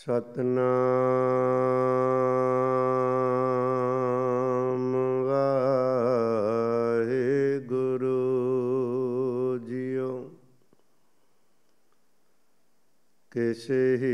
Satnam Waheguru JIO ਕਿਸੇ ਹੀ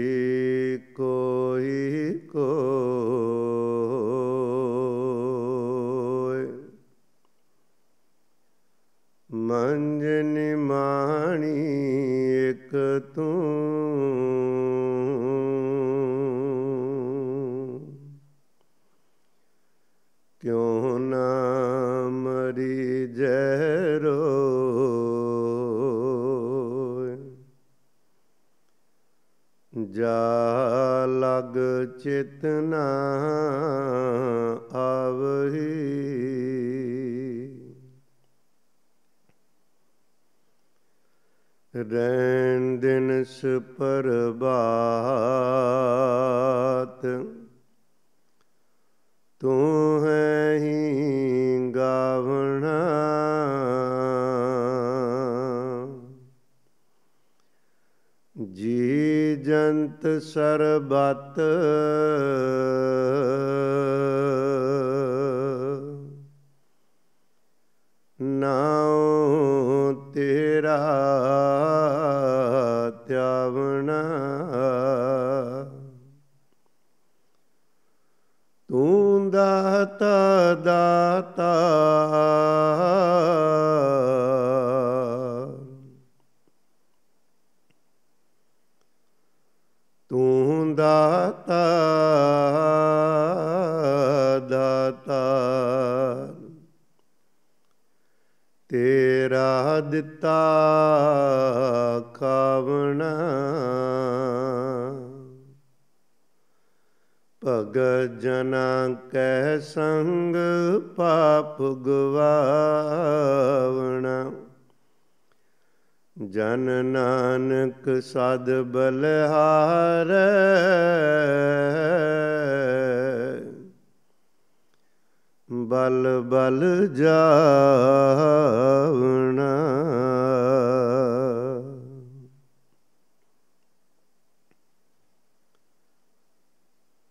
ਪਰਬਾਤ ਤੂੰ ਹੈ ਹੀ ਗਾਵਣਾ ਜੀ ਜੰਤ ਸਰਬ ਦਿੱਤਾ ਕਾਵਣ ਭਗ ਜਨ ਕੈ ਸੰਗ ਪਾਪ ਗਵਾਵਣਾ ਜਨ ਨਾਨਕ ਸਦ ਬਲਹਾਰ ਬਲ ਬਲ ਜਾਵਣਾ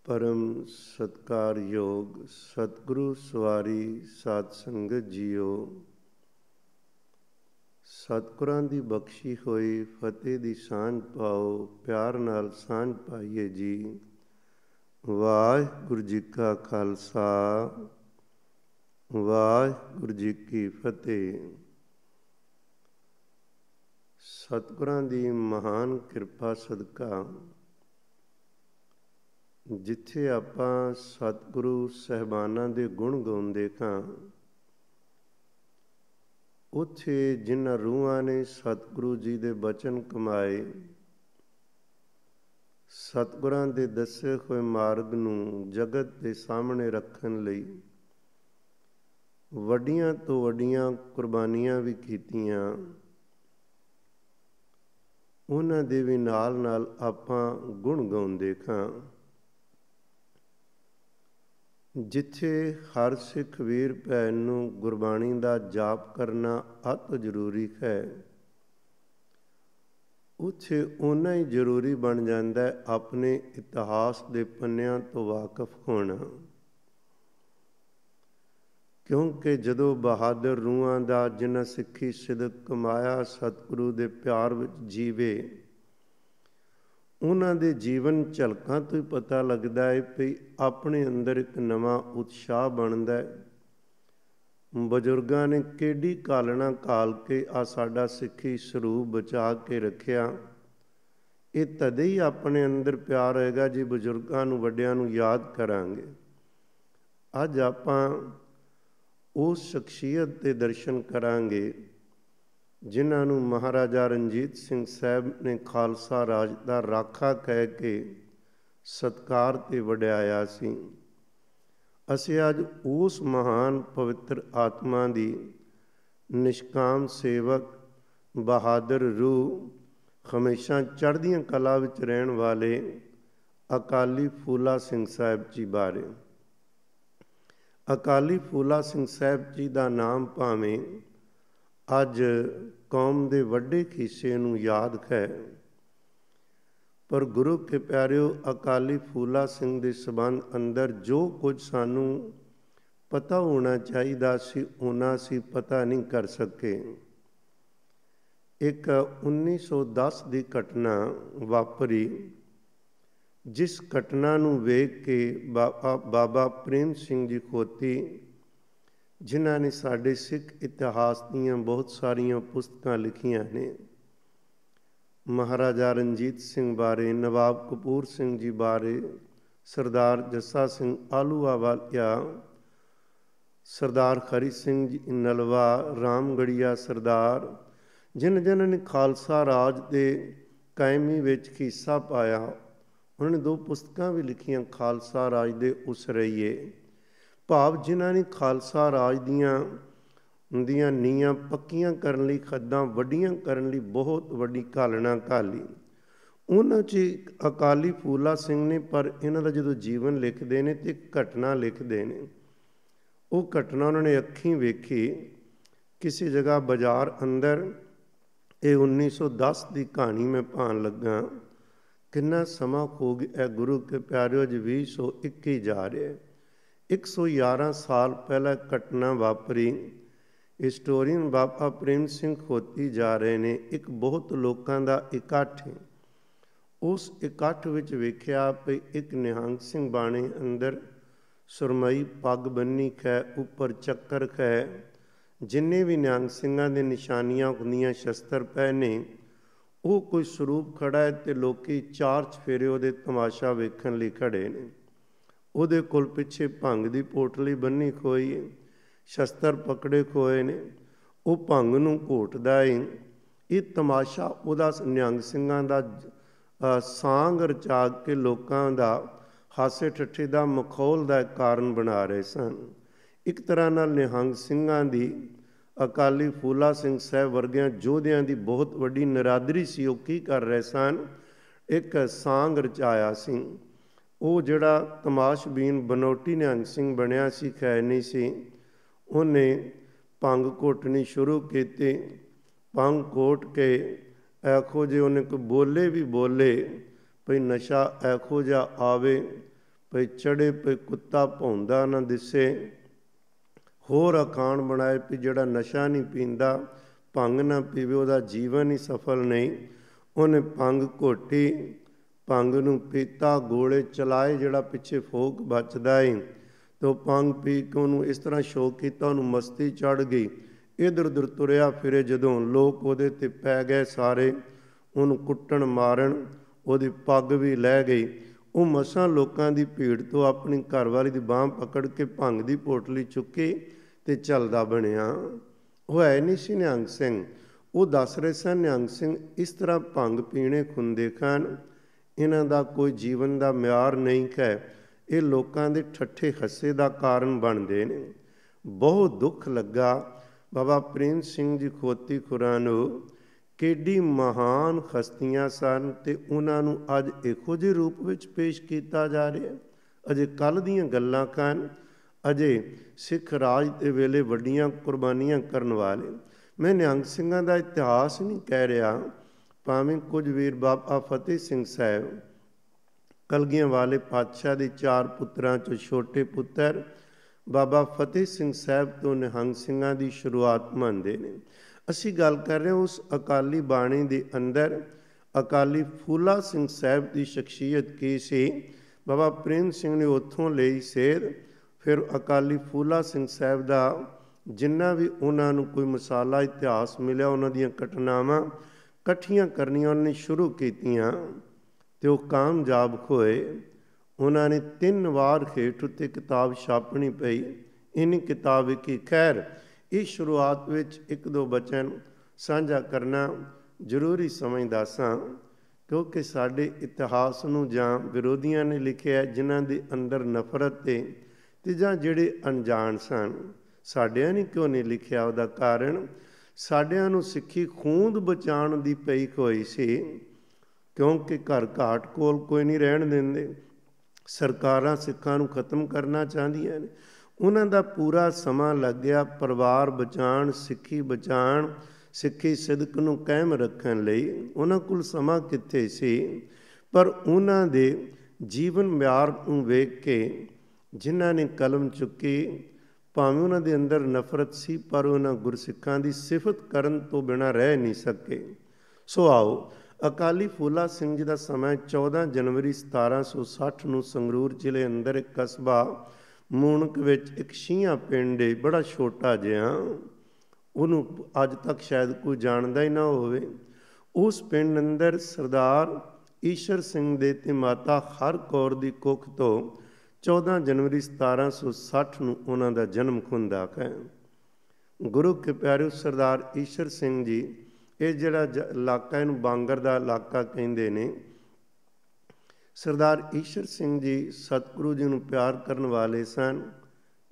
ਪਰਮ ਸਤਕਾਰ ਯੋਗ ਸਤਿਗੁਰੂ ਸਵਾਰੀ ਸਾਧ ਸੰਗਤ ਜੀਓ ਸਤਿਗੁਰਾਂ ਦੀ ਬਖਸ਼ੀ ਹੋਈ ਫਤਿਹ ਦੀ ਸਾਂਝ ਪਾਓ ਪਿਆਰ ਨਾਲ ਸਾਂਝ ਪਾਈਏ ਜੀ ਵਾਹਿਗੁਰੂ ਜੀ ਕਾ ਖਾਲਸਾ ਵਾਹਿਗੁਰੂ ਜੀ ਕੀ ਫਤਿਹ ਸਤਿਗੁਰਾਂ ਦੀ ਮਹਾਨ ਕਿਰਪਾ ਸਦਕਾ ਜਿੱਥੇ ਆਪਾਂ ਸਤਿਗੁਰੂ ਸਹਿਬਾਨਾਂ ਦੇ ਗੁਣ ਗਾਉਂਦੇ ਤਾਂ ਉੱਥੇ ਜਿਨ੍ਹਾਂ ਰੂਹਾਂ ਨੇ ਸਤਿਗੁਰੂ ਜੀ ਦੇ ਬਚਨ ਕਮਾਏ ਸਤਿਗੁਰਾਂ ਦੇ ਦੱਸੇ ਹੋਏ ਮਾਰਗ ਨੂੰ ਜਗਤ ਦੇ ਸਾਹਮਣੇ ਰੱਖਣ ਲਈ ਵੱਡੀਆਂ ਤੋਂ ਵੱਡੀਆਂ ਕੁਰਬਾਨੀਆਂ ਵੀ ਕੀਤੀਆਂ ਉਹਨਾਂ ਦੇ ਵੀ ਨਾਲ ਨਾਲ ਆਪਾਂ ਗੁਣ ਗਾਉਂਦੇ ਖਾਂ ਜਿੱਥੇ ਹਰ ਸਿੱਖ ਵੀਰ ਭੈਣ ਨੂੰ ਗੁਰਬਾਣੀ ਦਾ ਜਾਪ ਕਰਨਾ ਅਤ ਜ਼ਰੂਰੀ ਹੈ ਉੱਥੇ ਉਹਨਾਂ ਹੀ ਜ਼ਰੂਰੀ ਬਣ ਜਾਂਦਾ ਆਪਣੇ ਇਤਿਹਾਸ ਦੇ ਪੰਨਿਆਂ ਤੋਂ ਵਾਕਿਫ ਹੋਣਾ ਕਿਉਂਕਿ ਜਦੋਂ ਬਹਾਦਰ ਰੂਹਾਂ ਦਾ ਜਿਨ੍ਹਾਂ ਸਿੱਖੀ ਸਿਦਕ ਕਮਾਇਆ ਸਤਿਗੁਰੂ ਦੇ ਪਿਆਰ ਵਿੱਚ ਜੀਵੇ ਉਹਨਾਂ ਦੇ ਜੀਵਨ ਝਲਕਾਂ ਤੋਂ ਹੀ ਪਤਾ ਲੱਗਦਾ ਹੈ ਕਿ ਆਪਣੇ ਅੰਦਰ ਇੱਕ ਨਵਾਂ ਉਤਸ਼ਾਹ ਬਣਦਾ ਹੈ ਬਜ਼ੁਰਗਾਂ ਨੇ ਕਿਹੜੀ ਕਾਲਣਾ ਕਾਲ ਕੇ ਆ ਸਾਡਾ ਸਿੱਖੀ ਸਰੂਪ ਬਚਾ ਕੇ ਰੱਖਿਆ ਇਹ ਤਦੇ ਹੀ ਆਪਣੇ ਅੰਦਰ ਪਿਆਰ ਹੋਏਗਾ ਜੇ ਬਜ਼ੁਰਗਾਂ ਨੂੰ ਵੱਡਿਆਂ ਨੂੰ ਯਾਦ ਕਰਾਂਗੇ ਅੱਜ ਆਪਾਂ ਉਸ ਸ਼ਖਸੀਅਤ ਦੇ ਦਰਸ਼ਨ ਕਰਾਂਗੇ ਜਿਨ੍ਹਾਂ ਨੂੰ ਮਹਾਰਾਜਾ ਰਣਜੀਤ ਸਿੰਘ ਸਾਹਿਬ ਨੇ ਖਾਲਸਾ ਰਾਜ ਦਾ ਰਾਖਾ ਕਹਿ ਕੇ ਸਤਕਾਰ ਤੇ ਵਡਿਆਇਆ ਸੀ ਅਸੀਂ ਅੱਜ ਉਸ ਮਹਾਨ ਪਵਿੱਤਰ ਆਤਮਾ ਦੀ ਨਿਸ਼ਕਾਮ ਸੇਵਕ ਬਹਾਦਰ ਰੂਹ ਹਮੇਸ਼ਾ ਚੜ੍ਹਦੀਆਂ ਕਲਾ ਵਿੱਚ ਰਹਿਣ ਵਾਲੇ ਅਕਾਲੀ ਫੂਲਾ ਸਿੰਘ ਸਾਹਿਬ ਜੀ ਬਾਰੇ ਅਕਾਲੀ ਫੂਲਾ ਸਿੰਘ ਸਾਹਿਬ ਜੀ ਦਾ ਨਾਮ ਭਾਵੇਂ ਅੱਜ ਕੌਮ ਦੇ ਵੱਡੇ ਖੀਸੇ ਨੂੰ ਯਾਦ ਹੈ ਪਰ ਗੁਰੂ ਕੇ ਪਿਆਰਿਓ ਅਕਾਲੀ ਫੂਲਾ ਸਿੰਘ ਦੇ ਸਬੰਧ ਅੰਦਰ ਜੋ ਕੁਝ ਸਾਨੂੰ ਪਤਾ ਹੋਣਾ ਚਾਹੀਦਾ ਸੀ ਉਹਨਾਂ ਸੀ ਪਤਾ ਨਹੀਂ ਕਰ ਸਕੇ ਇੱਕ 1910 ਦੀ ਘਟਨਾ ਵਾਪਰੀ ਜਿਸ ਘਟਨਾ ਨੂੰ ਵੇਖ ਕੇ ਬਾਬਾ ਪ੍ਰੇਮ ਸਿੰਘ ਜੀ ਖੋਤੀ ਜਿਨ੍ਹਾਂ ਨੇ ਸਾਡੇ ਸਿੱਖ ਇਤਿਹਾਸ ਦੀਆਂ ਬਹੁਤ ਸਾਰੀਆਂ ਪੁਸਤਕਾਂ ਲਿਖੀਆਂ ਨੇ ਮਹਾਰਾਜਾ ਰਣਜੀਤ ਸਿੰਘ ਬਾਰੇ ਨਵਾਬ ਕਪੂਰ ਸਿੰਘ ਜੀ ਬਾਰੇ ਸਰਦਾਰ ਜੱਸਾ ਸਿੰਘ ਵਾਲਿਆ ਸਰਦਾਰ ਖਰੀ ਸਿੰਘ ਜੀ ਨਲਵਾ ਰਾਮਗੜੀਆ ਸਰਦਾਰ ਜਿਨ ਜਿਨ੍ਹਾਂ ਨੇ ਖਾਲਸਾ ਰਾਜ ਦੇ ਕਾਇਮੀ ਵਿੱਚ ਹਿੱਸਾ ਪਾਇਆ ਉਹਨਾਂ ਨੇ ਦੋ ਪੁਸਤਕਾਂ ਵੀ ਲਿਖੀਆਂ ਖਾਲਸਾ ਰਾਜ ਦੇ ਉਸ ਰਹੀਏ ਭਾਵ ਜਿਨ੍ਹਾਂ ਨੇ ਖਾਲਸਾ ਰਾਜ ਦੀਆਂ ਹੁੰਦੀਆਂ ਨੀਆਂ ਪੱਕੀਆਂ ਕਰਨ ਲਈ ਖੱਦਾਂ ਵੱਡੀਆਂ ਕਰਨ ਲਈ ਬਹੁਤ ਵੱਡੀ ਕਾਲਣਾ ਘਾਲੀ ਉਹਨਾਂ 'ਚ ਅਕਾਲੀ ਫੂਲਾ ਸਿੰਘ ਨੇ ਪਰ ਇਹਨਾਂ ਦਾ ਜਦੋਂ ਜੀਵਨ ਲਿਖਦੇ ਨੇ ਤੇ ਘਟਨਾ ਲਿਖਦੇ ਨੇ ਉਹ ਘਟਨਾ ਉਹਨਾਂ ਨੇ ਅੱਖੀਂ ਵੇਖੀ ਕਿਸੇ ਜਗ੍ਹਾ ਬਾਜ਼ਾਰ ਅੰਦਰ ਇਹ 1910 ਦੀ ਕਹਾਣੀ ਮੈਂ ਪਾਣ ਲੱਗਾ ਕਿੰਨਾ ਸਮਾਂ ਹੋ ਗਿਆ ਗੁਰੂ ਕੇ ਪਿਆਰਿਓ ਜੀ 2021 ਜਾ ਰਿਹਾ 111 ਸਾਲ ਪਹਿਲਾਂ ਘਟਨਾ ਵਾਪਰੀ ਹਿਸਟੋਰੀਅਨ ਬਾਬਾ ਪ੍ਰੇਮ ਸਿੰਘ ਖੋਤੀ ਜਾ ਰਹੇ ਨੇ ਇੱਕ ਬਹੁਤ ਲੋਕਾਂ ਦਾ ਇਕੱਠ ਉਸ ਇਕੱਠ ਵਿੱਚ ਵੇਖਿਆ ਕਿ ਇੱਕ ਨਿਹੰਗ ਸਿੰਘ ਬਾਣੇ ਅੰਦਰ ਸੁਰਮਈ ਪੱਗ ਬੰਨੀ ਖੈ ਉੱਪਰ ਚੱਕਰ ਖੈ ਜਿੰਨੇ ਵੀ ਨਿਹੰਗ ਸਿੰਘਾਂ ਦੇ ਨਿਸ਼ਾਨੀਆਂ ਹੁੰਦੀਆਂ ਸ਼ਸਤਰ ਪਹਿਨੇ ਉਹ ਕੋਈ ਸਰੂਪ ਖੜਾ ਹੈ ਤੇ ਲੋਕੀ ਚਾਰ ਚਫੇਰੇ ਉਹਦੇ ਤਮਾਸ਼ਾ ਵੇਖਣ ਲਈ ਖੜੇ ਨੇ ਉਹਦੇ ਕੋਲ ਪਿੱਛੇ ਭੰਗ ਦੀ ਪੋਟਲੀ ਬੰਨੀ ਖੋਈ ਹੈ ਸ਼ਸਤਰ ਪਕੜੇ ਖੋਏ ਨੇ ਉਹ ਭੰਗ ਨੂੰ ਘੋਟਦਾ ਹੈ ਇਹ ਤਮਾਸ਼ਾ ਉਹਦਾ ਨਿਹੰਗ ਸਿੰਘਾਂ ਦਾ ਸਾਂਗ ਰਚਾ ਕੇ ਲੋਕਾਂ ਦਾ ਹਾਸੇ ਠੱਠੇ ਦਾ ਮਖੌਲ ਦਾ ਕਾਰਨ ਬਣਾ ਰਹੇ ਸਨ ਇੱਕ ਤਰ੍ਹਾਂ ਨਾਲ ਨਿਹੰਗ ਸਿੰਘਾਂ ਦੀ ਅਕਾਲੀ ਫੂਲਾ ਸਿੰਘ ਸਾਹਿਬ ਵਰਗਿਆਂ ਯੋਧਿਆਂ ਦੀ ਬਹੁਤ ਵੱਡੀ ਨਰਾਦਰੀ ਸੀ ਉਹ ਕੀ ਕਰ ਰਹੇ ਸਨ ਇੱਕ ਸਾਂਗ ਰਚਾਇਆ ਸੀ ਉਹ ਜਿਹੜਾ ਤਮਾਸ਼ਬੀਨ ਬਨੋਟੀ ਨਿਹੰਗ ਸਿੰਘ ਬਣਿਆ ਸੀ ਖੈਨੀ ਸੀ ਉਹਨੇ ਪੰਗ ਕੋਟਣੀ ਸ਼ੁਰੂ ਕੀਤੀ ਪੰਗ ਕੋਟ ਕੇ ਐਖੋ ਜੇ ਉਹਨੇ ਕੋ ਬੋਲੇ ਵੀ ਬੋਲੇ ਭਈ ਨਸ਼ਾ ਐਖੋ ਜਾ ਆਵੇ ਭਈ ਚੜੇ ਭਈ ਕੁੱਤਾ ਭੌਂਦਾ ਨਾ ਦਿਸੇ ਹੋਰ ਅਖਾਣ ਬਣਾਏ ਵੀ ਜਿਹੜਾ ਨਸ਼ਾ ਨਹੀਂ ਪੀਂਦਾ ਭੰਗ ਨਾ ਪੀਵੇ ਉਹਦਾ ਜੀਵਨ ਹੀ ਸਫਲ ਨਹੀਂ ਉਹਨੇ ਭੰਗ ਘੋਟੀ ਭੰਗ ਨੂੰ ਪੀਤਾ ਗੋਲੇ ਚਲਾਏ ਜਿਹੜਾ ਪਿੱਛੇ ਫੋਕ ਬਚਦਾ ਏ ਤੋ ਭੰਗ ਪੀ ਕੇ ਉਹਨੂੰ ਇਸ ਤਰ੍ਹਾਂ ਸ਼ੋਕ ਕੀਤਾ ਉਹਨੂੰ ਮਸਤੀ ਚੜ ਗਈ ਇਧਰ ਉਧਰ ਤੁਰਿਆ ਫਿਰੇ ਜਦੋਂ ਲੋਕ ਉਹਦੇ ਤੇ ਪੈ ਗਏ ਸਾਰੇ ਉਹਨੂੰ ਕੁੱਟਣ ਮਾਰਨ ਉਹਦੀ ਪੱਗ ਵੀ ਲੈ ਗਈ ਉਹ ਮਸਾਂ ਲੋਕਾਂ ਦੀ ਭੀੜ ਤੋਂ ਆਪਣੀ ਘਰਵਾਲੀ ਦੀ ਬਾਹ ਪਕੜ ਕੇ ਭੰਗ ਦੀ ਪੋਟਲੀ ਚੁੱਕੀ ਤੇ ਚੱਲਦਾ ਬਣਿਆ ਹੋਇਆ ਨਹੀਂ ਸੀ ਨਿਹੰਗ ਸਿੰਘ ਉਹ ਦੱਸ ਰਹੇ ਸਨ ਨਿਹੰਗ ਸਿੰਘ ਇਸ ਤਰ੍ਹਾਂ ਭੰਗ ਪੀਣੇ ਖੁੰਦੇ ਖਾਨ ਇਹਨਾਂ ਦਾ ਕੋਈ ਜੀਵਨ ਦਾ ਮਿਆਰ ਨਹੀਂ ਹੈ ਇਹ ਲੋਕਾਂ ਦੇ ਠੱਠੇ ਹੱਸੇ ਦਾ ਕਾਰਨ ਬਣਦੇ ਨੇ ਬਹੁਤ ਦੁੱਖ ਲੱਗਾ ਬਾਬਾ ਪ੍ਰੇਮ ਸਿੰਘ ਜੀ ਖੋਤੀ ਖੁਰਾਨੋ ਕਿੱਡੀ ਮਹਾਨ ਖਸਤੀਆਂ ਸਨ ਤੇ ਉਹਨਾਂ ਨੂੰ ਅੱਜ ਇਹੋ ਜਿਹੇ ਰੂਪ ਵਿੱਚ ਪੇਸ਼ ਕੀਤਾ ਜਾ ਰਿਹਾ ਅਜੇ ਕੱਲ ਦੀਆਂ ਗੱਲਾਂ ਕਰਨ ਅਜੇ ਸਿੱਖ ਰਾਜ ਦੇ ਵੇਲੇ ਵੱਡੀਆਂ ਕੁਰਬਾਨੀਆਂ ਕਰਨ ਵਾਲੇ ਮੈਂ ਨਿਹੰਗ ਸਿੰਘਾਂ ਦਾ ਇਤਿਹਾਸ ਨਹੀਂ ਕਹਿ ਰਿਹਾ ਭਾਵੇਂ ਕੁਝ ਵੀਰ ਬਾਬਾ ਫਤਿਹ ਸਿੰਘ ਸਾਹਿਬ ਕਲਗੀਆਂ ਵਾਲੇ ਪਾਤਸ਼ਾਹ ਦੇ ਚਾਰ ਪੁੱਤਰਾਂ ਚੋਂ ਛੋਟੇ ਪੁੱਤਰ ਬਾਬਾ ਫਤਿਹ ਸਿੰਘ ਸਾਹਿਬ ਤੋਂ ਨਿਹੰਗ ਸਿੰਘਾਂ ਦੀ ਸ਼ੁਰੂਆਤ ਮੰਨਦੇ ਨੇ ਅਸੀਂ ਗੱਲ ਕਰ ਰਹੇ ਹਾਂ ਉਸ ਅਕਾਲੀ ਬਾਣੀ ਦੇ ਅੰਦਰ ਅਕਾਲੀ ਫੂਲਾ ਸਿੰਘ ਸਾਹਿਬ ਦੀ ਸ਼ਖਸੀਅਤ ਕੀ ਸੀ ਬਾਬਾ ਪ੍ਰੇਮ ਸਿੰਘ ਨੇ ਉੱਥੋਂ ਲਈ ਸੇਧ ਫਿਰ ਅਕਾਲੀ ਫੂਲਾ ਸਿੰਘ ਸਾਹਿਬ ਦਾ ਜਿੰਨਾ ਵੀ ਉਹਨਾਂ ਨੂੰ ਕੋਈ ਮਸਾਲਾ ਇਤਿਹਾਸ ਮਿਲਿਆ ਉਹਨਾਂ ਦੀਆਂ ਘਟਨਾਵਾਂ ਇਕੱਠੀਆਂ ਕਰਨੀਆਂ ਉਹਨਾਂ ਨੇ ਸ਼ੁਰੂ ਕੀਤੀਆਂ ਤੇ ਉਹ ਕਾਮਯਾਬ ਹੋਏ ਉਹਨਾਂ ਨੇ ਤਿੰਨ ਵਾਰ ਖੇਠ ਉੱਤੇ ਕਿਤਾਬ ਛਾਪਣੀ ਪਈ ਇਨ ਕਿਤਾਬ ਕੀ ਖੈਰ ਇਹ ਸ਼ੁਰੂਆਤ ਵਿੱਚ ਇੱਕ ਦੋ ਬਚਨ ਸਾਂਝਾ ਕਰਨਾ ਜ਼ਰੂਰੀ ਸਮਝਦਾ ਸਾਂ ਕਿਉਂਕਿ ਸਾਡੇ ਇਤਿਹਾਸ ਨੂੰ ਜਾਂ ਵਿਰੋਧੀਆਂ ਨੇ ਲਿਖਿਆ ਜਿਨ੍ਹਾਂ ਦੇ ਅੰਦਰ ਨਫ਼ਰਤ ਤੇ ਤੇ ਜਾਂ ਜਿਹੜੇ ਅਣਜਾਣ ਸਨ ਸਾਡਿਆਂ ਨੇ ਕਿਉਂ ਨਹੀਂ ਲਿਖਿਆ ਉਹਦਾ ਕਾਰਨ ਸਾਡਿਆਂ ਨੂੰ ਸਿੱਖੀ ਖੂੰਦ ਬਚਾਉਣ ਦੀ ਪਈ ਕੋਈ ਸੀ ਕਿਉਂਕਿ ਘਰ ਘਾਟ ਕੋਲ ਕੋਈ ਨਹੀਂ ਰਹਿਣ ਦਿੰਦੇ ਸਰਕਾਰਾਂ ਸਿੱਖਾਂ ਨੂੰ ਖਤਮ ਕਰਨਾ ਚਾਹੁੰਦੀਆਂ ਨੇ ਉਹਨਾਂ ਦਾ ਪੂਰਾ ਸਮਾਂ ਲੱਗ ਗਿਆ ਪਰਿਵਾਰ ਬਚਾਉਣ ਸਿੱਖੀ ਬਚਾਉਣ ਸਿੱਖੀ ਸਿਦਕ ਨੂੰ ਕਾਇਮ ਰੱਖਣ ਲਈ ਉਹਨਾਂ ਕੋਲ ਸਮਾਂ ਕਿੱਥੇ ਸੀ ਪਰ ਉਹਨਾਂ ਦੇ ਜੀਵਨ ਮਿਆਰ ਨੂੰ ਵੇਖ ਕੇ ਜਿਨ੍ਹਾਂ ਨੇ ਕਲਮ ਚੁੱਕੀ ਭਾਵੇਂ ਉਹਨਾਂ ਦੇ ਅੰਦਰ ਨਫ਼ਰਤ ਸੀ ਪਰ ਉਹਨਾਂ ਗੁਰਸਿੱਖਾਂ ਦੀ ਸਿਫਤ ਕਰਨ ਤੋਂ ਬਿਨਾ ਰਹਿ ਨਹੀਂ ਸਕੇ ਸੋ ਆਓ ਅਕਾਲੀ ਫੂਲਾ ਸਿੰਘ ਜੀ ਦਾ ਸਮਾਂ 14 ਜਨਵਰੀ 1760 ਨੂੰ ਸੰਗਰੂਰ ਜ਼ਿਲ੍ਹੇ ਅੰਦਰ ਇੱਕ ਕਸਬਾ ਮੂਣਕ ਵਿੱਚ ਇੱਕ ਸ਼ੀਆਂ ਪਿੰਡ ਹੈ ਬੜਾ ਛੋਟਾ ਜਿਹਾ ਉਹਨੂੰ ਅੱਜ ਤੱਕ ਸ਼ਾਇਦ ਕੋਈ ਜਾਣਦਾ ਹੀ ਨਾ ਹੋਵੇ ਉਸ ਪਿੰਡ ਅੰਦਰ ਸਰਦਾਰ ਈਸ਼ਰ ਸਿੰਘ ਦੇ ਤੇ ਮਾਤਾ ਹਰ ਕੌਰ ਦੀ ਕੁੱਖ ਤੋਂ 14 ਜਨਵਰੀ 1760 ਨੂੰ ਉਹਨਾਂ ਦਾ ਜਨਮ ਖੁੰਦਾ ਕਹ ਗੁਰੂ ਕੇ ਪਿਆਰੇ ਸਰਦਾਰ ਈਸ਼ਰ ਸਿੰਘ ਜੀ ਇਹ ਜਿਹੜਾ ਇਲਾਕਾ ਇਹਨੂੰ ਬਾਂਗਰ ਦਾ ਇਲਾਕਾ ਕਹਿੰਦੇ ਨੇ ਸਰਦਾਰ ਈਸ਼ਰ ਸਿੰਘ ਜੀ ਸਤਿਗੁਰੂ ਜੀ ਨੂੰ ਪਿਆਰ ਕਰਨ ਵਾਲੇ ਸਨ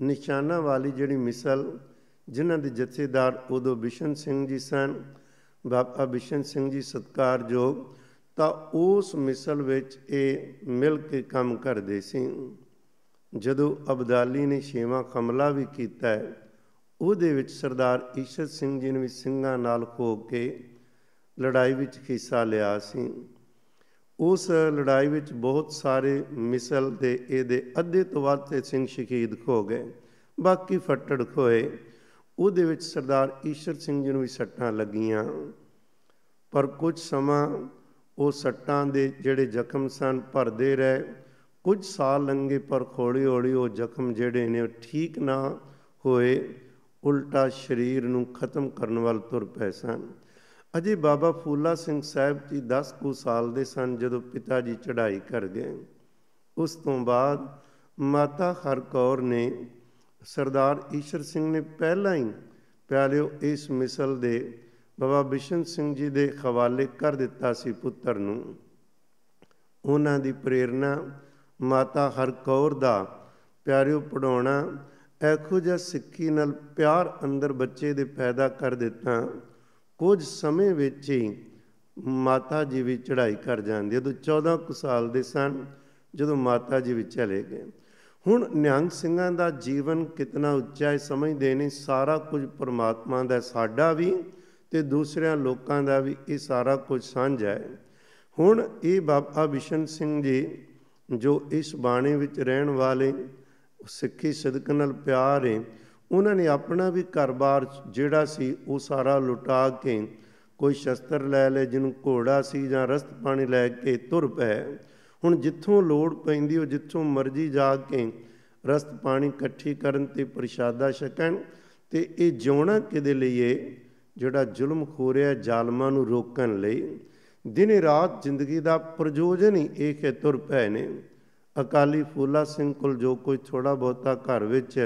ਨਿਸ਼ਾਨਾ ਵਾਲੀ ਜਿਹੜੀ ਮਿਸਲ ਜਿਨ੍ਹਾਂ ਦੇ ਜਥੇਦਾਰ ਉਦੋਂ ਬਿਸ਼ਨ ਸਿੰਘ ਜੀ ਸਨ ਬਾਬਾ ਬਿਸ਼ਨ ਸਿੰਘ ਜੀ ਸਤਕਾਰਯੋਗ ਤਾਂ ਉਸ ਮਿਸਲ ਵਿੱਚ ਇਹ ਮਿਲ ਕੇ ਕੰਮ ਕਰਦੇ ਸੀ ਜਦੋਂ ਅਬਦਾਲੀ ਨੇ ਛੇਵਾਂ ਕਮਲਾ ਵੀ ਕੀਤਾ ਉਹਦੇ ਵਿੱਚ ਸਰਦਾਰ ਈਸ਼ਰ ਸਿੰਘ ਜੀ ਨੇ ਵੀ ਸਿੰਘਾਂ ਨਾਲ ਖੋ ਕੇ ਲੜਾਈ ਵਿੱਚ ਹਿੱਸਾ ਲਿਆ ਸੀ ਉਸ ਲੜਾਈ ਵਿੱਚ ਬਹੁਤ ਸਾਰੇ ਮਿਸਲ ਦੇ ਇਹਦੇ ਅੱਧੇ ਤੋਂ ਵੱਧ ਤੇ ਸਿੰਘ ਸ਼ਹੀਦ ਹੋ ਗਏ ਬਾਕੀ ਫੱਟੜ ਖੋਏ ਉਹਦੇ ਵਿੱਚ ਸਰਦਾਰ ਈਸ਼ਰ ਸਿੰਘ ਜੀ ਨੂੰ ਵੀ ਸੱਟਾਂ ਲੱਗੀਆਂ ਪਰ ਕੁਝ ਸਮਾਂ ਉਹ ਸੱਟਾਂ ਦੇ ਜਿਹੜੇ ਜ਼ਖਮ ਸਨ ਭਰਦੇ ਰਹੇ ਕੁਝ ਸਾਲ ਲੰਘੇ ਪਰ ਖੋੜੀ ਹੌਲੀ ਉਹ ਜ਼ਖਮ ਜਿਹੜੇ ਨੇ ਉਹ ਠੀਕ ਨਾ ਹੋਏ ਉਲਟਾ ਸਰੀਰ ਨੂੰ ਖਤਮ ਕਰਨ ਵੱਲ ਤੁਰ ਪਏ ਸਨ ਅਜੇ ਬਾਬਾ ਫੂਲਾ ਸਿੰਘ ਸਾਹਿਬ ਜੀ 10 ਕੁ ਸਾਲ ਦੇ ਸਨ ਜਦੋਂ ਪਿਤਾ ਜੀ ਚੜ੍ਹਾਈ ਕਰ ਗਏ ਉਸ ਤੋਂ ਬਾਅਦ ਮਾਤਾ ਹਰਕੌਰ ਨੇ ਸਰਦਾਰ ਈਸ਼ਰ ਸਿੰਘ ਨੇ ਪਹਿਲਾਂ ਹੀ ਪਿਆਲਿਓ ਇਸ ਮਿਸਲ ਦੇ ਬਾਬਾ ਬਿਸ਼ਨ ਸਿੰਘ ਜੀ ਦੇ ਹਵਾਲੇ ਕਰ ਦਿੱਤਾ ਸੀ ਪੁੱਤਰ ਨੂੰ ਉਹਨਾਂ ਦੀ ਪ੍ਰੇਰਣਾ ਮਾਤਾ ਹਰਕੌਰ ਦਾ ਪਿਆਰਿਓ ਪੜਾਉਣਾ ਐਖੋ ਜਿਹਾ ਸਿੱਖੀ ਨਾਲ ਪਿਆਰ ਅੰਦਰ ਬੱਚੇ ਦੇ ਪੈਦਾ ਕਰ ਦਿੱਤਾ ਕੁਝ ਸਮੇਂ ਵਿੱਚ ਹੀ ਮਾਤਾ ਜੀ ਵੀ ਚੜ੍ਹਾਈ ਕਰ ਜਾਂਦੀ ਜਦੋਂ 14 ਕੁ ਸਾਲ ਦੇ ਸਨ ਜਦੋਂ ਮਾਤਾ ਜੀ ਵੀ ਚਲੇ ਗਏ ਹੁਣ ਨਿਹੰਗ ਸਿੰਘਾਂ ਦਾ ਜੀਵਨ ਕਿਤਨਾ ਉੱਚਾ ਹੈ ਸਮਝਦੇ ਨੇ ਸਾਰਾ ਕੁਝ ਪਰਮਾਤਮਾ ਦਾ ਸਾਡਾ ਵੀ ਤੇ ਦੂਸਰਿਆਂ ਲੋਕਾਂ ਦਾ ਵੀ ਇਹ ਸਾਰਾ ਕੁਝ ਸਾਂਝਾ ਹੈ ਹੁਣ ਇਹ ਬਾਬਾ ਵਿਸ਼ਨ ਸਿੰਘ ਜੀ ਜੋ ਇਸ ਬਾਣੇ ਵਿੱਚ ਰਹਿਣ ਵਾਲੇ ਸਿੱਖੀ ਸਦਕ ਨਾਲ ਪਿਆਰ ਹੈ ਉਹਨਾਂ ਨੇ ਆਪਣਾ ਵੀ ਘਰ-ਬਾਰ ਜਿਹੜਾ ਸੀ ਉਹ ਸਾਰਾ ਲੁਟਾ ਕੇ ਕੋਈ ਸ਼ਸਤਰ ਲੈ ਲੈ ਜਿਹਨੂੰ ਘੋੜਾ ਸੀ ਜਾਂ ਰਸਤ ਪਾਣੀ ਲੈ ਕੇ ਤੁਰ ਪਏ ਹੁਣ ਜਿੱਥੋਂ ਲੋੜ ਪੈਂਦੀ ਉਹ ਜਿੱਥੋਂ ਮਰਜ਼ੀ ਜਾ ਕੇ ਰਸਤ ਪਾਣੀ ਇਕੱਠੀ ਕਰਨ ਤੇ ਪ੍ਰਸ਼ਾਦਾ ਛਕਣ ਤੇ ਇਹ ਜਿਉਣਾ ਕਿਦੇ ਲਈ ਏ ਜਿਹੜਾ ਜ਼ੁਲਮ ਹੋ ਰਿਹਾ ਜ਼ਾਲਮਾਂ ਨੂੰ ਰੋਕਣ ਲਈ ਦਿਨੇ ਰਾਤ ਜ਼ਿੰਦਗੀ ਦਾ ਪ੍ਰਯੋਜਨ ਹੀ ਇਹ ਕਿ ਤੁਰ ਪਏ ਨੇ ਅਕਾਲੀ ਫੂਲਾ ਸਿੰਘ ਕੋਲ ਜੋ ਕੋਈ ਥੋੜਾ ਬਹੁਤਾ ਘਰ ਵਿੱਚ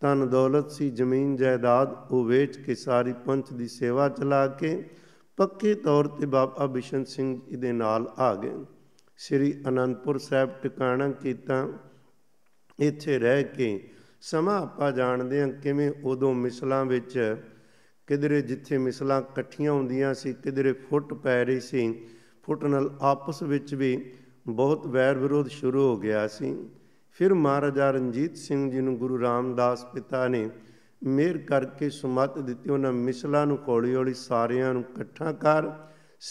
ਤਨ ਦੌਲਤ ਸੀ ਜ਼ਮੀਨ ਜਾਇਦਾਦ ਉਹ ਵੇਚ ਕੇ ਸਾਰੀ ਪੰਥ ਦੀ ਸੇਵਾ ਚਲਾ ਕੇ ਪੱਕੇ ਤੌਰ ਤੇ ਬਾਬਾ ਬਿਸ਼ਨ ਸਿੰਘ ਦੇ ਨਾਲ ਆ ਗਏ ਸ੍ਰੀ ਅਨੰਦਪੁਰ ਸਾਹਿਬ ਟਿਕਾਣਾ ਕੀਤਾ ਇੱਥੇ ਰਹਿ ਕੇ ਸਮਾਂ ਆਪਾਂ ਜਾਣਦੇ ਹਾਂ ਕਿਵੇਂ ਉਦੋਂ ਮਿਸਲਾਂ ਵਿੱਚ ਕਿਧਰੇ ਜਿੱਥੇ ਮਿਸਲਾਂ ਇਕੱਠੀਆਂ ਹੁੰਦੀਆਂ ਸੀ ਕਿਧਰੇ ਫੁੱਟ ਪੈ ਰਹੀ ਸੀ ਫੁੱਟ ਨਾਲ ਆਪਸ ਵਿੱਚ ਵੀ ਬਹੁਤ ਵੈਰ ਵਿਰੋਧ ਸ਼ੁਰੂ ਹੋ ਗਿਆ ਸੀ ਫਿਰ ਮਹਾਰਾਜਾ ਰਣਜੀਤ ਸਿੰਘ ਜੀ ਨੂੰ ਗੁਰੂ ਰਾਮਦਾਸ ਪਿਤਾ ਨੇ ਮੇਰ ਕਰਕੇ ਸੁਮਤ ਦਿੱਤੀ ਉਹਨਾਂ ਮਿਸਲਾਂ ਨੂੰ ਕੋਲੀ ਹੌਲੀ ਸਾਰਿਆਂ ਨੂੰ ਇਕੱਠਾ ਕਰ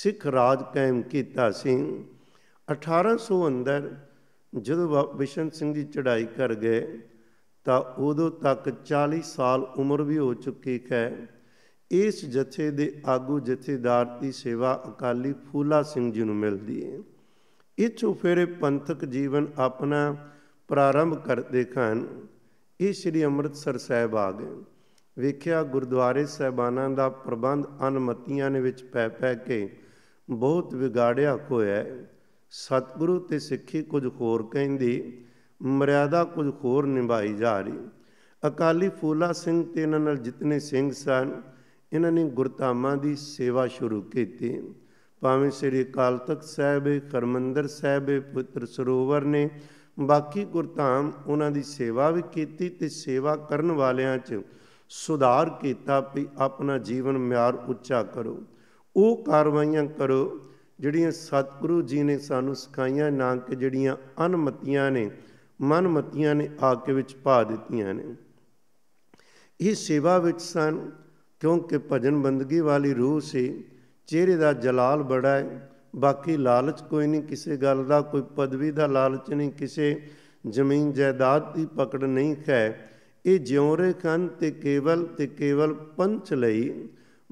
ਸਿੱਖ ਰਾਜ ਕਾਇਮ ਕੀਤਾ ਸੀ 1800 ਅੰਦਰ ਜਦੋਂ ਬਿਸ਼ਨ ਸਿੰਘ ਜੀ ਚੜ੍ਹਾਈ ਕਰ ਗਏ ਤਾਂ ਉਦੋਂ ਤੱਕ 40 ਸਾਲ ਉਮਰ ਵੀ ਹੋ ਚੁੱਕੀ ਹੈ ਇਸ ਜਥੇ ਦੇ ਆਗੂ ਜਥੇਦਾਰ ਦੀ ਸੇਵਾ ਅਕਾਲੀ ਫੂਲਾ ਸਿੰਘ ਜੀ ਨੂੰ ਮਿਲਦੀ ਹੈ ਇਹ ਪੰਥਕ ਜੀਵਨ ਆਪਣਾ ਪ੍ਰਾਰੰਭ ਕਰਦੇ ਹਨ ਇਹ ਸ੍ਰੀ ਅੰਮ੍ਰਿਤਸਰ ਸਾਹਿਬ ਆ ਗਏ ਵੇਖਿਆ ਗੁਰਦੁਆਰੇ ਸਹਿਬਾਨਾਂ ਦਾ ਪ੍ਰਬੰਧ ਅਨਮਤੀਆਂ ਨੇ ਵਿੱਚ ਪੈ ਪੈ ਕੇ ਬਹੁਤ ਵਿਗਾੜਿਆ ਹੋਇਆ ਸਤਿਗੁਰੂ ਤੇ ਸਿੱਖੀ ਕੁਝ ਹੋਰ ਕਹਿੰਦੀ ਮਰਿਆਦਾ ਕੁਝ ਹੋਰ ਨਿਭਾਈ ਜਾ ਰਹੀ ਅਕਾਲੀ ਫੂਲਾ ਸਿੰਘ ਤੇ ਇਹਨਾਂ ਨਾਲ ਜਿਤਨੇ ਸਿੰਘ ਸਨ ਇਹਨਾਂ ਨੇ ਗੁਰਧਾਮਾਂ ਦੀ ਸੇਵਾ ਸ਼ੁਰੂ ਕੀਤੀ ਭਾਵੇਂ ਸ੍ਰੀ ਅਕਾਲ ਤਖਤ ਸਾਹਿਬ ਕਰਮੰਦਰ ਸਾਹਿਬ ਪੁੱਤਰ ਸਰੋਵਰ ਨੇ ਬਾਕੀ ਗੁਰਧਾਮ ਉਹਨਾਂ ਦੀ ਸੇਵਾ ਵੀ ਕੀਤੀ ਤੇ ਸੇਵਾ ਕਰਨ ਵਾਲਿਆਂ 'ਚ ਸੁਧਾਰ ਕੀਤਾ ਵੀ ਆਪਣਾ ਜੀਵਨ ਮਿਆਰ ਉੱਚਾ ਕਰੋ ਉਹ ਕਾਰਵਾਈਆਂ ਕਰੋ ਜਿਹੜੀਆਂ ਸਤਿਗੁਰੂ ਜੀ ਨੇ ਸਾਨੂੰ ਸਿਖਾਈਆਂ ਨਾ ਕਿ ਜਿਹੜੀਆਂ ਅਨਮਤੀਆਂ ਨੇ ਮਨਮਤੀਆਂ ਨੇ ਆ ਕੇ ਵਿੱਚ ਪਾ ਦਿੱਤੀਆਂ ਨੇ ਇਹ ਸੇਵਾ ਵਿੱਚ ਸਾਨੂੰ ਕਿਉਂਕਿ ਭਜਨ ਬੰਦਗੀ ਵਾਲੀ ਰੂਹ ਸੀ ਚਿਹਰੇ ਦਾ ਜਲਾਲ ਬੜਾ ਹੈ ਬਾਕੀ ਲਾਲਚ ਕੋਈ ਨਹੀਂ ਕਿਸੇ ਗੱਲ ਦਾ ਕੋਈ ਪਦਵੀ ਦਾ ਲਾਲਚ ਨਹੀਂ ਕਿਸੇ ਜ਼ਮੀਨ ਜਾਇਦਾਦ ਦੀ ਪਕੜ ਨਹੀਂ ਹੈ ਇਹ ਜਿਉਰੇ ਕੰਨ ਤੇ ਕੇਵਲ ਤੇ ਕੇਵਲ ਪੰਚ ਲਈ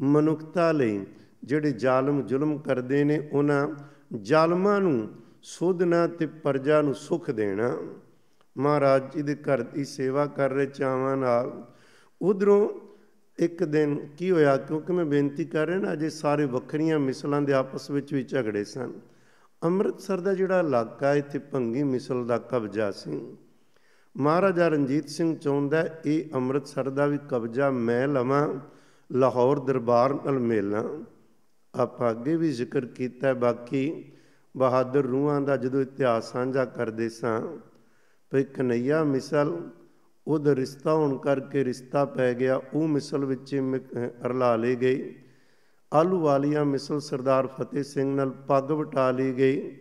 ਮਨੁੱਖਤਾ ਲਈ ਜਿਹੜੇ ਜ਼ਾਲਮ ਜ਼ੁਲਮ ਕਰਦੇ ਨੇ ਉਹਨਾਂ ਜ਼ਾਲਮਾਂ ਨੂੰ ਸੋਧਣਾ ਤੇ ਪਰਜਾ ਨੂੰ ਸੁਖ ਦੇਣਾ ਮਹਾਰਾਜ ਜੀ ਦੇ ਘਰ ਦੀ ਸੇਵਾ ਕਰ ਰਹੇ ਚਾਵਾਂ ਨਾਲ ਉਧਰੋਂ ਇੱਕ ਦਿਨ ਕੀ ਹੋਇਆ ਕਿਉਂਕਿ ਮੈਂ ਬੇਨਤੀ ਕਰ ਰਿਹਾ ਨਾ ਅਜੇ ਸਾਰੇ ਵੱਖਰੀਆਂ ਮਿਸਲਾਂ ਦੇ ਆਪਸ ਵਿੱਚ ਵੀ ਝਗੜੇ ਸਨ ਅੰਮ੍ਰਿਤਸਰ ਦਾ ਜਿਹੜਾ ਇਲਾਕਾ ਇੱਥੇ ਭੰਗੀ ਮਿਸਲ ਦਾ ਕਬਜ਼ਾ ਸੀ ਮਹਾਰਾਜਾ ਰਣਜੀਤ ਸਿੰਘ ਚਾਹੁੰਦਾ ਇਹ ਅੰਮ੍ਰਿਤਸਰ ਦਾ ਵੀ ਕਬਜ਼ਾ ਮੈਂ ਲਵਾਂ ਲਾਹੌਰ ਦਰਬਾਰ ਨਾਲ ਮੇਲਾ ਆਪਾਂ ਅੱਗੇ ਵੀ ਜ਼ਿਕਰ ਕੀਤਾ ਬਾਕੀ ਬਹਾਦਰ ਰੂਹਾਂ ਦਾ ਜਦੋਂ ਇਤਿਹਾਸ ਸਾਂਝਾ ਕਰਦੇ ਸਾਂ ਭਈ ਕਨਈਆ ਮਿਸਲ ਉਹਦਾ ਰਿਸ਼ਤਾ ਹੋਣ ਕਰਕੇ ਰਿਸ਼ਤਾ ਪੈ ਗਿਆ ਉਹ ਮਿਸਲ ਵਿੱਚ ਅਰਲਾ ਲਈ ਗਈ ਆਲੂ ਵਾਲੀਆਂ ਮਿਸਲ ਸਰਦਾਰ ਫਤਿਹ ਸਿੰਘ ਨਾਲ ਪੱਗ ਵਟਾ ਲਈ ਗਈ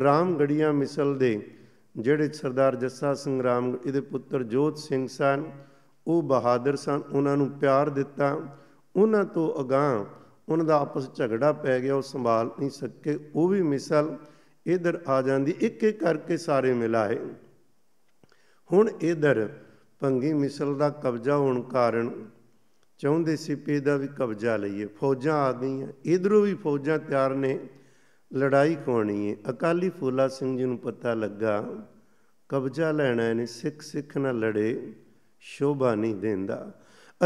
ਰਾਮਗੜੀਆਂ ਮਿਸਲ ਦੇ ਜਿਹੜੇ ਸਰਦਾਰ ਜੱਸਾ ਸਿੰਘ ਰਾਮ ਇਹਦੇ ਪੁੱਤਰ ਜੋਤ ਸਿੰਘ ਸਨ ਉਹ ਬਹਾਦਰ ਸਨ ਉਹਨਾਂ ਨੂੰ ਪਿਆਰ ਦਿੱਤਾ ਉਹਨਾਂ ਤੋਂ ਅਗਾਹ ਉਹਨਾਂ ਦਾ ਆਪਸ ਝਗੜਾ ਪੈ ਗਿਆ ਉਹ ਸੰਭਾਲ ਨਹੀਂ ਸਕੇ ਉਹ ਵੀ ਮਿਸਲ ਇਧਰ ਆ ਜਾਂਦੀ ਇੱਕ ਇੱਕ ਕਰਕੇ ਸਾਰੇ ਮਿਲਾਏ ਹੁਣ ਇਧਰ ਭੰਗੀ ਮਿਸਲ ਦਾ ਕਬਜ਼ਾ ਹੋਣ ਕਾਰਨ ਚਾਹੁੰਦੇ ਸੀ ਪੀ ਦਾ ਵੀ ਕਬਜ਼ਾ ਲਈਏ ਫੌਜਾਂ ਆ ਗਈਆਂ ਇਧਰੋਂ ਵੀ ਫੌਜਾਂ ਤਿਆਰ ਨੇ ਲੜਾਈ ਕੋਣੀ ਹੈ ਅਕਾਲੀ ਫੂਲਾ ਸਿੰਘ ਜੀ ਨੂੰ ਪਤਾ ਲੱਗਾ ਕਬਜ਼ਾ ਲੈਣਾ ਨੇ ਸਿੱਖ ਸਿੱਖ ਨਾਲ ਲੜੇ ਸ਼ੋਭਾ ਨਹੀਂ ਦਿੰਦਾ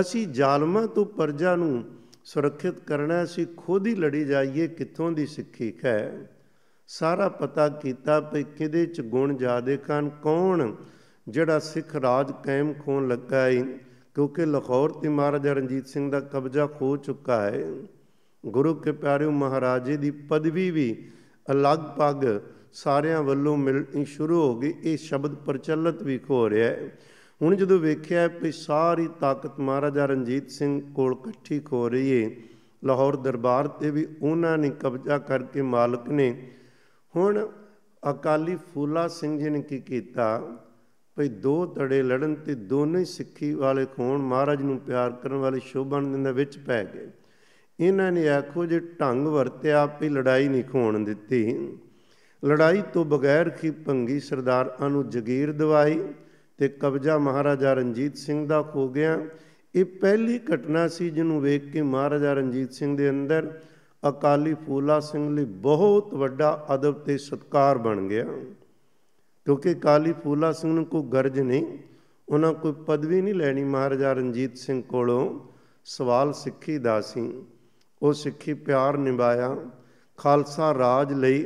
ਅਸੀਂ ਜ਼ਾਲਮਾਂ ਤੋਂ ਪਰਜਾ ਨੂੰ ਸੁਰੱਖਿਅਤ ਕਰਨਾ ਅਸੀਂ ਖੁਦ ਹੀ ਲੜੀ ਜਾਈਏ ਕਿੱਥੋਂ ਦੀ ਸਿੱਖੀ ਹੈ ਸਾਰਾ ਪਤਾ ਕੀਤਾ ਕਿ ਕਿਹਦੇ ਚ ਗੁਣ ਜਾਦੇ ਕਾਨ ਕੌਣ ਜਿਹੜਾ ਸਿੱਖ ਰਾਜ ਕਾਇਮ ਖੋਣ ਲੱਗਾ ਹੈ ਕਿਉਂਕਿ ਲਾਹੌਰ ਤੇ ਮਹਾਰਾਜਾ ਰਣਜੀਤ ਸਿੰਘ ਦਾ ਕਬਜ਼ਾ ਖੋ ਚੁੱਕਾ ਹੈ ਗੁਰੂ ਕੇ ਪਿਆਰਿਓ ਮਹਾਰਾਜੇ ਦੀ ਪਦਵੀ ਵੀ ਅਲੱਗ-ਪੱਗ ਸਾਰਿਆਂ ਵੱਲੋਂ ਮਿਲਣੀ ਸ਼ੁਰੂ ਹੋ ਗਈ ਇਹ ਸ਼ਬਦ ਪ੍ਰਚਲਿਤ ਵੀ ਹੋ ਰਿਹਾ ਹੈ ਹੁਣ ਜਦੋਂ ਵੇਖਿਆ ਕਿ ਸਾਰੀ ਤਾਕਤ ਮਹਾਰਾਜਾ ਰਣਜੀਤ ਸਿੰਘ ਕੋਲ ਇਕੱਠੀ ਹੋ ਰਹੀ ਏ ਲਾਹੌਰ ਦਰਬਾਰ ਤੇ ਵੀ ਉਹਨਾਂ ਨੇ ਕਬਜ਼ਾ ਕਰਕੇ ਮਾਲਕ ਨੇ ਹੁਣ ਅਕਾਲੀ ਫੂਲਾ ਸਿੰਘ ਜੀ ਨੇ ਕੀ ਕੀਤਾ ਭਈ ਦੋ ਤੜੇ ਲੜਨ ਤੇ ਦੋਨੇ ਸਿੱਖੀ ਵਾਲੇ ਕੋਣ ਮਹਾਰਾਜ ਨੂੰ ਪਿਆਰ ਕਰਨ ਵਾਲੇ ਸ਼ੋਭਨ ਦੇ ਵਿੱਚ ਪੈ ਗਏ ਇਹਨਾਂ ਨੇ ਆਖੋ ਜੇ ਢੰਗ ਵਰਤਿਆ ਵੀ ਲੜਾਈ ਨਹੀਂ ਖੋਣ ਦਿੱਤੀ ਲੜਾਈ ਤੋਂ ਬਗੈਰ ਕੀ ਭੰਗੀ ਸਰਦਾਰਾਂ ਨੂੰ ਜਗੀਰ ਦਵਾਈ ਤੇ ਕਬਜ਼ਾ ਮਹਾਰਾਜਾ ਰਣਜੀਤ ਸਿੰਘ ਦਾ ਹੋ ਗਿਆ ਇਹ ਪਹਿਲੀ ਘਟਨਾ ਸੀ ਜਿਹਨੂੰ ਵੇਖ ਕੇ ਮਹਾਰਾਜਾ ਰਣਜੀਤ ਸਿੰਘ ਦੇ ਅੰਦਰ ਅਕਾਲੀ ਫੂਲਾ ਸਿੰਘ ਲਈ ਬਹੁਤ ਵੱਡਾ ਅਦਬ ਤੇ ਸਤਕਾਰ ਬਣ ਗਿਆ ਕਿਉਂਕਿ ਕਾਲੀ ਫੂਲਾ ਸਿੰਘ ਨੂੰ ਕੋਈ ਗਰਜ ਨਹੀਂ ਉਹਨਾਂ ਕੋਈ ਪਦਵੀ ਨਹੀਂ ਲੈਣੀ ਮਹਾਰਾਜਾ ਰਣਜੀਤ ਸਿੰਘ ਕੋਲੋਂ ਸਵਾਲ ਸਿੱਖੀ ਦਾ ਸੀ ਉਹ ਸਿੱਖੀ ਪਿਆਰ ਨਿਭਾਇਆ ਖਾਲਸਾ ਰਾਜ ਲਈ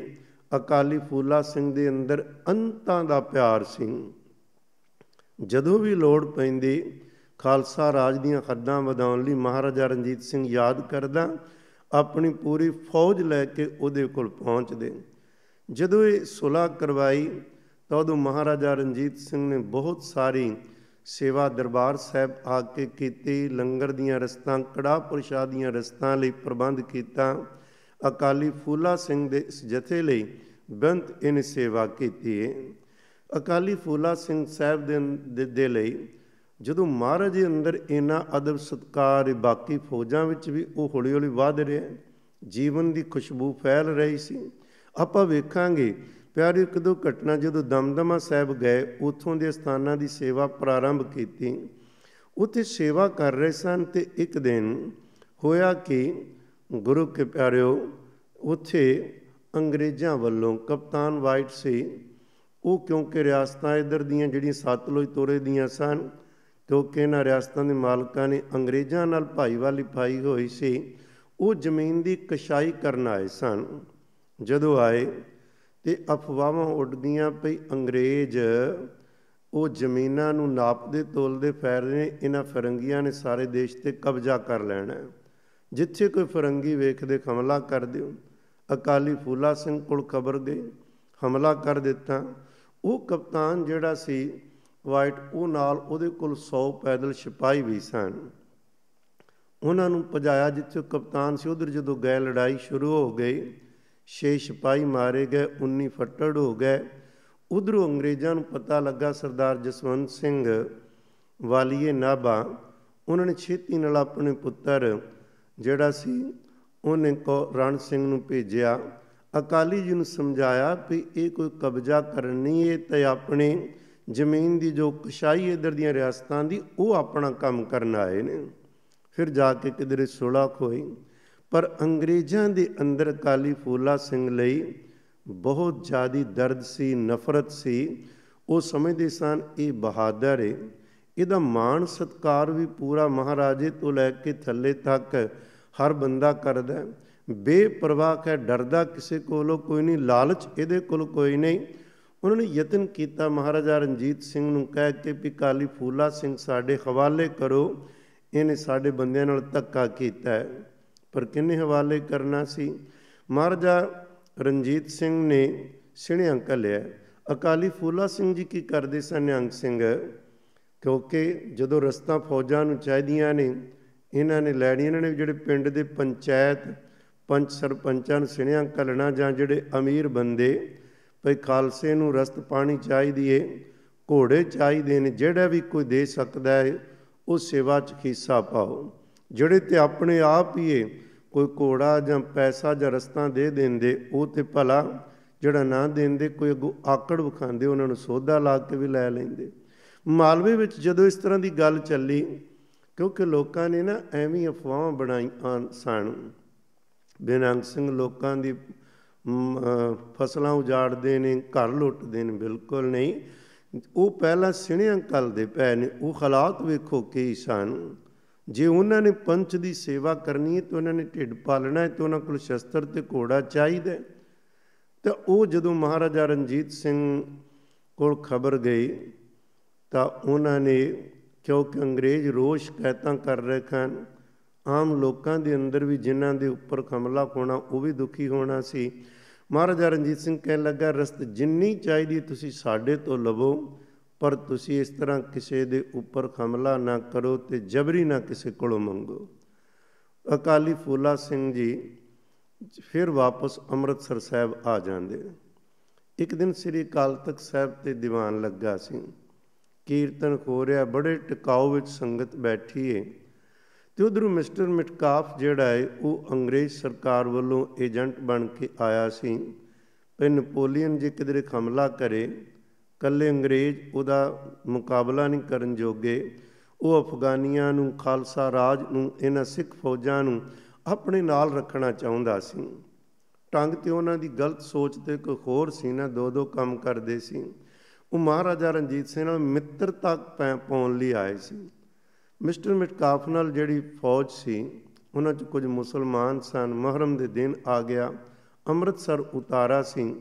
ਅਕਾਲੀ ਫੂਲਾ ਸਿੰਘ ਦੇ ਅੰਦਰ ਅੰਤਾਂ ਦਾ ਪਿਆਰ ਸੀ ਜਦੋਂ ਵੀ ਲੋੜ ਪੈਂਦੀ ਖਾਲਸਾ ਰਾਜ ਦੀਆਂ ਹੱਦਾਂ ਵਧਾਉਣ ਲਈ ਮਹਾਰਾਜਾ ਰਣਜੀਤ ਸਿੰਘ ਯਾਦ ਕਰਦਾ ਆਪਣੀ ਪੂਰੀ ਫੌਜ ਲੈ ਕੇ ਉਹਦੇ ਕੋਲ ਪਹੁੰਚਦੇ ਜਦੋਂ ਇਹ ਸੁਲਾ ਕਰਵਾਈ ਤਾਂ ਉਦੋਂ ਮਹਾਰਾਜਾ ਰਣਜੀਤ ਸਿੰਘ ਨੇ ਬਹੁਤ ਸਾਰੀ ਸੇਵਾ ਦਰਬਾਰ ਸਾਹਿਬ ਆ ਕੇ ਕੀਤੀ ਲੰਗਰ ਦੀਆਂ ਰਸਤਾਂ ਕੜਾ ਪ੍ਰਸ਼ਾਦ ਦੀਆਂ ਰਸਤਾਂ ਲਈ ਪ੍ਰਬੰਧ ਕੀਤਾ ਅਕਾਲੀ ਫੂਲਾ ਸਿੰਘ ਦੇ ਇਸ ਜਥੇ ਲਈ ਬੰਤ ਇਹਨੇ ਸੇਵਾ ਕੀਤੀ ਹੈ ਅਕਾਲੀ ਫੂਲਾ ਸਿੰਘ ਸਾਹਿਬ ਦੇ ਦੇ ਲਈ ਜਦੋਂ ਮਹਾਰਾਜ ਦੇ ਅੰਦਰ ਇਨਾ ਅਦਬ ਸਤਕਾਰ ਬਾਕੀ ਫੌਜਾਂ ਵਿੱਚ ਵੀ ਉਹ ਹੌਲੀ-ਹੌਲੀ ਵਧ ਰਿਹਾ ਜੀਵਨ ਦੀ ਖੁਸ਼ਬੂ ਫੈਲ ਰਹੀ ਸੀ ਆਪਾਂ ਵੇਖਾਂਗੇ ਪਿਆਰੇ ਕਦੋਂ ਘਟਨਾ ਜਦੋਂ ਦਮਦਮਾ ਸਾਹਿਬ ਗਏ ਉਥੋਂ ਦੇ ਸਥਾਨਾਂ ਦੀ ਸੇਵਾ ਪ੍ਰਾਰੰਭ ਕੀਤੀ ਉਥੇ ਸੇਵਾ ਕਰ ਰਹੇ ਸਨ ਤੇ ਇੱਕ ਦਿਨ ਹੋਇਆ ਕਿ ਗੁਰੂ ਕੇ ਪਿਆਰਿਓ ਉਥੇ ਅੰਗਰੇਜ਼ਾਂ ਵੱਲੋਂ ਕਪਤਾਨ ਵਾਈਟ ਸੀ ਉਹ ਕਿਉਂਕਿ ਰਿਆਸਤਾਂ ਇਧਰ ਦੀਆਂ ਜਿਹੜੀਆਂ ਸਤਲੁਜ ਤੋਰੇ ਦੀਆਂ ਸਨ ਤੇ ਉਹ ਕਿਹਨਾਂ ਰਿਆਸਤਾਂ ਦੇ ਮਾਲਕਾਂ ਨੇ ਅੰਗਰੇਜ਼ਾਂ ਨਾਲ ਭਾਈਵਾਲੀ ਪਾਈ ਹੋਈ ਸੀ ਉਹ ਜ਼ਮੀਨ ਦੀ ਕਸ਼ਾਈ ਕਰਨ ਆਏ ਸਨ ਜਦੋਂ ਆਏ ਇਹ ਅਫਵਾਹਾਂ ਉੱਡਦੀਆਂ ਪਈ ਅੰਗਰੇਜ਼ ਉਹ ਜ਼ਮੀਨਾਂ ਨੂੰ ਨਾਪਦੇ ਤੋਲਦੇ ਫੈਰਦੇ ਨੇ ਇਹਨਾਂ ਫਰੰਗੀਆਂ ਨੇ ਸਾਰੇ ਦੇਸ਼ ਤੇ ਕਬਜ਼ਾ ਕਰ ਲੈਣਾ ਜਿੱਥੇ ਕੋਈ ਫਰੰਗੀ ਵੇਖਦੇ ਹਮਲਾ ਕਰ ਦਿਓ ਅਕਾਲੀ ਫੂਲਾ ਸਿੰਘ ਕੋਲ ਕਬਰ ਗਏ ਹਮਲਾ ਕਰ ਦਿੱਤਾ ਉਹ ਕਪਤਾਨ ਜਿਹੜਾ ਸੀ ਵਾਈਟ ਉਹ ਨਾਲ ਉਹਦੇ ਕੋਲ 100 ਪੈਦਲ ਸਿਪਾਹੀ ਵੀ ਸਨ ਉਹਨਾਂ ਨੂੰ ਭਜਾਇਆ ਜਿੱਥੇ ਕਪਤਾਨ ਸੀ ਉਧਰ ਜਦੋਂ ਗਏ ਲੜਾਈ ਸ਼ੁਰੂ ਹੋ ਗਈ ਛੇ ਸਿਪਾਹੀ ਮਾਰੇ ਗਏ 19 ਫੱਟੜ ਹੋ ਗਏ ਉਧਰੋਂ ਅੰਗਰੇਜ਼ਾਂ ਨੂੰ ਪਤਾ ਲੱਗਾ ਸਰਦਾਰ ਜਸਵੰਤ ਸਿੰਘ ਵਾਲੀਏ ਨਾਭਾ ਉਹਨਾਂ ਨੇ ਛੇਤੀ ਨਾਲ ਆਪਣੇ ਪੁੱਤਰ ਜਿਹੜਾ ਸੀ ਉਹਨੇ ਕੋ ਰਣ ਸਿੰਘ ਨੂੰ ਭੇਜਿਆ ਅਕਾਲੀ ਜੀ ਨੂੰ ਸਮਝਾਇਆ ਕਿ ਇਹ ਕੋਈ ਕਬਜ਼ਾ ਕਰਨ ਨਹੀਂ ਇਹ ਤੇ ਆਪਣੇ ਜ਼ਮੀਨ ਦੀ ਜੋ ਕਸ਼ਾਈ ਇਧਰ ਦੀਆਂ ਰਿਆਸਤਾਂ ਦੀ ਉਹ ਆਪਣਾ ਕੰਮ ਕਰਨ ਆਏ ਨੇ ਫਿਰ ਜਾ ਕੇ ਕਿਧਰੇ ਸੁਲਹ ਹੋਈ ਪਰ ਅੰਗਰੇਜ਼ਾਂ ਦੇ ਅੰਦਰ ਕਾਲੀ ਫੂਲਾ ਸਿੰਘ ਲਈ ਬਹੁਤ ਜ਼ਿਆਦੀ ਦਰਦ ਸੀ ਨਫ਼ਰਤ ਸੀ ਉਹ ਸਮਝਦੇ ਸਨ ਇਹ ਬਹਾਦਰ ਹੈ ਇਹਦਾ ਮਾਣ ਸਤਕਾਰ ਵੀ ਪੂਰਾ ਮਹਾਰਾਜੇ ਤੋਂ ਲੈ ਕੇ ਥੱਲੇ ਤੱਕ ਹਰ ਬੰਦਾ ਕਰਦਾ ਬੇਪਰਵਾਹ ਹੈ ਡਰਦਾ ਕਿਸੇ ਕੋਲੋਂ ਕੋਈ ਨਹੀਂ ਲਾਲਚ ਇਹਦੇ ਕੋਲ ਕੋਈ ਨਹੀਂ ਉਹਨਾਂ ਨੇ ਯਤਨ ਕੀਤਾ ਮਹਾਰਾਜਾ ਰਣਜੀਤ ਸਿੰਘ ਨੂੰ ਕਹਿ ਕੇ ਵੀ ਕਾਲੀ ਫੂਲਾ ਸਿੰਘ ਸਾਡੇ ਹਵਾਲੇ ਕਰੋ ਇਹਨੇ ਸਾਡੇ ਬੰਦਿਆਂ ਨਾਲ ਧੱਕਾ ਕੀਤਾ ਹੈ ਪਰ ਕਿੰਨੇ ਹਵਾਲੇ ਕਰਨਾ ਸੀ ਮਹਾਰਾਜਾ ਰਣਜੀਤ ਸਿੰਘ ਨੇ ਅੰਕ ਕਲਿਆ ਅਕਾਲੀ ਫੂਲਾ ਸਿੰਘ ਜੀ ਕੀ ਕਰਦੇ ਸਨ ਨਿਹੰਗ ਸਿੰਘ ਕਿਉਂਕਿ ਜਦੋਂ ਰਸਤਾ ਫੌਜਾਂ ਨੂੰ ਚਾਹੀਦੀਆਂ ਨੇ ਇਹਨਾਂ ਨੇ ਲੈਣੀ ਇਹਨਾਂ ਨੇ ਜਿਹੜੇ ਪਿੰਡ ਦੇ ਪੰਚਾਇਤ ਪੰਚ ਸਰਪੰਚਾਂ ਨੂੰ ਅੰਕ ਕਲਣਾ ਜਾਂ ਜਿਹੜੇ ਅਮੀਰ ਬੰਦੇ ਭਈ ਖਾਲਸੇ ਨੂੰ ਰਸਤ ਪਾਣੀ ਚਾਹੀਦੀ ਏ ਘੋੜੇ ਚਾਹੀਦੇ ਨੇ ਜਿਹੜਾ ਵੀ ਕੋਈ ਦੇ ਸਕਦਾ ਏ ਉਹ ਸੇਵਾ 'ਚ ਹਿੱਸਾ ਪਾਓ ਜਿਹੜੇ ਤੇ ਆਪਣੇ ਆਪ ਹੀ ਏ ਕੋਈ ਕੋੜਾ ਜਾਂ ਪੈਸਾ ਜਾਂ ਰਸਤਾ ਦੇ ਦਿੰਦੇ ਉਹ ਤੇ ਭਲਾ ਜਿਹੜਾ ਨਾ ਦਿੰਦੇ ਕੋਈ ਅਗੋ ਆਕੜ ਵਖਾਂਦੇ ਉਹਨਾਂ ਨੂੰ ਸੋਧਾ ਲਾ ਕੇ ਵੀ ਲੈ ਲੈਂਦੇ ਮਾਲਵੇ ਵਿੱਚ ਜਦੋਂ ਇਸ ਤਰ੍ਹਾਂ ਦੀ ਗੱਲ ਚੱਲੀ ਕਿਉਂਕਿ ਲੋਕਾਂ ਨੇ ਨਾ ਐਵੇਂ ਅਫਵਾਹਾਂ ਬਣਾਈਆਂ ਸਨ ਬੇਨੰਗ ਸਿੰਘ ਲੋਕਾਂ ਦੀ ਫਸਲਾਂ ਉਜਾੜਦੇ ਨੇ ਘਰ ਲੁੱਟਦੇ ਨੇ ਬਿਲਕੁਲ ਨਹੀਂ ਉਹ ਪਹਿਲਾਂ ਸਿਣਿਆਂ ਦੇ ਪੈ ਨੇ ਉਹ ਹਾਲਾਤ ਵੇਖੋ ਕੀ ਸਨ ਜੇ ਉਹਨਾਂ ਨੇ ਪੰਚ ਦੀ ਸੇਵਾ ਕਰਨੀ ਹੈ ਤਾਂ ਉਹਨਾਂ ਨੇ ਢਿੱਡ ਪਾਲਣਾ ਹੈ ਤਾਂ ਉਹਨਾਂ ਕੋਲ ਸ਼ਸਤਰ ਤੇ ਘੋੜਾ ਚਾਹੀਦਾ ਤਾਂ ਉਹ ਜਦੋਂ ਮਹਾਰਾਜਾ ਰਣਜੀਤ ਸਿੰਘ ਕੋਲ ਖਬਰ ਗਈ ਤਾਂ ਉਹਨਾਂ ਨੇ ਕਿਉਂਕਿ ਅੰਗਰੇਜ਼ ਰੋਸ਼ ਸ਼ਿਕਾਇਤਾਂ ਕਰ ਰਹੇ ਹਨ ਆਮ ਲੋਕਾਂ ਦੇ ਅੰਦਰ ਵੀ ਜਿਨ੍ਹਾਂ ਦੇ ਉੱਪਰ ਹਮਲਾ ਹੋਣਾ ਉਹ ਵੀ ਦੁਖੀ ਹੋਣਾ ਸੀ ਮਹਾਰਾਜਾ ਰਣਜੀਤ ਸਿੰਘ ਕਹਿਣ ਲੱਗਾ ਰਸਤ ਜਿੰਨੀ ਚਾਹੀਦੀ ਤੁਸੀਂ ਸਾਡੇ ਤੋਂ ਲਵੋ ਪਰ ਤੁਸੀਂ ਇਸ ਤਰ੍ਹਾਂ ਕਿਸੇ ਦੇ ਉੱਪਰ ਹਮਲਾ ਨਾ ਕਰੋ ਤੇ ਜਬਰੀ ਨਾ ਕਿਸੇ ਕੋਲੋਂ ਮੰਗੋ ਅਕਾਲੀ ਫੂਲਾ ਸਿੰਘ ਜੀ ਫਿਰ ਵਾਪਸ ਅੰਮ੍ਰਿਤਸਰ ਸਾਹਿਬ ਆ ਜਾਂਦੇ ਇੱਕ ਦਿਨ ਸ੍ਰੀ ਅਕਾਲ ਤਖਤ ਸਾਹਿਬ ਤੇ ਦੀਵਾਨ ਲੱਗਾ ਸੀ ਕੀਰਤਨ ਹੋ ਰਿਹਾ ਬੜੇ ਟਿਕਾਉ ਵਿੱਚ ਸੰਗਤ ਬੈਠੀ ਏ ਤੇ ਉਧਰੋਂ ਮਿਸਟਰ ਮਿਟਕਾਫ ਜਿਹੜਾ ਏ ਉਹ ਅੰਗਰੇਜ਼ ਸਰਕਾਰ ਵੱਲੋਂ ਏਜੰਟ ਬਣ ਕੇ ਆਇਆ ਸੀ ਤੇ ਨਪੋਲੀਅਨ ਜੇ ਕਿਧਰੇ ਹਮਲਾ ਕਰੇ ਕੱਲੇ ਅੰਗਰੇਜ਼ ਉਹਦਾ ਮੁਕਾਬਲਾ ਨਹੀਂ ਕਰਨ ਜੋਗੇ ਉਹ ਅਫਗਾਨੀਆਂ ਨੂੰ ਖਾਲਸਾ ਰਾਜ ਨੂੰ ਇਹਨਾਂ ਸਿੱਖ ਫੌਜਾਂ ਨੂੰ ਆਪਣੇ ਨਾਲ ਰੱਖਣਾ ਚਾਹੁੰਦਾ ਸੀ ਟੰਗ ਤੇ ਉਹਨਾਂ ਦੀ ਗਲਤ ਸੋਚ ਤੇ ਕੋਈ ਹੋਰ ਸੀ ਨਾ ਦੋ ਦੋ ਕੰਮ ਕਰਦੇ ਸੀ ਉਹ ਮਹਾਰਾਜਾ ਰਣਜੀਤ ਸਿੰਘ ਨਾਲ ਮਿੱਤਰਤਾ ਪਾਉਣ ਲਈ ਆਏ ਸੀ ਮਿਸਟਰ ਮਿਟਕਾਫ ਨਾਲ ਜਿਹੜੀ ਫੌਜ ਸੀ ਉਹਨਾਂ 'ਚ ਕੁਝ ਮੁਸਲਮਾਨ ਸਨ ਮਹਰਮ ਦੇ ਦਿਨ ਆ ਗਿਆ ਅੰਮ੍ਰਿਤਸਰ ਉਤਾਰਾ ਸਿੰਘ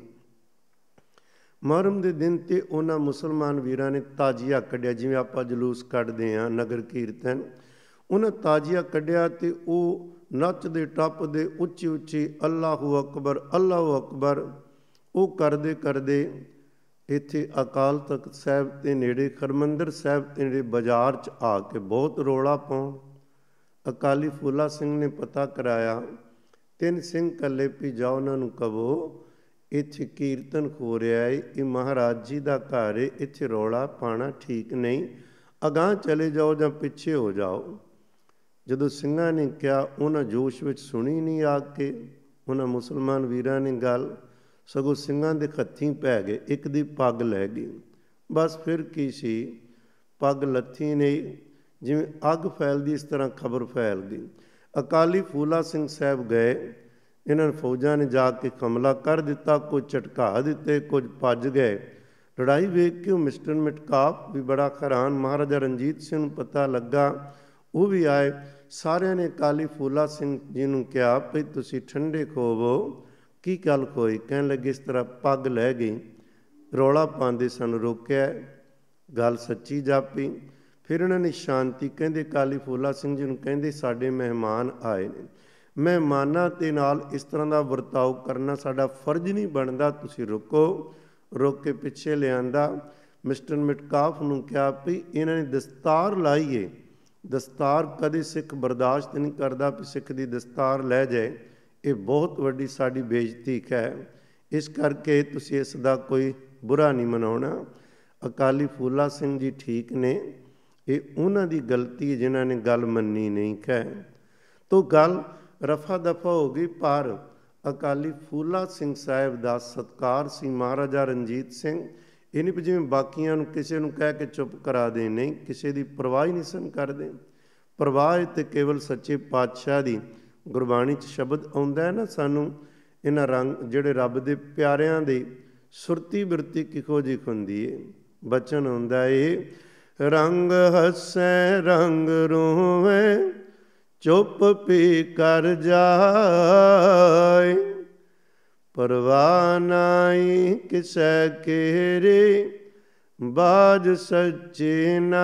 ਮਹਰਮ ਦੇ ਦਿਨ ਤੇ ਉਹਨਾਂ ਮੁਸਲਮਾਨ ਵੀਰਾਂ ਨੇ ਤਾਜੀਆ ਕੱਢਿਆ ਜਿਵੇਂ ਆਪਾਂ ਜਲੂਸ ਕੱਢਦੇ ਆ ਨਗਰ ਕੀਰਤਨ ਉਹਨਾਂ ਤਾਜੀਆ ਕੱਢਿਆ ਤੇ ਉਹ ਨੱਚਦੇ ਟੱਪਦੇ ਉੱਚੀ ਉੱਚੀ ਅੱਲਾਹੁ ਅਕਬਰ ਅੱਲਾਹੁ ਅਕਬਰ ਉਹ ਕਰਦੇ ਕਰਦੇ ਇੱਥੇ ਅਕਾਲ ਤਖਤ ਸਾਹਿਬ ਦੇ ਨੇੜੇ ਖਰਮੰਦਰ ਸਾਹਿਬ ਦੇ ਨੇੜੇ ਬਾਜ਼ਾਰ 'ਚ ਆ ਕੇ ਬਹੁਤ ਰੋਲਾ ਪਾਉਣ ਅਕਾਲੀ ਫੂਲਾ ਸਿੰਘ ਨੇ ਪਤਾ ਕਰਾਇਆ ਤਿੰਨ ਸਿੰਘ ਕੱਲੇ ਪੀ ਜਾ ਉਹਨਾਂ ਨੂੰ ਕਹੋ ਇੱਥੇ ਕੀਰਤਨ ਹੋ ਰਿਹਾ ਏ ਇਹ ਮਹਾਰਾਜ ਜੀ ਦਾ ਘਰ ਏ ਇੱਥੇ ਰੌਲਾ ਪਾਣਾ ਠੀਕ ਨਹੀਂ ਅਗਾਹ ਚਲੇ ਜਾਓ ਜਾਂ ਪਿੱਛੇ ਹੋ ਜਾਓ ਜਦੋਂ ਸਿੰਘਾਂ ਨੇ ਕਿਹਾ ਉਹਨਾਂ ਜੋਸ਼ ਵਿੱਚ ਸੁਣੀ ਨਹੀਂ ਆ ਕੇ ਉਹਨਾਂ ਮੁਸਲਮਾਨ ਵੀਰਾਂ ਨੇ ਗੱਲ ਸਗੋਂ ਸਿੰਘਾਂ ਦੇ ਖੱਥੀ ਪੈ ਗਏ ਇੱਕ ਦੀ ਪੱਗ ਲੈ ਗਈ ਬਸ ਫਿਰ ਕੀ ਸੀ ਪੱਗ ਲੱਥੀ ਨੇ ਜਿਵੇਂ ਅੱਗ ਫੈਲਦੀ ਇਸ ਤਰ੍ਹਾਂ ਖਬਰ ਫੈਲ ਗਈ ਅਕਾਲੀ ਫੂਲਾ ਸਿੰਘ ਸਾਹਿਬ ਗਏ ਇਹਨਾਂ ਫੌਜਾਂ ਨੇ ਜਾ ਕੇ ਕਮਲਾ ਕਰ ਦਿੱਤਾ ਕੁਝ ਝਟਕਾ ਦਿੱਤੇ ਕੁਝ ਭੱਜ ਗਏ ਲੜਾਈ ਵੇਖ ਕੇ ਮਿਸਟਰ ਮਿਟਕਾਪ ਵੀ ਬੜਾ ਹੈਰਾਨ ਮਹਾਰਾਜਾ ਰਣਜੀਤ ਸਿੰਘ ਨੂੰ ਪਤਾ ਲੱਗਾ ਉਹ ਵੀ ਆਏ ਸਾਰਿਆਂ ਨੇ ਕਾਲੀ ਫੂਲਾ ਸਿੰਘ ਜੀ ਨੂੰ ਕਿਹਾ ਭਈ ਤੁਸੀਂ ਠੰਡੇ ਖੋਵੋ ਕੀ ਗੱਲ ਕੋਈ ਕਹਿਣ ਲੱਗੇ ਇਸ ਤਰ੍ਹਾਂ ਪੱਗ ਲੈ ਗਈ ਰੋਲਾ ਪਾਉਂਦੇ ਸਨ ਰੋਕਿਆ ਗੱਲ ਸੱਚੀ ਜਾਪੀ ਫਿਰ ਉਹਨਾਂ ਨੇ ਸ਼ਾਂਤੀ ਕਹਿੰਦੇ ਕਾਲੀ ਫੂਲਾ ਸਿੰਘ ਜੀ ਨੂੰ ਕਹਿੰਦੇ ਸਾਡੇ ਮਹਿਮਾਨ ਆਏ ਨੇ ਮਹਿਮਾਨਾਂ ਦੇ ਨਾਲ ਇਸ ਤਰ੍ਹਾਂ ਦਾ ਵਰਤਾਓ ਕਰਨਾ ਸਾਡਾ ਫਰਜ਼ ਨਹੀਂ ਬਣਦਾ ਤੁਸੀਂ ਰੁਕੋ ਰੁਕ ਕੇ ਪਿੱਛੇ ਲਿਆਂਦਾ ਮਿਸਟਰ ਮਿਟਕਾਫ ਨੂੰ ਕਿਹਾ ਵੀ ਇਹਨਾਂ ਨੇ ਦਸਤਾਰ ਲਾਈਏ ਦਸਤਾਰ ਕਦੇ ਸਿੱਖ ਬਰਦਾਸ਼ਤ ਨਹੀਂ ਕਰਦਾ ਕਿ ਸਿੱਖ ਦੀ ਦਸਤਾਰ ਲੈ ਜਾਏ ਇਹ ਬਹੁਤ ਵੱਡੀ ਸਾਡੀ ਬੇਇੱਜ਼ਤੀ ਹੈ ਇਸ ਕਰਕੇ ਤੁਸੀਂ ਇਸ ਦਾ ਕੋਈ ਬੁਰਾ ਨਹੀਂ ਮਨਾਉਣਾ ਅਕਾਲੀ ਫੂਲਾ ਸਿੰਘ ਜੀ ਠੀਕ ਨੇ ਇਹ ਉਹਨਾਂ ਦੀ ਗਲਤੀ ਜਿਨ੍ਹਾਂ ਨੇ ਗੱਲ ਮੰਨੀ ਨਹੀਂ ਕਹਿ ਤੋ ਗੱਲ ਰਫਾ ਦਫਾ ਹੋ ਗਈ ਪਰ ਅਕਾਲੀ ਫੂਲਾ ਸਿੰਘ ਸਾਹਿਬ ਦਾ ਸਤਕਾਰ ਸੀ ਮਹਾਰਾਜਾ ਰਣਜੀਤ ਸਿੰਘ ਇਹਨੇ ਵੀ ਜਿਵੇਂ ਬਾਕੀਆਂ ਨੂੰ ਕਿਸੇ ਨੂੰ ਕਹਿ ਕੇ ਚੁੱਪ ਕਰਾ ਦੇ ਨਹੀਂ ਕਿਸੇ ਦੀ ਪਰਵਾਹ ਹੀ ਨਹੀਂ ਸਨ ਕਰਦੇ ਪਰਵਾਹ ਤੇ ਕੇਵਲ ਸੱਚੇ ਪਾਤਸ਼ਾਹ ਦੀ ਗੁਰਬਾਣੀ 'ਚ ਸ਼ਬਦ ਆਉਂਦਾ ਹੈ ਨਾ ਸਾਨੂੰ ਇਹਨਾਂ ਰੰਗ ਜਿਹੜੇ ਰੱਬ ਦੇ ਪਿਆਰਿਆਂ ਦੇ ਸੁਰਤੀ ਬਿਰਤੀ ਕਿਹੋ ਜੀ ਹੁੰਦੀ ਏ ਬਚਨ ਹੁੰਦਾ ਏ ਰੰਗ ਹੱਸੇ ਰੰਗ ਰੋਵੇ ਚੁੱਪ ਪੀ ਕਰ ਜਾਏ ਪਰਵਾਨਾਈ ਕਿਸੈ ਕੇਰੇ ਬਾਜ ਸੱਚੇ ਨਾ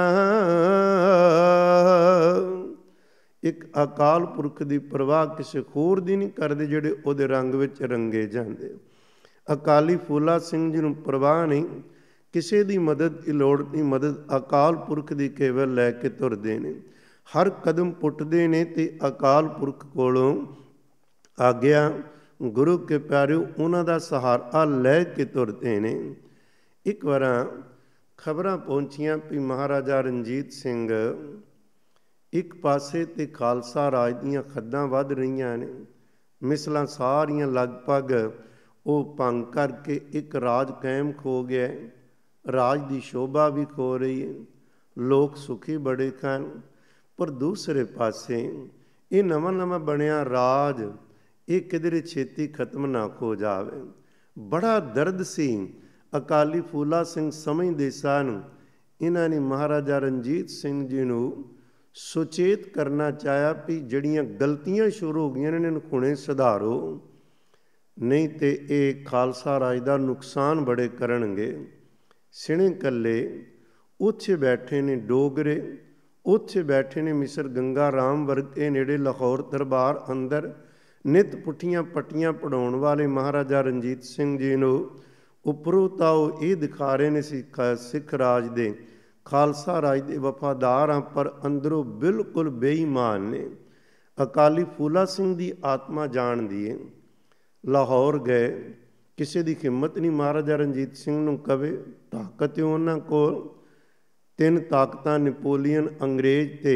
ਇੱਕ ਅਕਾਲ ਪੁਰਖ ਦੀ ਪਰਵਾਹ ਕਿਸੇ ਖੋਰ ਦੀ ਨਹੀਂ ਕਰਦੇ ਜਿਹੜੇ ਉਹਦੇ ਰੰਗ ਵਿੱਚ ਰੰਗੇ ਜਾਂਦੇ ਅਕਾਲੀ ਫੂਲਾ ਸਿੰਘ ਜੀ ਨੂੰ ਪਰਵਾਹ ਨਹੀਂ ਕਿਸੇ ਦੀ ਮਦਦ ਲੋੜ ਦੀ ਮਦਦ ਅਕਾਲ ਪੁਰਖ ਦੀ ਕੇਵਲ ਲੈ ਕੇ ਤੁਰਦੇ ਨੇ ਹਰ ਕਦਮ ਪੁੱਟਦੇ ਨੇ ਤੇ ਅਕਾਲ ਪੁਰਖ ਕੋਲੋਂ ਆਗਿਆ ਗੁਰੂ ਕੇ ਪਿਆਰਿਓ ਉਹਨਾਂ ਦਾ ਸਹਾਰਾ ਲੈ ਕੇ ਤੁਰਦੇ ਨੇ ਇੱਕ ਵਾਰਾਂ ਖਬਰਾਂ ਪਹੁੰਚੀਆਂ ਵੀ ਮਹਾਰਾਜਾ ਰਣਜੀਤ ਸਿੰਘ ਇੱਕ ਪਾਸੇ ਤੇ ਖਾਲਸਾ ਰਾਜ ਦੀਆਂ ਖੱਦਾਂ ਵੱਧ ਰਹੀਆਂ ਨੇ ਮਿਸਲਾਂ ਸਾਰੀਆਂ ਲਗਭਗ ਉਹ ਭੰਗ ਕਰਕੇ ਇੱਕ ਰਾਜ ਕਾਇਮ ਖੋ ਗਿਆ ਰਾਜ ਦੀ ਸ਼ੋਭਾ ਵੀ ਖੋ ਰਹੀ ਹੈ ਲੋਕ ਸੁਖੀ ਬੜੇ ਹਨ ਪਰ ਦੂਸਰੇ ਪਾਸੇ ਇਹ ਨਵਾਂ ਨਵਾਂ ਬਣਿਆ ਰਾਜ ਇਹ ਕਿਧਰੇ ਛੇਤੀ ਖਤਮ ਨਾ ਹੋ ਜਾਵੇ ਬੜਾ ਦਰਦ ਸੀ ਅਕਾਲੀ ਫੂਲਾ ਸਿੰਘ ਸਮਝਦੇ ਸਨ ਇਹਨਾਂ ਨੇ ਮਹਾਰਾਜਾ ਰਣਜੀਤ ਸਿੰਘ ਜੀ ਨੂੰ ਸੁਚੇਤ ਕਰਨਾ ਚਾਹਿਆ ਵੀ ਜਿਹੜੀਆਂ ਗਲਤੀਆਂ ਸ਼ੁਰੂ ਹੋ ਗਈਆਂ ਨੇ ਇਹਨਾਂ ਨੂੰ ਖੁਣੇ ਸੁਧਾਰੋ ਨਹੀਂ ਤੇ ਇਹ ਖਾਲਸਾ ਰਾਜ ਦਾ ਨੁਕਸਾਨ ਬੜੇ ਕਰਨਗੇ ਸਿਣੇ ਕੱਲੇ ਉੱਥੇ ਬੈਠੇ ਨੇ ਡੋਗਰੇ ਉੱਥੇ ਬੈਠੇ ਨੇ ਮਿਸਰ ਗੰਗਾ ਰਾਮ ਵਰਗੇ ਨੇੜੇ ਲਾਹੌਰ ਦਰਬਾਰ ਅੰਦਰ ਨਿਤ ਪੁੱਠੀਆਂ ਪਟੀਆਂ ਪੜਾਉਣ ਵਾਲੇ ਮਹਾਰਾਜਾ ਰਣਜੀਤ ਸਿੰਘ ਜੀ ਨੂੰ ਉਪਰੋਂ ਤਾਂ ਉਹ ਇਹ ਦਿਖਾ ਰਹੇ ਨੇ ਸਿੱਖ ਰਾਜ ਦੇ ਖਾਲਸਾ ਰਾਜ ਦੇ ਵਫਾਦਾਰ ਆ ਪਰ ਅੰਦਰੋਂ ਬਿਲਕੁਲ ਬੇਈਮਾਨ ਨੇ ਅਕਾਲੀ ਫੂਲਾ ਸਿੰਘ ਦੀ ਆਤਮਾ ਜਾਣਦੀ ਏ ਲਾਹੌਰ ਗਏ ਕਿਸੇ ਦੀ ਹਿੰਮਤ ਨਹੀਂ ਮਹਾਰਾਜਾ ਰਣਜੀਤ ਸਿੰਘ ਨੂੰ ਕਵੇ ਤਾਕਤ ਉਹਨਾਂ ਕੋਲ ਤਿੰਨ ਤਾਕਤਾਂ ਨੈਪੋਲੀਅਨ ਅੰਗਰੇਜ਼ ਤੇ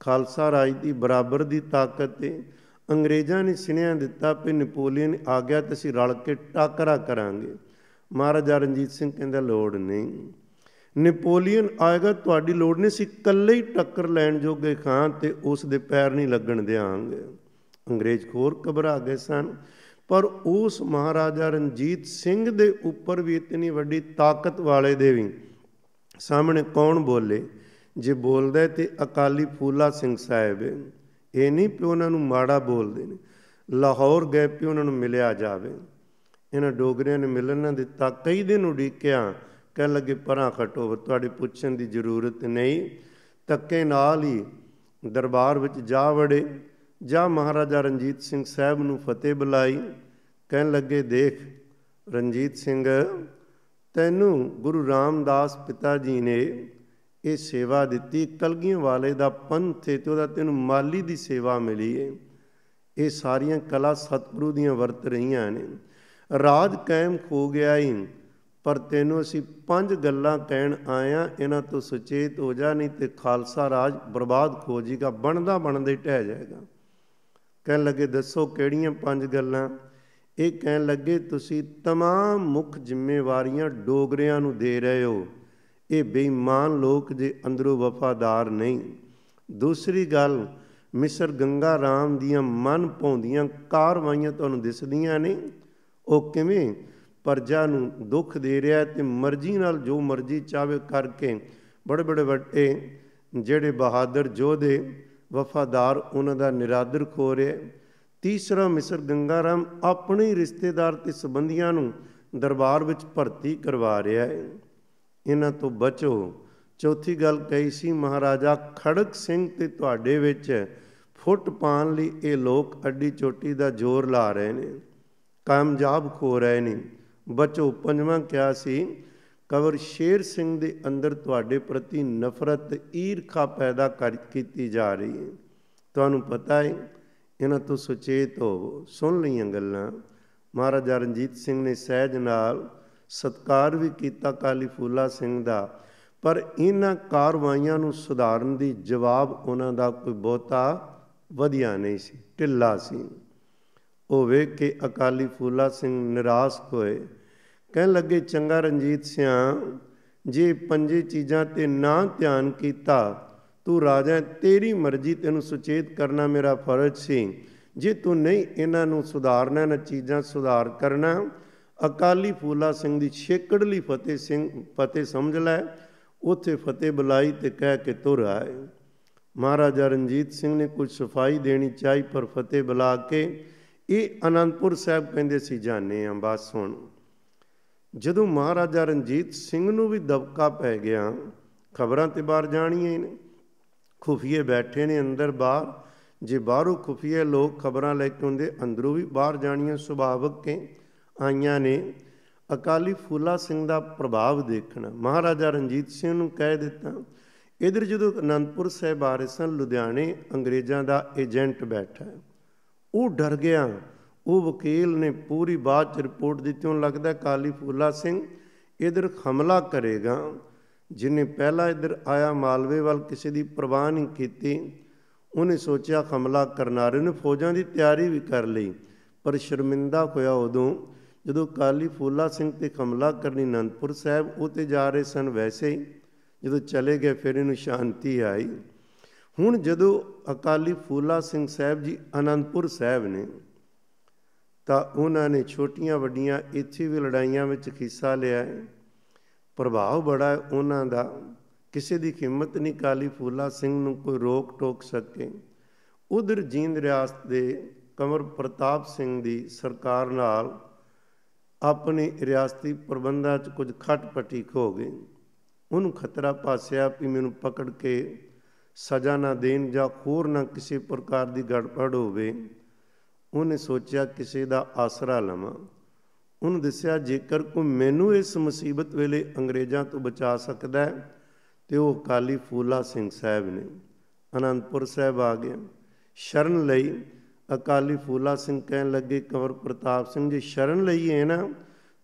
ਖਾਲਸਾ ਰਾਜ ਦੀ ਬਰਾਬਰ ਦੀ ਤਾਕਤ ਤੇ ਅੰਗਰੇਜ਼ਾਂ ਨੇ ਸਿਨੇਹਾ ਦਿੱਤਾ ਕਿ ਨੈਪੋਲੀਅਨ ਆ ਗਿਆ ਤੇ ਅਸੀਂ ਰਲ ਕੇ ਟਾਕਰਾ ਕਰਾਂਗੇ ਮਹਾਰਾਜਾ ਰਣਜੀਤ ਸਿੰਘ ਕਹਿੰਦਾ ਲੋੜ ਨਹੀਂ ਨੈਪੋਲੀਅਨ ਆਏਗਾ ਤੁਹਾਡੀ ਲੋੜ ਨਹੀਂ ਸੀ ਇਕੱਲੇ ਹੀ ਟੱਕਰ ਲੈਣ ਜੋਗੇ ਖਾਂ ਤੇ ਉਸ ਦੇ ਪੈਰ ਨਹੀਂ ਲੱਗਣ ਦੇਾਂਗੇ ਅੰਗਰੇਜ਼ ਖੋਰ ਘਬਰਾ ਗਏ ਸਨ ਪਰ ਉਸ ਮਹਾਰਾਜਾ ਰਣਜੀਤ ਸਿੰਘ ਦੇ ਉੱਪਰ ਵੀ ਇਤਨੀ ਵੱਡੀ ਤਾਕਤ ਵਾਲੇ ਦੇ ਵੀ ਸਾਹਮਣੇ ਕੌਣ ਬੋਲੇ ਜੇ ਬੋਲਦਾ ਤੇ ਅਕਾਲੀ ਫੂਲਾ ਸਿੰਘ ਸਾਹਿਬ ਇਹ ਨਹੀਂ ਪਿਓ ਉਹਨਾਂ ਨੂੰ ਮਾੜਾ ਬੋਲਦੇ ਨੇ ਲਾਹੌਰ ਗਏ ਪਿਓ ਉਹਨਾਂ ਨੂੰ ਮਿਲਿਆ ਜਾਵੇ ਇਹਨਾਂ ਡੋਗਰਿਆਂ ਨੇ ਮਿਲਣ ਨਾ ਦਿੱਤਾ ਕਈ ਦਿਨ ਉਡੀਕਿਆ ਕਹਿ ਲੱਗੇ ਪਰਾਂ ਖਟੋ ਤੁਹਾਡੇ ਪੁੱਛਣ ਦੀ ਜ਼ਰੂਰਤ ਨਹੀਂ ਤੱਕੇ ਨਾਲ ਹੀ ਦਰਬਾਰ ਵਿੱਚ ਜਾ ਵੜੇ ਜਾ ਮਹਾਰਾਜਾ ਰਣਜੀਤ ਸਿੰਘ ਸਾਹਿਬ ਨੂੰ ਫਤਿਹ ਬੁਲਾਈ ਕਹਿਣ ਲੱਗੇ ਦੇਖ ਰਣਜੀਤ ਸਿੰਘ ਤੈਨੂੰ ਗੁਰੂ ਰਾਮਦਾਸ ਪਿਤਾ ਜੀ ਨੇ ਇਹ ਸੇਵਾ ਦਿੱਤੀ ਕਲਗੀਆਂ ਵਾਲੇ ਦਾ ਪੰਥ ਤੇ ਉਹਦਾ ਤੈਨੂੰ ਮਾਲੀ ਦੀ ਸੇਵਾ ਮਿਲੀ ਏ ਇਹ ਸਾਰੀਆਂ ਕਲਾ ਸਤਿਗੁਰੂ ਦੀਆਂ ਵਰਤ ਰਹੀਆਂ ਨੇ ਰਾਜ ਕਾਇਮ ਹੋ ਗਿਆ ਈ ਪਰ ਤੈਨੂੰ ਅਸੀਂ ਪੰਜ ਗੱਲਾਂ ਕਹਿਣ ਆਇਆ ਇਹਨਾਂ ਤੋਂ ਸੁਚੇਤ ਹੋ ਜਾ ਨਹੀਂ ਤੇ ਖਾਲਸਾ ਰਾਜ ਬਰਬਾਦ ਹੋ ਜੀਗਾ ਬਣਦਾ ਬਣਦੇ ਟਹਿ ਜਾਏਗਾ ਕਹਿਣ ਲੱਗੇ ਦੱਸੋ ਕਿਹੜੀਆਂ ਪੰਜ ਗੱਲਾਂ ਇਹ ਕਹਿਣ ਲੱਗੇ ਤੁਸੀਂ तमाम ਮੁੱਖ ਜ਼ਿੰਮੇਵਾਰੀਆਂ ਡੋਗਰਿਆਂ ਨੂੰ ਦੇ ਰਹੇ ਹੋ ਇਹ ਬੇਈਮਾਨ ਲੋਕ ਜੇ ਅੰਦਰੋਂ ਵਫਾਦਾਰ ਨਹੀਂ ਦੂਸਰੀ ਗੱਲ ਮਿਸਰ ਗੰਗਾ ਰਾਮ ਦੀਆਂ ਮਨ ਪਾਉਂਦੀਆਂ ਕਾਰਵਾਈਆਂ ਤੁਹਾਨੂੰ ਦਿਸਦੀਆਂ ਨਹੀਂ ਉਹ ਕਿਵੇਂ ਪਰਜਾ ਨੂੰ ਦੁੱਖ ਦੇ ਰਿਹਾ ਤੇ ਮਰਜ਼ੀ ਨਾਲ ਜੋ ਮਰਜ਼ੀ ਚਾਵੇ ਕਰਕੇ ਬੜੇ ਬੜੇ ਵੱਡੇ ਜਿਹੜੇ ਬਹਾਦਰ ਜੋਧੇ ਵਫਾਦਾਰ ਉਹਨਾਂ ਦਾ ਨਿਰਾਦਰ ਖੋ ਰਿਹਾ ਤੀਸਰਾ ਮਿਸਰ ਰਾਮ ਆਪਣੇ ਰਿਸ਼ਤੇਦਾਰ ਤੇ ਸਬੰਧੀਆਂ ਨੂੰ ਦਰਬਾਰ ਵਿੱਚ ਭਰਤੀ ਕਰਵਾ ਰਿਹਾ ਹੈ ਇਹਨਾਂ ਤੋਂ ਬਚੋ ਚੌਥੀ ਗੱਲ ਕਹੀ ਸੀ ਮਹਾਰਾਜਾ ਖੜਕ ਸਿੰਘ ਤੇ ਤੁਹਾਡੇ ਵਿੱਚ ਫੁੱਟ ਪਾਣ ਲਈ ਇਹ ਲੋਕ ਅੱਡੀ ਚੋਟੀ ਦਾ ਜ਼ੋਰ ਲਾ ਰਹੇ ਨੇ ਕਾਮਯਾਬ ਹੋ ਰਹੇ ਨੇ ਬਚੋ ਪੰਜਵਾਂ ਕਿਹਾ ਸੀ ਕਵਰ ਸ਼ੇਰ ਸਿੰਘ ਦੇ ਅੰਦਰ ਤੁਹਾਡੇ ਪ੍ਰਤੀ ਨਫ਼ਰਤ ਈਰਖਾ ਪੈਦਾ ਕਰ ਕੀਤੀ ਜਾ ਰਹੀ ਹੈ ਤੁਹਾਨੂੰ ਪਤਾ ਹੈ ਇਹਨਾਂ ਤੋਂ ਸੁਚੇਤ ਹੋ ਸੁਣ ਲਈਆਂ ਗੱਲਾਂ ਮਹਾਰਾਜਾ ਰਣਜੀਤ ਸਿੰਘ ਨੇ ਸਹਿਜ ਨਾਲ ਸਤਕਾਰ ਵੀ ਕੀਤਾ ਕਾਲੀ ਫੂਲਾ ਸਿੰਘ ਦਾ ਪਰ ਇਹਨਾਂ ਕਾਰਵਾਈਆਂ ਨੂੰ ਸੁਧਾਰਨ ਦੀ ਜਵਾਬ ਉਹਨਾਂ ਦਾ ਕੋਈ ਬਹੁਤਾ ਵਧੀਆ ਨਹੀਂ ਸੀ ਢਿੱਲਾ ਸੀ ਉਹ ਵੇਖ ਕੇ ਅਕਾਲੀ ਫੂਲਾ ਸਿੰਘ ਨਿਰਾਸ਼ ਹੋਏ ਕਹਿਣ ਲੱਗੇ ਚੰਗਾ ਰਣਜੀਤ ਸਿਆ ਜੇ ਪੰਜੇ ਚੀਜ਼ਾਂ ਤੇ ਨਾ ਧਿਆਨ ਕੀਤਾ ਤੂੰ ਰਾਜਾ ਤੇਰੀ ਮਰਜ਼ੀ ਤੈਨੂੰ ਸੁਚੇਤ ਕਰਨਾ ਮੇਰਾ ਫਰਜ਼ ਸੀ ਜੇ ਤੂੰ ਨਹੀਂ ਇਹਨਾਂ ਨੂੰ ਸੁਧਾਰਨਾ ਨਾ ਚੀਜ਼ਾਂ ਸੁਧਾਰ ਕਰਨਾ ਅਕਾਲੀ ਫੂਲਾ ਸਿੰਘ ਦੀ ਛੇਕੜਲੀ ਫਤਿਹ ਸਿੰਘ ਫਤਿਹ ਸਮਝ ਲੈ ਉੱਥੇ ਫਤਿਹ ਬੁਲਾਈ ਤੇ ਕਹਿ ਕੇ ਤੁਰ ਆਏ ਮਹਾਰਾਜਾ ਰਣਜੀਤ ਸਿੰਘ ਨੇ ਕੁਝ ਸਫਾਈ ਦੇਣੀ ਚਾਹੀ ਪਰ ਫਤਿਹ ਬੁਲਾ ਕੇ ਇਹ ਅਨੰਦਪੁਰ ਸਾਹਿਬ ਕਹਿੰਦੇ ਸੀ ਜਾਣੇ ਆ ਬਸ ਹੁਣ ਜਦੋਂ ਮਹਾਰਾਜਾ ਰਣਜੀਤ ਸਿੰਘ ਨੂੰ ਵੀ ਦਬਕਾ ਪੈ ਗਿਆ ਖਬਰਾਂ ਤੇ ਬਾਹਰ ਜਾਣੀਆਂ ਹੀ ਨੇ ਖੁਫੀਏ ਬੈਠੇ ਨੇ ਅੰਦਰ ਬਾਹਰ ਜੇ ਬਾਹਰੋਂ ਖੁਫੀਏ ਲੋਕ ਖਬਰਾਂ ਲੈ ਕੇ ਆਉਂਦੇ ਅੰਦਰੋਂ ਵੀ ਬਾਹਰ ਜਾਣੀਆਂ ਸੁਭਾਵਕ ਕੇ ਆਈਆਂ ਨੇ ਅਕਾਲੀ ਫੂਲਾ ਸਿੰਘ ਦਾ ਪ੍ਰਭਾਵ ਦੇਖਣਾ ਮਹਾਰਾਜਾ ਰਣਜੀਤ ਸਿੰਘ ਨੂੰ ਕਹਿ ਦਿੱਤਾ ਇਧਰ ਜਦੋਂ ਅਨੰਦਪੁਰ ਸਾਹਿਬ ਆ ਰਹੇ ਸਨ ਲੁਧਿਆਣੇ ਅੰਗਰੇਜ਼ਾਂ ਦਾ ਏਜੰਟ ਬੈਠਾ ਉਹ ਡਰ ਗਿਆ ਉਹ ਵਕੀਲ ਨੇ ਪੂਰੀ ਬਾਤ ਰਿਪੋਰਟ ਦਿੱਤੀ ਉਹ ਲੱਗਦਾ ਕਾਲੀ ਫੂਲਾ ਸਿੰਘ ਇਧਰ ਹਮਲਾ ਕਰੇਗਾ ਜਿਨੇ ਪਹਿਲਾ ਇੱਧਰ ਆਇਆ ਮਾਲਵੇ ਵੱਲ ਕਿਸੇ ਦੀ ਪਰਵਾਹ ਨਹੀਂ ਕੀਤੀ ਉਹਨੇ ਸੋਚਿਆ ਹਮਲਾ ਕਰਨਾਰੇ ਨੇ ਫੌਜਾਂ ਦੀ ਤਿਆਰੀ ਵੀ ਕਰ ਲਈ ਪਰ ਸ਼ਰਮਿੰਦਾ ਹੋਇਆ ਉਦੋਂ ਜਦੋਂ ਕਾਲੀ ਫੂਲਾ ਸਿੰਘ ਤੇ ਹਮਲਾ ਕਰਨੀ ਅਨੰਦਪੁਰ ਸਾਹਿਬ ਉਤੇ ਜਾ ਰਹੇ ਸਨ ਵੈਸੇ ਹੀ ਜਦੋਂ ਚਲੇ ਗਏ ਫਿਰ ਇਹਨੂੰ ਸ਼ਾਂਤੀ ਆਈ ਹੁਣ ਜਦੋਂ ਅਕਾਲੀ ਫੂਲਾ ਸਿੰਘ ਸਾਹਿਬ ਜੀ ਅਨੰਦਪੁਰ ਸਾਹਿਬ ਨੇ ਤਾਂ ਉਹਨਾਂ ਨੇ ਛੋਟੀਆਂ ਵੱਡੀਆਂ ਇੱਥੇ ਵੀ ਲੜਾਈਆਂ ਵਿੱਚ ਹਿੱਸਾ ਲਿਆ ਹੈ ਪ੍ਰਭਾਵ ਬੜਾ ਹੈ ਉਹਨਾਂ ਦਾ ਕਿਸੇ ਦੀ ਹਿੰਮਤ ਨਹੀਂ ਕਾਲੀ ਫੂਲਾ ਸਿੰਘ ਨੂੰ ਕੋਈ ਰੋਕ ਟੋਕ ਸਕੇ ਉਧਰ ਜੀਂਦ ਰਿਆਸਤ ਦੇ ਕਮਰ ਪ੍ਰਤਾਪ ਸਿੰਘ ਦੀ ਸਰਕਾਰ ਨਾਲ ਆਪਣੇ ਰਿਆਸਤੀ ਪ੍ਰਬੰਧਾਂ 'ਚ ਕੁਝ ਖਟਪਟੀ ਹੋ ਗਈ ਉਹਨੂੰ ਖਤਰਾ ਪਾਸਿਆ ਕਿ ਮੈਨੂੰ ਪਕੜ ਕੇ ਸਜ਼ਾ ਨਾ ਦੇਣ ਜਾਂ ਹੋਰ ਨਾ ਕਿਸੇ ਪ੍ਰਕਾਰ ਦੀ ਗੜਬੜ ਹੋਵੇ ਉਹਨੇ ਸੋਚਿਆ ਕਿਸੇ ਦਾ ਆਸਰਾ ਲਵਾਂ ਉਹਨੂੰ ਦੱਸਿਆ ਜੇਕਰ ਕੋਈ ਮੈਨੂੰ ਇਸ ਮੁਸੀਬਤ ਵੇਲੇ ਅੰਗਰੇਜ਼ਾਂ ਤੋਂ ਬਚਾ ਸਕਦਾ ਹੈ ਤੇ ਉਹ ਕਾਲੀ ਫੂਲਾ ਸਿੰਘ ਸਾਹਿਬ ਨੇ ਅਨੰਦਪੁਰ ਸਾਹਿਬ ਆ ਗਏ ਸ਼ਰਨ ਲਈ ਅਕਾਲੀ ਫੂਲਾ ਸਿੰਘ ਕਹਿਣ ਲੱਗੇ ਕਵਰ ਪ੍ਰਤਾਪ ਸਿੰਘ ਜੀ ਸ਼ਰਨ ਲਈਏ ਨਾ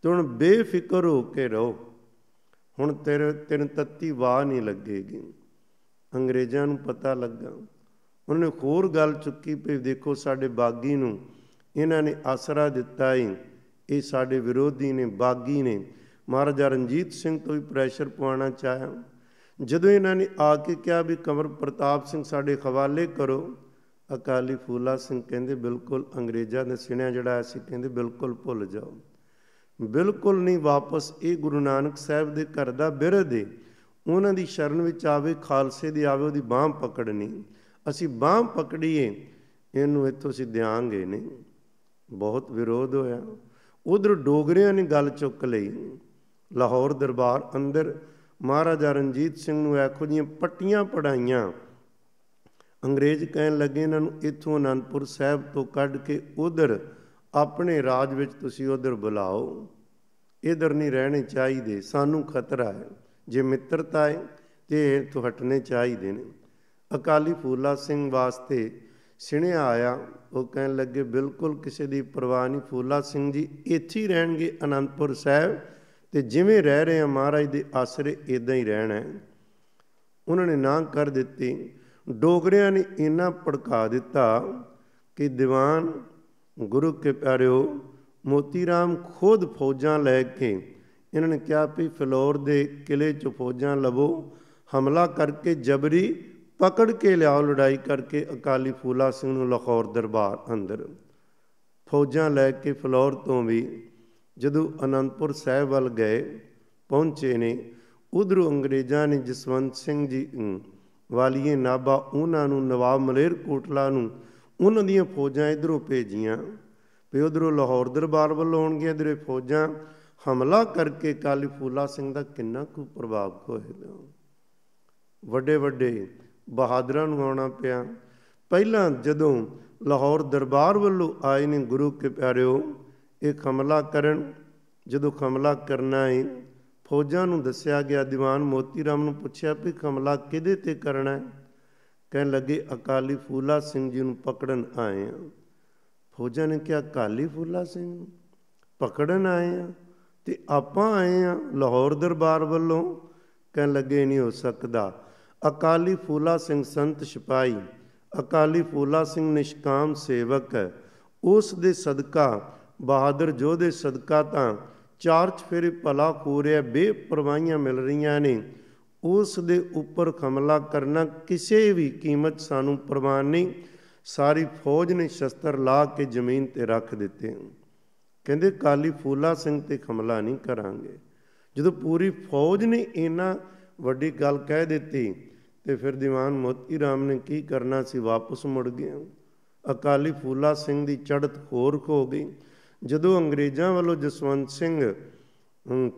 ਤੂੰ ਬੇਫਿਕਰ ਹੋ ਕੇ ਰਹੋ ਹੁਣ ਤੇਰੇ ਤਿੰਨ ਤੱਤੀ ਵਾਹ ਨਹੀਂ ਲੱਗੇਗੀ ਅੰਗਰੇਜ਼ਾਂ ਨੂੰ ਪਤਾ ਲੱਗਾ ਉਹਨੇ ਹੋਰ ਗੱਲ ਚੁੱਕੀ ਪਈ ਦੇਖੋ ਸਾਡੇ ਬਾਗੀ ਨੂੰ ਇਹਨਾਂ ਨੇ ਆਸਰਾ ਦਿੱਤਾ ਹੀ ਇਹ ਸਾਡੇ ਵਿਰੋਧੀ ਨੇ ਬਾਗੀ ਨੇ ਮਹਾਰਾਜਾ ਰਣਜੀਤ ਸਿੰਘ ਤੋਂ ਵੀ ਪ੍ਰੈਸ਼ਰ ਪਵਾਉਣਾ ਚਾਹਿਆ ਜਦੋਂ ਇਹਨਾਂ ਨੇ ਆ ਕੇ ਕਿਹਾ ਵੀ ਕਮਰ ਪ੍ਰਤਾਪ ਸਿੰਘ ਸਾਡੇ ਖਵਾਲੇ ਕਰੋ ਅਕਾਲੀ ਫੂਲਾ ਸਿੰਘ ਕਹਿੰਦੇ ਬਿਲਕੁਲ ਅੰਗਰੇਜ਼ਾਂ ਦੇ ਸਿਣਿਆ ਜਿਹੜਾ ਅਸੀਂ ਕਹਿੰਦੇ ਬਿਲਕੁਲ ਭੁੱਲ ਜਾਓ ਬਿਲਕੁਲ ਨਹੀਂ ਵਾਪਸ ਇਹ ਗੁਰੂ ਨਾਨਕ ਸਾਹਿਬ ਦੇ ਘਰ ਦਾ ਬਿਰਧ ਹੈ ਉਹਨਾਂ ਦੀ ਸ਼ਰਨ ਵਿੱਚ ਆਵੇ ਖਾਲਸੇ ਦੀ ਆਵੇ ਉਹਦੀ ਬਾਹ ਪਕੜਨੀ ਅਸੀਂ ਬਾਹ ਪਕੜੀਏ ਇਹਨੂੰ ਇੱਥੋਂ ਅਸੀਂ ਦਿਆਂਗੇ ਨਹੀਂ ਬਹੁਤ ਵਿਰੋਧ ਹੋਇਆ ਉਧਰ ਡੋਗਰਿਆਂ ਨੇ ਗੱਲ ਚੁੱਕ ਲਈ ਲਾਹੌਰ ਦਰਬਾਰ ਅੰਦਰ ਮਹਾਰਾਜਾ ਰਣਜੀਤ ਸਿੰਘ ਨੂੰ ਐਖੋ ਜੀਆਂ ਪੱਟੀਆਂ ਪੜਾਈਆਂ ਅੰਗਰੇਜ਼ ਕਹਿਣ ਲੱਗੇ ਇਹਨਾਂ ਨੂੰ ਇੱਥੋਂ ਅਨੰਦਪੁਰ ਸਾਹਿਬ ਤੋਂ ਕੱਢ ਕੇ ਉਧਰ ਆਪਣੇ ਰਾਜ ਵਿੱਚ ਤੁਸੀਂ ਉਧਰ ਬੁਲਾਓ ਇਧਰ ਨਹੀਂ ਰਹਿਣੇ ਚਾਹੀਦੇ ਸਾਨੂੰ ਖਤਰਾ ਹੈ ਜੇ ਮਿੱਤਰਤਾ ਹੈ ਤੇ ਤੁਹਾਟਨੇ ਚਾਹੀਦੇ ਨੇ ਅਕਾਲੀ ਫੂਲਾ ਸਿੰਘ ਵਾਸਤੇ ਸਿਣਿਆ ਆਇਆ ਉਹ ਕਹਿਣ ਲੱਗੇ ਬਿਲਕੁਲ ਕਿਸੇ ਦੀ ਪਰਵਾਹ ਨਹੀਂ ਫੂਲਾ ਸਿੰਘ ਜੀ ਇੱਥੇ ਹੀ ਰਹਿਣਗੇ ਅਨੰਦਪੁਰ ਸਾਹਿਬ ਤੇ ਜਿਵੇਂ ਰਹਿ ਰਹੇ ਆ ਮਹਾਰਾਜ ਦੇ ਆਸਰੇ ਇਦਾਂ ਹੀ ਰਹਿਣਾ ਹੈ ਉਹਨਾਂ ਨੇ ਨਾ ਕਰ ਦਿੱਤੀ ਡੋਗਰਿਆਂ ਨੇ ਇੰਨਾ ਪੜਕਾ ਦਿੱਤਾ ਕਿ ਦੀਵਾਨ ਗੁਰੂ ਕੇ ਪਿਆਰਿਓ ਮੋਤੀ ਰਾਮ ਖੁਦ ਫੌਜਾਂ ਲੈ ਕੇ ਇਹਨਾਂ ਨੇ ਕਿਹਾ ਵੀ ਫਲੋਰ ਦੇ ਕਿਲੇ ਚ ਫੌਜਾਂ ਲਵੋ ਹਮਲਾ ਕਰਕੇ ਜਬਰੀ ਪਕੜ ਕੇ ਲਿਆਓ ਲੜਾਈ ਕਰਕੇ ਅਕਾਲੀ ਫੂਲਾ ਸਿੰਘ ਨੂੰ ਲਾਹੌਰ ਦਰਬਾਰ ਅੰਦਰ ਫੌਜਾਂ ਲੈ ਕੇ ਫਲੌਰ ਤੋਂ ਵੀ ਜਦੋਂ ਅਨੰਦਪੁਰ ਸਾਹਿਬ ਵੱਲ ਗਏ ਪਹੁੰਚੇ ਨੇ ਉਧਰੋਂ ਅੰਗਰੇਜ਼ਾਂ ਨੇ ਜਸਵੰਤ ਸਿੰਘ ਜੀ ਵਾਲੀਏ ਨਾਬਾ ਉਹਨਾਂ ਨੂੰ ਨਵਾਬ ਮਲੇਰ ਕੋਟਲਾ ਨੂੰ ਉਹਨਾਂ ਦੀਆਂ ਫੌਜਾਂ ਇਧਰੋਂ ਭੇਜੀਆਂ ਵੀ ਉਧਰੋਂ ਲਾਹੌਰ ਦਰਬਾਰ ਵੱਲੋਂ ਆਉਣਗੀਆਂ ਇਧਰੇ ਫੌਜਾਂ ਹਮਲਾ ਕਰਕੇ ਕਾਲੀ ਫੂਲਾ ਸਿੰਘ ਦਾ ਕਿੰਨਾ ਕੁ ਪ੍ਰਭਾਵ ਹੋਇਆ ਵੱਡੇ ਵੱਡੇ ਬਹਾਦਰਾਂ ਨੂੰ ਆਉਣਾ ਪਿਆ ਪਹਿਲਾਂ ਜਦੋਂ ਲਾਹੌਰ ਦਰਬਾਰ ਵੱਲੋਂ ਆਏ ਨੇ ਗੁਰੂ ਕੇ ਪਿਆਰਿਓ ਇਹ ਹਮਲਾ ਕਰਨ ਜਦੋਂ ਹਮਲਾ ਕਰਨਾ ਹੈ ਫੌਜਾਂ ਨੂੰ ਦੱਸਿਆ ਗਿਆ ਦੀਵਾਨ ਮੋਤੀ ਰਾਮ ਨੂੰ ਪੁੱਛਿਆ ਵੀ ਹਮਲਾ ਕਿਹਦੇ ਤੇ ਕਰਨਾ ਹੈ ਕਹਿਣ ਲੱਗੇ ਅਕਾਲੀ ਫੂਲਾ ਸਿੰਘ ਜੀ ਨੂੰ ਪਕੜਨ ਆਏ ਆ ਫੌਜਾਂ ਨੇ ਕਿਹਾ ਅਕਾਲੀ ਫੂਲਾ ਸਿੰਘ ਨੂੰ ਪਕੜਨ ਆਏ ਆ ਤੇ ਆਪਾਂ ਆਏ ਆ ਲਾਹੌਰ ਦਰਬਾਰ ਵੱਲੋਂ ਕਹਿਣ ਲੱਗੇ ਨਹੀਂ ਹੋ ਸਕਦਾ ਅਕਾਲੀ ਫੂਲਾ ਸਿੰਘ ਸੰਤ ਸਿਪਾਈ ਅਕਾਲੀ ਫੂਲਾ ਸਿੰਘ ਨਿਸ਼ਕਾਮ ਸੇਵਕ ਉਸ ਦੇ ਸਦਕਾ ਬਹਾਦਰ ਜੋਧੇ ਸਦਕਾ ਤਾਂ ਚਾਰ ਫੇਰੇ ਭਲਾ ਹੋ ਰਿਹਾ ਬੇਪਰਵਾਹੀਆਂ ਮਿਲ ਰਹੀਆਂ ਨੇ ਉਸ ਦੇ ਉੱਪਰ ਖਮਲਾ ਕਰਨਾ ਕਿਸੇ ਵੀ ਕੀਮਤ ਸਾਨੂੰ ਪ੍ਰਵਾਨ ਨਹੀਂ ਸਾਰੀ ਫੌਜ ਨੇ ਸ਼ਸਤਰ ਲਾ ਕੇ ਜ਼ਮੀਨ ਤੇ ਰੱਖ ਦਿੱਤੇ ਕਹਿੰਦੇ ਕਾਲੀ ਫੂਲਾ ਸਿੰਘ ਤੇ ਖਮਲਾ ਨਹੀਂ ਕਰਾਂਗੇ ਜਦੋਂ ਪੂਰੀ ਫੌਜ ਨੇ ਇਹਨਾਂ ਵੱਡੀ ਗੱਲ ਕਹਿ ਦਿੱਤੀ ਤੇ ਫਿਰ ਦੀਵਾਨ ਮੋਤੀ ਰਾਮ ਨੇ ਕੀ ਕਰਨਾ ਸੀ ਵਾਪਸ ਮੁੜ ਗਏ ਅਕਾਲੀ ਫੂਲਾ ਸਿੰਘ ਦੀ ਚੜਤ ਹੋਰ ਖੋ ਗਈ ਜਦੋਂ ਅੰਗਰੇਜ਼ਾਂ ਵੱਲੋਂ ਜਸਵੰਤ ਸਿੰਘ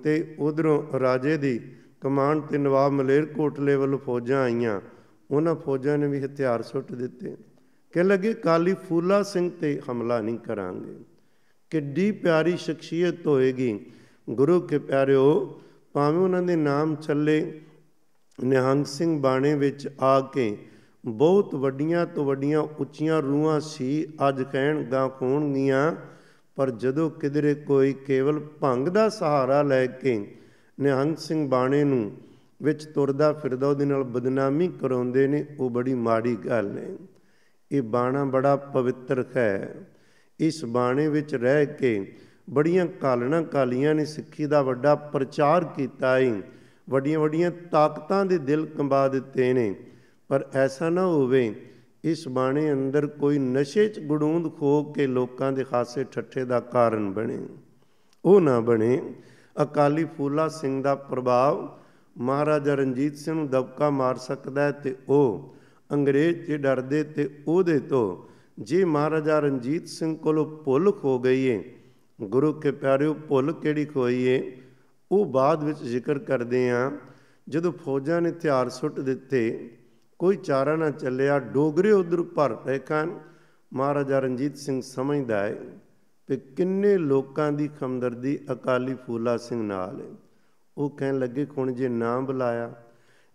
ਤੇ ਉਧਰੋਂ ਰਾਜੇ ਦੀ ਕਮਾਂਡ ਤੇ ਨਵਾਬ ਮਲੇਰਕੋਟਲੇ ਵੱਲੋਂ ਫੌਜਾਂ ਆਈਆਂ ਉਹਨਾਂ ਫੌਜਾਂ ਨੇ ਵੀ ਹਥਿਆਰ ਸੁੱਟ ਦਿੱਤੇ ਕਹਿ ਲੱਗੇ ਕਾਲੀ ਫੂਲਾ ਸਿੰਘ ਤੇ ਹਮਲਾ ਨਹੀਂ ਕਰਾਂਗੇ ਕਿੱਡੀ ਪਿਆਰੀ ਸ਼ਖਸੀਅਤ ਹੋਏਗੀ ਗੁਰੂ ਕੇ ਪਿਆਰਿਓ ਭਾਵੇਂ ਉਹਨਾਂ ਦੇ ਨਾਮ ਚੱਲੇ ਨਿਹੰਗ ਸਿੰਘ ਬਾਣੇ ਵਿੱਚ ਆ ਕੇ ਬਹੁਤ ਵੱਡੀਆਂ ਤੋਂ ਵੱਡੀਆਂ ਉੱਚੀਆਂ ਰੂਹਾਂ ਸੀ ਅੱਜ ਕਹਿਣ ਗਾ ਹੋਣਗੀਆਂ ਪਰ ਜਦੋਂ ਕਿਧਰੇ ਕੋਈ ਕੇਵਲ ਭੰਗ ਦਾ ਸਹਾਰਾ ਲੈ ਕੇ ਨਿਹੰਗ ਸਿੰਘ ਬਾਣੇ ਨੂੰ ਵਿੱਚ ਤੁਰਦਾ ਫਿਰਦਾ ਉਹਦੇ ਨਾਲ ਬਦਨਾਮੀ ਕਰਾਉਂਦੇ ਨੇ ਉਹ ਬੜੀ ਮਾੜੀ ਗੱਲ ਹੈ ਇਹ ਬਾਣਾ ਬੜਾ ਪਵਿੱਤਰ ਹੈ ਇਸ ਬਾਣੇ ਵਿੱਚ ਰਹਿ ਕੇ ਬੜੀਆਂ ਕਾਲਣਾ ਕਾਲੀਆਂ ਨੇ ਸਿੱਖੀ ਦਾ ਵੱਡਾ ਪ੍ਰਚਾਰ ਕੀਤਾ ਹੈ ਵੱਡੀਆਂ ਵੱਡੀਆਂ ਤਾਕਤਾਂ ਦੇ ਦਿਲ ਕੰਬਾ ਦਿੱਤੇ ਨੇ ਪਰ ਐਸਾ ਨਾ ਹੋਵੇ ਇਸ ਬਾਣੇ ਅੰਦਰ ਕੋਈ ਨਸ਼ੇ 'ਚ ਗੜੂੰਦ ਖੋ ਕੇ ਲੋਕਾਂ ਦੇ ਖਾਸੇ ਠੱਠੇ ਦਾ ਕਾਰਨ ਬਣੇ ਉਹ ਨਾ ਬਣੇ ਅਕਾਲੀ ਫੂਲਾ ਸਿੰਘ ਦਾ ਪ੍ਰਭਾਵ ਮਹਾਰਾਜਾ ਰਣਜੀਤ ਸਿੰਘ ਨੂੰ ਦਬਕਾ ਮਾਰ ਸਕਦਾ ਹੈ ਤੇ ਉਹ ਅੰਗਰੇਜ਼ ਤੇ ਡਰਦੇ ਤੇ ਉਹਦੇ ਤੋਂ ਜੇ ਮਹਾਰਾਜਾ ਰਣਜੀਤ ਸਿੰਘ ਕੋਲੋਂ ਭੁੱਲ ਖੋ ਗਈ ਏ ਗੁਰੂ ਕੇ ਪਿਆਰਿਓ ਭੁੱਲ ਕਿਹੜੀ ਖੋਈ ਏ ਉਹ ਬਾਅਦ ਵਿੱਚ ਜ਼ਿਕਰ ਕਰਦੇ ਆ ਜਦੋਂ ਫੌਜਾਂ ਨੇ ਹਥਿਆਰ ਸੁੱਟ ਦਿੱਤੇ ਕੋਈ ਚਾਰਾ ਨਾ ਚੱਲਿਆ ਡੋਗਰੇ ਉਧਰ ਭਰ ਰਹੇ ਕਨ ਮਹਾਰਾਜਾ ਰਣਜੀਤ ਸਿੰਘ ਸਮਝਦਾ ਹੈ ਕਿ ਕਿੰਨੇ ਲੋਕਾਂ ਦੀ ਖਮਦਰਦੀ ਅਕਾਲੀ ਫੂਲਾ ਸਿੰਘ ਨਾਲ ਹੈ ਉਹ ਕਹਿਣ ਲੱਗੇ ਹੁਣ ਜੇ ਨਾਮ ਬੁਲਾਇਆ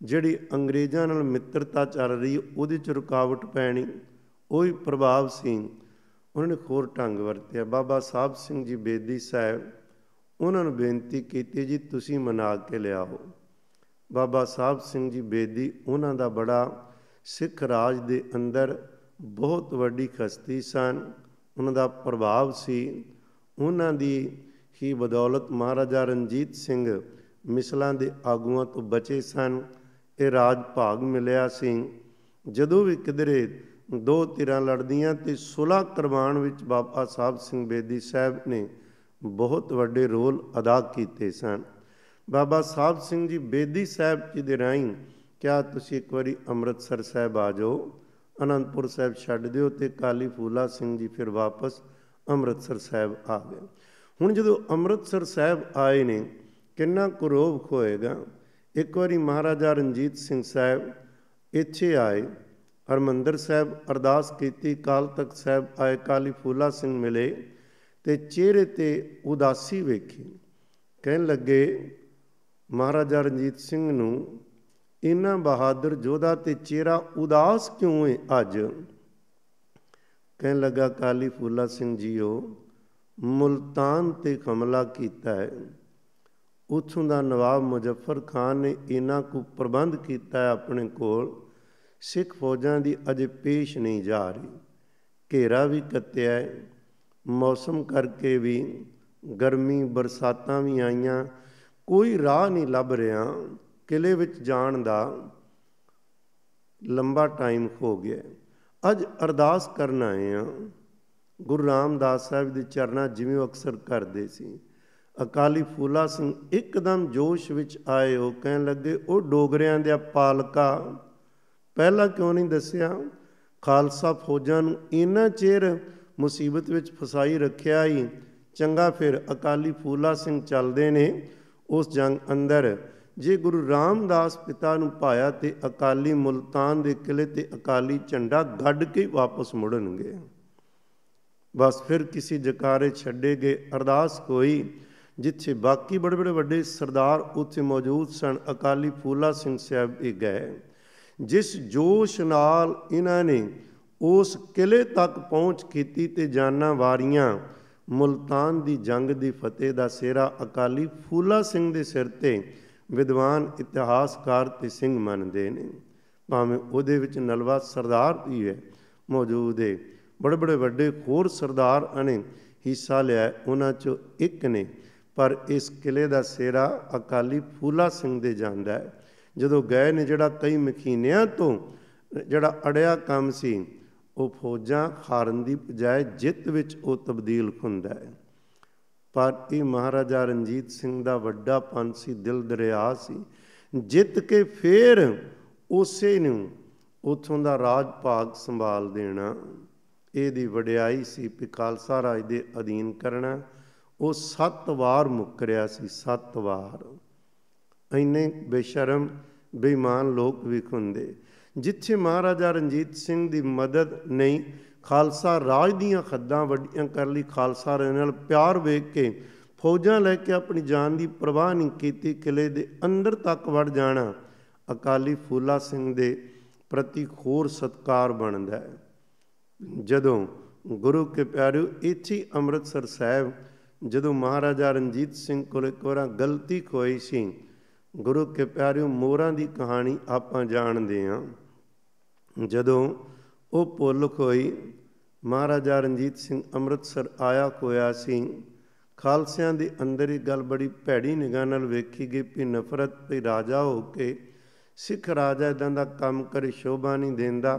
ਜਿਹੜੀ ਅੰਗਰੇਜ਼ਾਂ ਨਾਲ ਮਿੱਤਰਤਾ ਚੱਲ ਰਹੀ ਉਹਦੇ ਚ ਰੁਕਾਵਟ ਪੈਣੀ ਉਹ ਹੀ ਪ੍ਰਭਾਵ ਸੀ ਉਹਨਾਂ ਨੇ ਹੋਰ ਢੰਗ ਵਰਤਿਆ ਬਾਬਾ ਸਾਹਿਬ ਸਿੰਘ ਜੀ ਬੇਦੀ ਸਾਹਿਬ ਉਹਨਾਂ ਨੂੰ ਬੇਨਤੀ ਕੀਤੀ ਜੀ ਤੁਸੀਂ ਮਨਾ ਕੇ ਲਿਆਓ ਬਾਬਾ ਸਾਹਿਬ ਸਿੰਘ ਜੀ ਬੇਦੀ ਉਹਨਾਂ ਦਾ ਬੜਾ ਸਿੱਖ ਰਾਜ ਦੇ ਅੰਦਰ ਬਹੁਤ ਵੱਡੀ ਖਸਤੀ ਸਨ ਉਹਨਾਂ ਦਾ ਪ੍ਰਭਾਵ ਸੀ ਉਹਨਾਂ ਦੀ ਹੀ ਬਦੌਲਤ ਮਹਾਰਾਜਾ ਰਣਜੀਤ ਸਿੰਘ ਮਿਸਲਾਂ ਦੇ ਆਗੂਆਂ ਤੋਂ ਬਚੇ ਸਨ ਇਹ ਰਾਜ ਭਾਗ ਮਿਲਿਆ ਸੀ ਜਦੋਂ ਵੀ ਕਿਧਰੇ ਦੋ ਧਿਰਾਂ ਲੜਦੀਆਂ ਤੇ ਸੁਲਾ ਕਰਵਾਉਣ ਵਿੱਚ ਬਾਬਾ ਸਾਹਿਬ ਸਿੰਘ ਬੇਦੀ ਸਾਹਿਬ ਨੇ ਬਹੁਤ ਵੱਡੇ ਰੋਲ ਅਦਾ ਕੀਤੇ ਸਨ ਬਾਬਾ ਸਾਹਿਬ ਸਿੰਘ ਜੀ ਬੇਦੀ ਸਾਹਿਬ ਜੀ ਦੇ ਰਾਈ ਕਿਆ ਤੁਸੀਂ ਇੱਕ ਵਾਰੀ ਅੰਮ੍ਰਿਤਸਰ ਸਾਹਿਬ ਆ ਜਾਓ ਅਨੰਦਪੁਰ ਸਾਹਿਬ ਛੱਡ ਦਿਓ ਤੇ ਕਾਲੀ ਫੂਲਾ ਸਿੰਘ ਜੀ ਫਿਰ ਵਾਪਸ ਅੰਮ੍ਰਿਤਸਰ ਸਾਹਿਬ ਆ ਗਏ ਹੁਣ ਜਦੋਂ ਅੰਮ੍ਰਿਤਸਰ ਸਾਹਿਬ ਆਏ ਨੇ ਕਿੰਨਾ ਕੁਰੋਭ ਖੋਏਗਾ ਇੱਕ ਵਾਰੀ ਮਹਾਰਾਜਾ ਰਣਜੀਤ ਸਿੰਘ ਸਾਹਿਬ ਇੱਥੇ ਆਏ ਹਰਮੰਦਰ ਸਾਹਿਬ ਅਰਦਾਸ ਕੀਤੀ ਕਾਲ ਤਖਤ ਸਾਹਿਬ ਆਏ ਕਾਲੀ ਫੂਲਾ ਸਿੰਘ ਮਿਲੇ ਤੇ ਚਿਹਰੇ ਤੇ ਉਦਾਸੀ ਵੇਖੀ ਕਹਿਣ ਲੱਗੇ ਮਹਾਰਾਜਾ ਰਣਜੀਤ ਸਿੰਘ ਨੂੰ ਇਨਾ ਬਹਾਦਰ ਜੋਧਾ ਤੇ ਚਿਹਰਾ ਉਦਾਸ ਕਿਉਂ ਹੈ ਅੱਜ ਕਹਿਣ ਲੱਗਾ ਕਾਲੀ ਫੂਲਾ ਸਿੰਘ ਜੀਓ ਮਲਤਾਨ ਤੇ ਹਮਲਾ ਕੀਤਾ ਹੈ ਉਥੋਂ ਦਾ ਨਵਾਬ ਮੁਜ਼ੱਫਰ ਖਾਨ ਨੇ ਇਨਾ ਕੋ ਪ੍ਰਬੰਧ ਕੀਤਾ ਹੈ ਆਪਣੇ ਕੋਲ ਸਿੱਖ ਫੌਜਾਂ ਦੀ ਅਜੇ ਪੇਸ਼ ਨਹੀਂ ਜਾ ਰਹੀ ਘੇਰਾ ਵੀ ਕੱਤਿਆ ਹੈ ਮੌਸਮ ਕਰਕੇ ਵੀ ਗਰਮੀ ਬਰਸਾਤਾਂ ਵੀ ਆਈਆਂ ਕੋਈ ਰਾਹ ਨਹੀਂ ਲੱਭ ਰਿਹਾ ਕਿਲੇ ਵਿੱਚ ਜਾਣ ਦਾ ਲੰਬਾ ਟਾਈਮ ਹੋ ਗਿਆ ਅੱਜ ਅਰਦਾਸ ਕਰਨ ਆਏ ਆ ਗੁਰੂ ਰਾਮਦਾਸ ਸਾਹਿਬ ਦੇ ਚਰਨਾਂ ਜਿਵੇਂ ਅਕਸਰ ਕਰਦੇ ਸੀ ਅਕਾਲੀ ਫੂਲਾ ਸਿੰਘ ਇੱਕਦਮ ਜੋਸ਼ ਵਿੱਚ ਆਏ ਉਹ ਕਹਿਣ ਲੱਗੇ ਉਹ ਡੋਗਰਿਆਂ ਦੇ ਪਾਲਕਾ ਪਹਿਲਾਂ ਕਿਉਂ ਨਹੀਂ ਦੱਸਿਆ ਖਾਲਸਾ ਫੌਜਾਂ ਨੂੰ ਇੰਨਾ ਚਿਰ ਮੁਸੀਬਤ ਵਿੱਚ ਫਸਾਈ ਰੱਖਿਆ ਹੀ ਚੰਗਾ ਫਿਰ ਅਕਾਲੀ ਫੂਲਾ ਸਿੰਘ ਚੱਲਦੇ ਨੇ ਉਸ ਜੰਗ ਅੰਦਰ ਜੇ ਗੁਰੂ ਰਾਮਦਾਸ ਪਿਤਾ ਨੂੰ ਪਾਇਆ ਤੇ ਅਕਾਲੀ ਮੁਲਤਾਨ ਦੇ ਕਿਲੇ ਤੇ ਅਕਾਲੀ ਝੰਡਾ ਗੱਡ ਕੇ ਵਾਪਸ ਮੁੜਨਗੇ ਬਸ ਫਿਰ ਕਿਸੇ ਜਕਾਰੇ ਛੱਡੇ ਗਏ ਅਰਦਾਸ ਕੋਈ ਜਿੱਥੇ ਬਾਕੀ ਬੜੇ ਬੜੇ ਵੱਡੇ ਸਰਦਾਰ ਉੱਥੇ ਮੌਜੂਦ ਸਨ ਅਕਾਲੀ ਫੂਲਾ ਸਿੰਘ ਸਾਹਿਬ ਇਹ ਗਏ ਜਿਸ ਜੋਸ਼ ਨਾਲ ਇਹਨਾਂ ਨੇ ਉਸ ਕਿਲੇ ਤੱਕ ਪਹੁੰਚ ਕੀਤੀ ਤੇ ਜਾਨਾਂ ਵਾਰੀਆਂ ਮੁਲਤਾਨ ਦੀ ਜੰਗ ਦੀ ਫਤਿਹ ਦਾ ਸਿਹਰਾ ਅਕਾਲੀ ਫੂਲਾ ਸਿੰਘ ਦੇ ਸਿਰ ਤੇ ਵਿਦਵਾਨ ਇਤਿਹਾਸਕਾਰ ਤੇ ਸਿੰਘ ਮੰਨਦੇ ਨੇ ਭਾਵੇਂ ਉਹਦੇ ਵਿੱਚ ਨਲਵਾ ਸਰਦਾਰ ਵੀ ਹੈ ਮੌਜੂਦ ਹੈ ਬੜੇ ਬੜੇ ਵੱਡੇ ਹੋਰ ਸਰਦਾਰ ਅਨੇ ਹਿੱਸਾ ਲਿਆ ਉਹਨਾਂ ਚੋਂ ਇੱਕ ਨੇ ਪਰ ਇਸ ਕਿਲੇ ਦਾ ਸਿਹਰਾ ਅਕਾਲੀ ਫੂਲਾ ਸਿੰਘ ਦੇ ਜਾਂਦਾ ਹੈ ਜਦੋਂ ਗਏ ਨੇ ਜਿਹੜਾ ਕਈ ਮਖੀਨਿਆਂ ਤੋਂ ਜਿਹੜਾ ਅੜਿਆ ਕੰਮ ਸੀ ਉਹ ਫੌਜਾਂ ਹਾਰਨ ਦੀ ਬਜਾਏ ਜਿੱਤ ਵਿੱਚ ਉਹ ਤਬਦੀਲ ਹੁੰਦਾ ਹੈ ਪਰ ਇਹ ਮਹਾਰਾਜਾ ਰਣਜੀਤ ਸਿੰਘ ਦਾ ਵੱਡਾ ਪੰਸੀ ਦਿਲ ਦਰਿਆ ਸੀ ਜਿੱਤ ਕੇ ਫੇਰ ਉਸੇ ਨੂੰ ਉਥੋਂ ਦਾ ਰਾਜ ਭਾਗ ਸੰਭਾਲ ਦੇਣਾ ਇਹਦੀ ਵਡਿਆਈ ਸੀ ਪਿਕਾਲਸਾ ਰਾਜ ਦੇ ਅਧੀਨ ਕਰਨਾ ਉਹ ਸੱਤ ਵਾਰ ਮੁਕਰਿਆ ਸੀ ਸੱਤ ਵਾਰ ਐਨੇ ਬੇਸ਼ਰਮ ਬੇਈਮਾਨ ਲੋਕ ਵੀ ਹੁੰਦੇ ਜਿੱਥੇ ਮਹਾਰਾਜਾ ਰਣਜੀਤ ਸਿੰਘ ਦੀ ਮਦਦ ਨਹੀਂ ਖਾਲਸਾ ਰਾਜ ਦੀਆਂ ਖੱਦਾਂ ਵੱਡੀਆਂ ਕਰ ਲਈ ਖਾਲਸਾ ਰਾਜ ਨਾਲ ਪਿਆਰ ਵੇਖ ਕੇ ਫੌਜਾਂ ਲੈ ਕੇ ਆਪਣੀ ਜਾਨ ਦੀ ਪਰਵਾਹ ਨਹੀਂ ਕੀਤੀ ਕਿਲੇ ਦੇ ਅੰਦਰ ਤੱਕ ਵੜ ਜਾਣਾ ਅਕਾਲੀ ਫੂਲਾ ਸਿੰਘ ਦੇ ਪ੍ਰਤੀ ਖੋਰ ਸਤਕਾਰ ਬਣਦਾ ਹੈ ਜਦੋਂ ਗੁਰੂ ਕੇ ਪਿਆਰਿਓ ਇੱਥੇ ਅੰਮ੍ਰਿਤਸਰ ਸਾਹਿਬ ਜਦੋਂ ਮਹਾਰਾਜਾ ਰਣਜੀਤ ਸਿੰਘ ਕੋਲ ਇੱਕ ਵਾਰ ਗਲਤੀ ਹੋਈ ਸੀ ਗੁਰੂ ਕੇ ਪਿਆਰਿਓ ਮੋਰਾਂ ਦੀ ਕਹਾਣੀ ਆਪਾਂ ਜਾਣਦੇ ਹਾਂ ਜਦੋਂ ਉਹ ਪੁੱਲ ਕੋਈ ਮਹਾਰਾਜਾ ਰਣਜੀਤ ਸਿੰਘ ਅੰਮ੍ਰਿਤਸਰ ਆਇਆ ਕੋਇਆ ਸੀ ਖਾਲਸਿਆਂ ਦੇ ਅੰਦਰ ਇਹ ਗੱਲ ਬੜੀ ਭੈੜੀ ਨਿਗਾਹ ਨਾਲ ਵੇਖੀ ਗਈ ਕਿ ਨਫ਼ਰਤ ਤੇ ਰਾਜਾ ਹੋ ਕੇ ਸਿੱਖ ਰਾਜਾ ਇਦਾਂ ਦਾ ਕੰਮ ਕਰੇ ਸ਼ੋਭਾ ਨਹੀਂ ਦਿੰਦਾ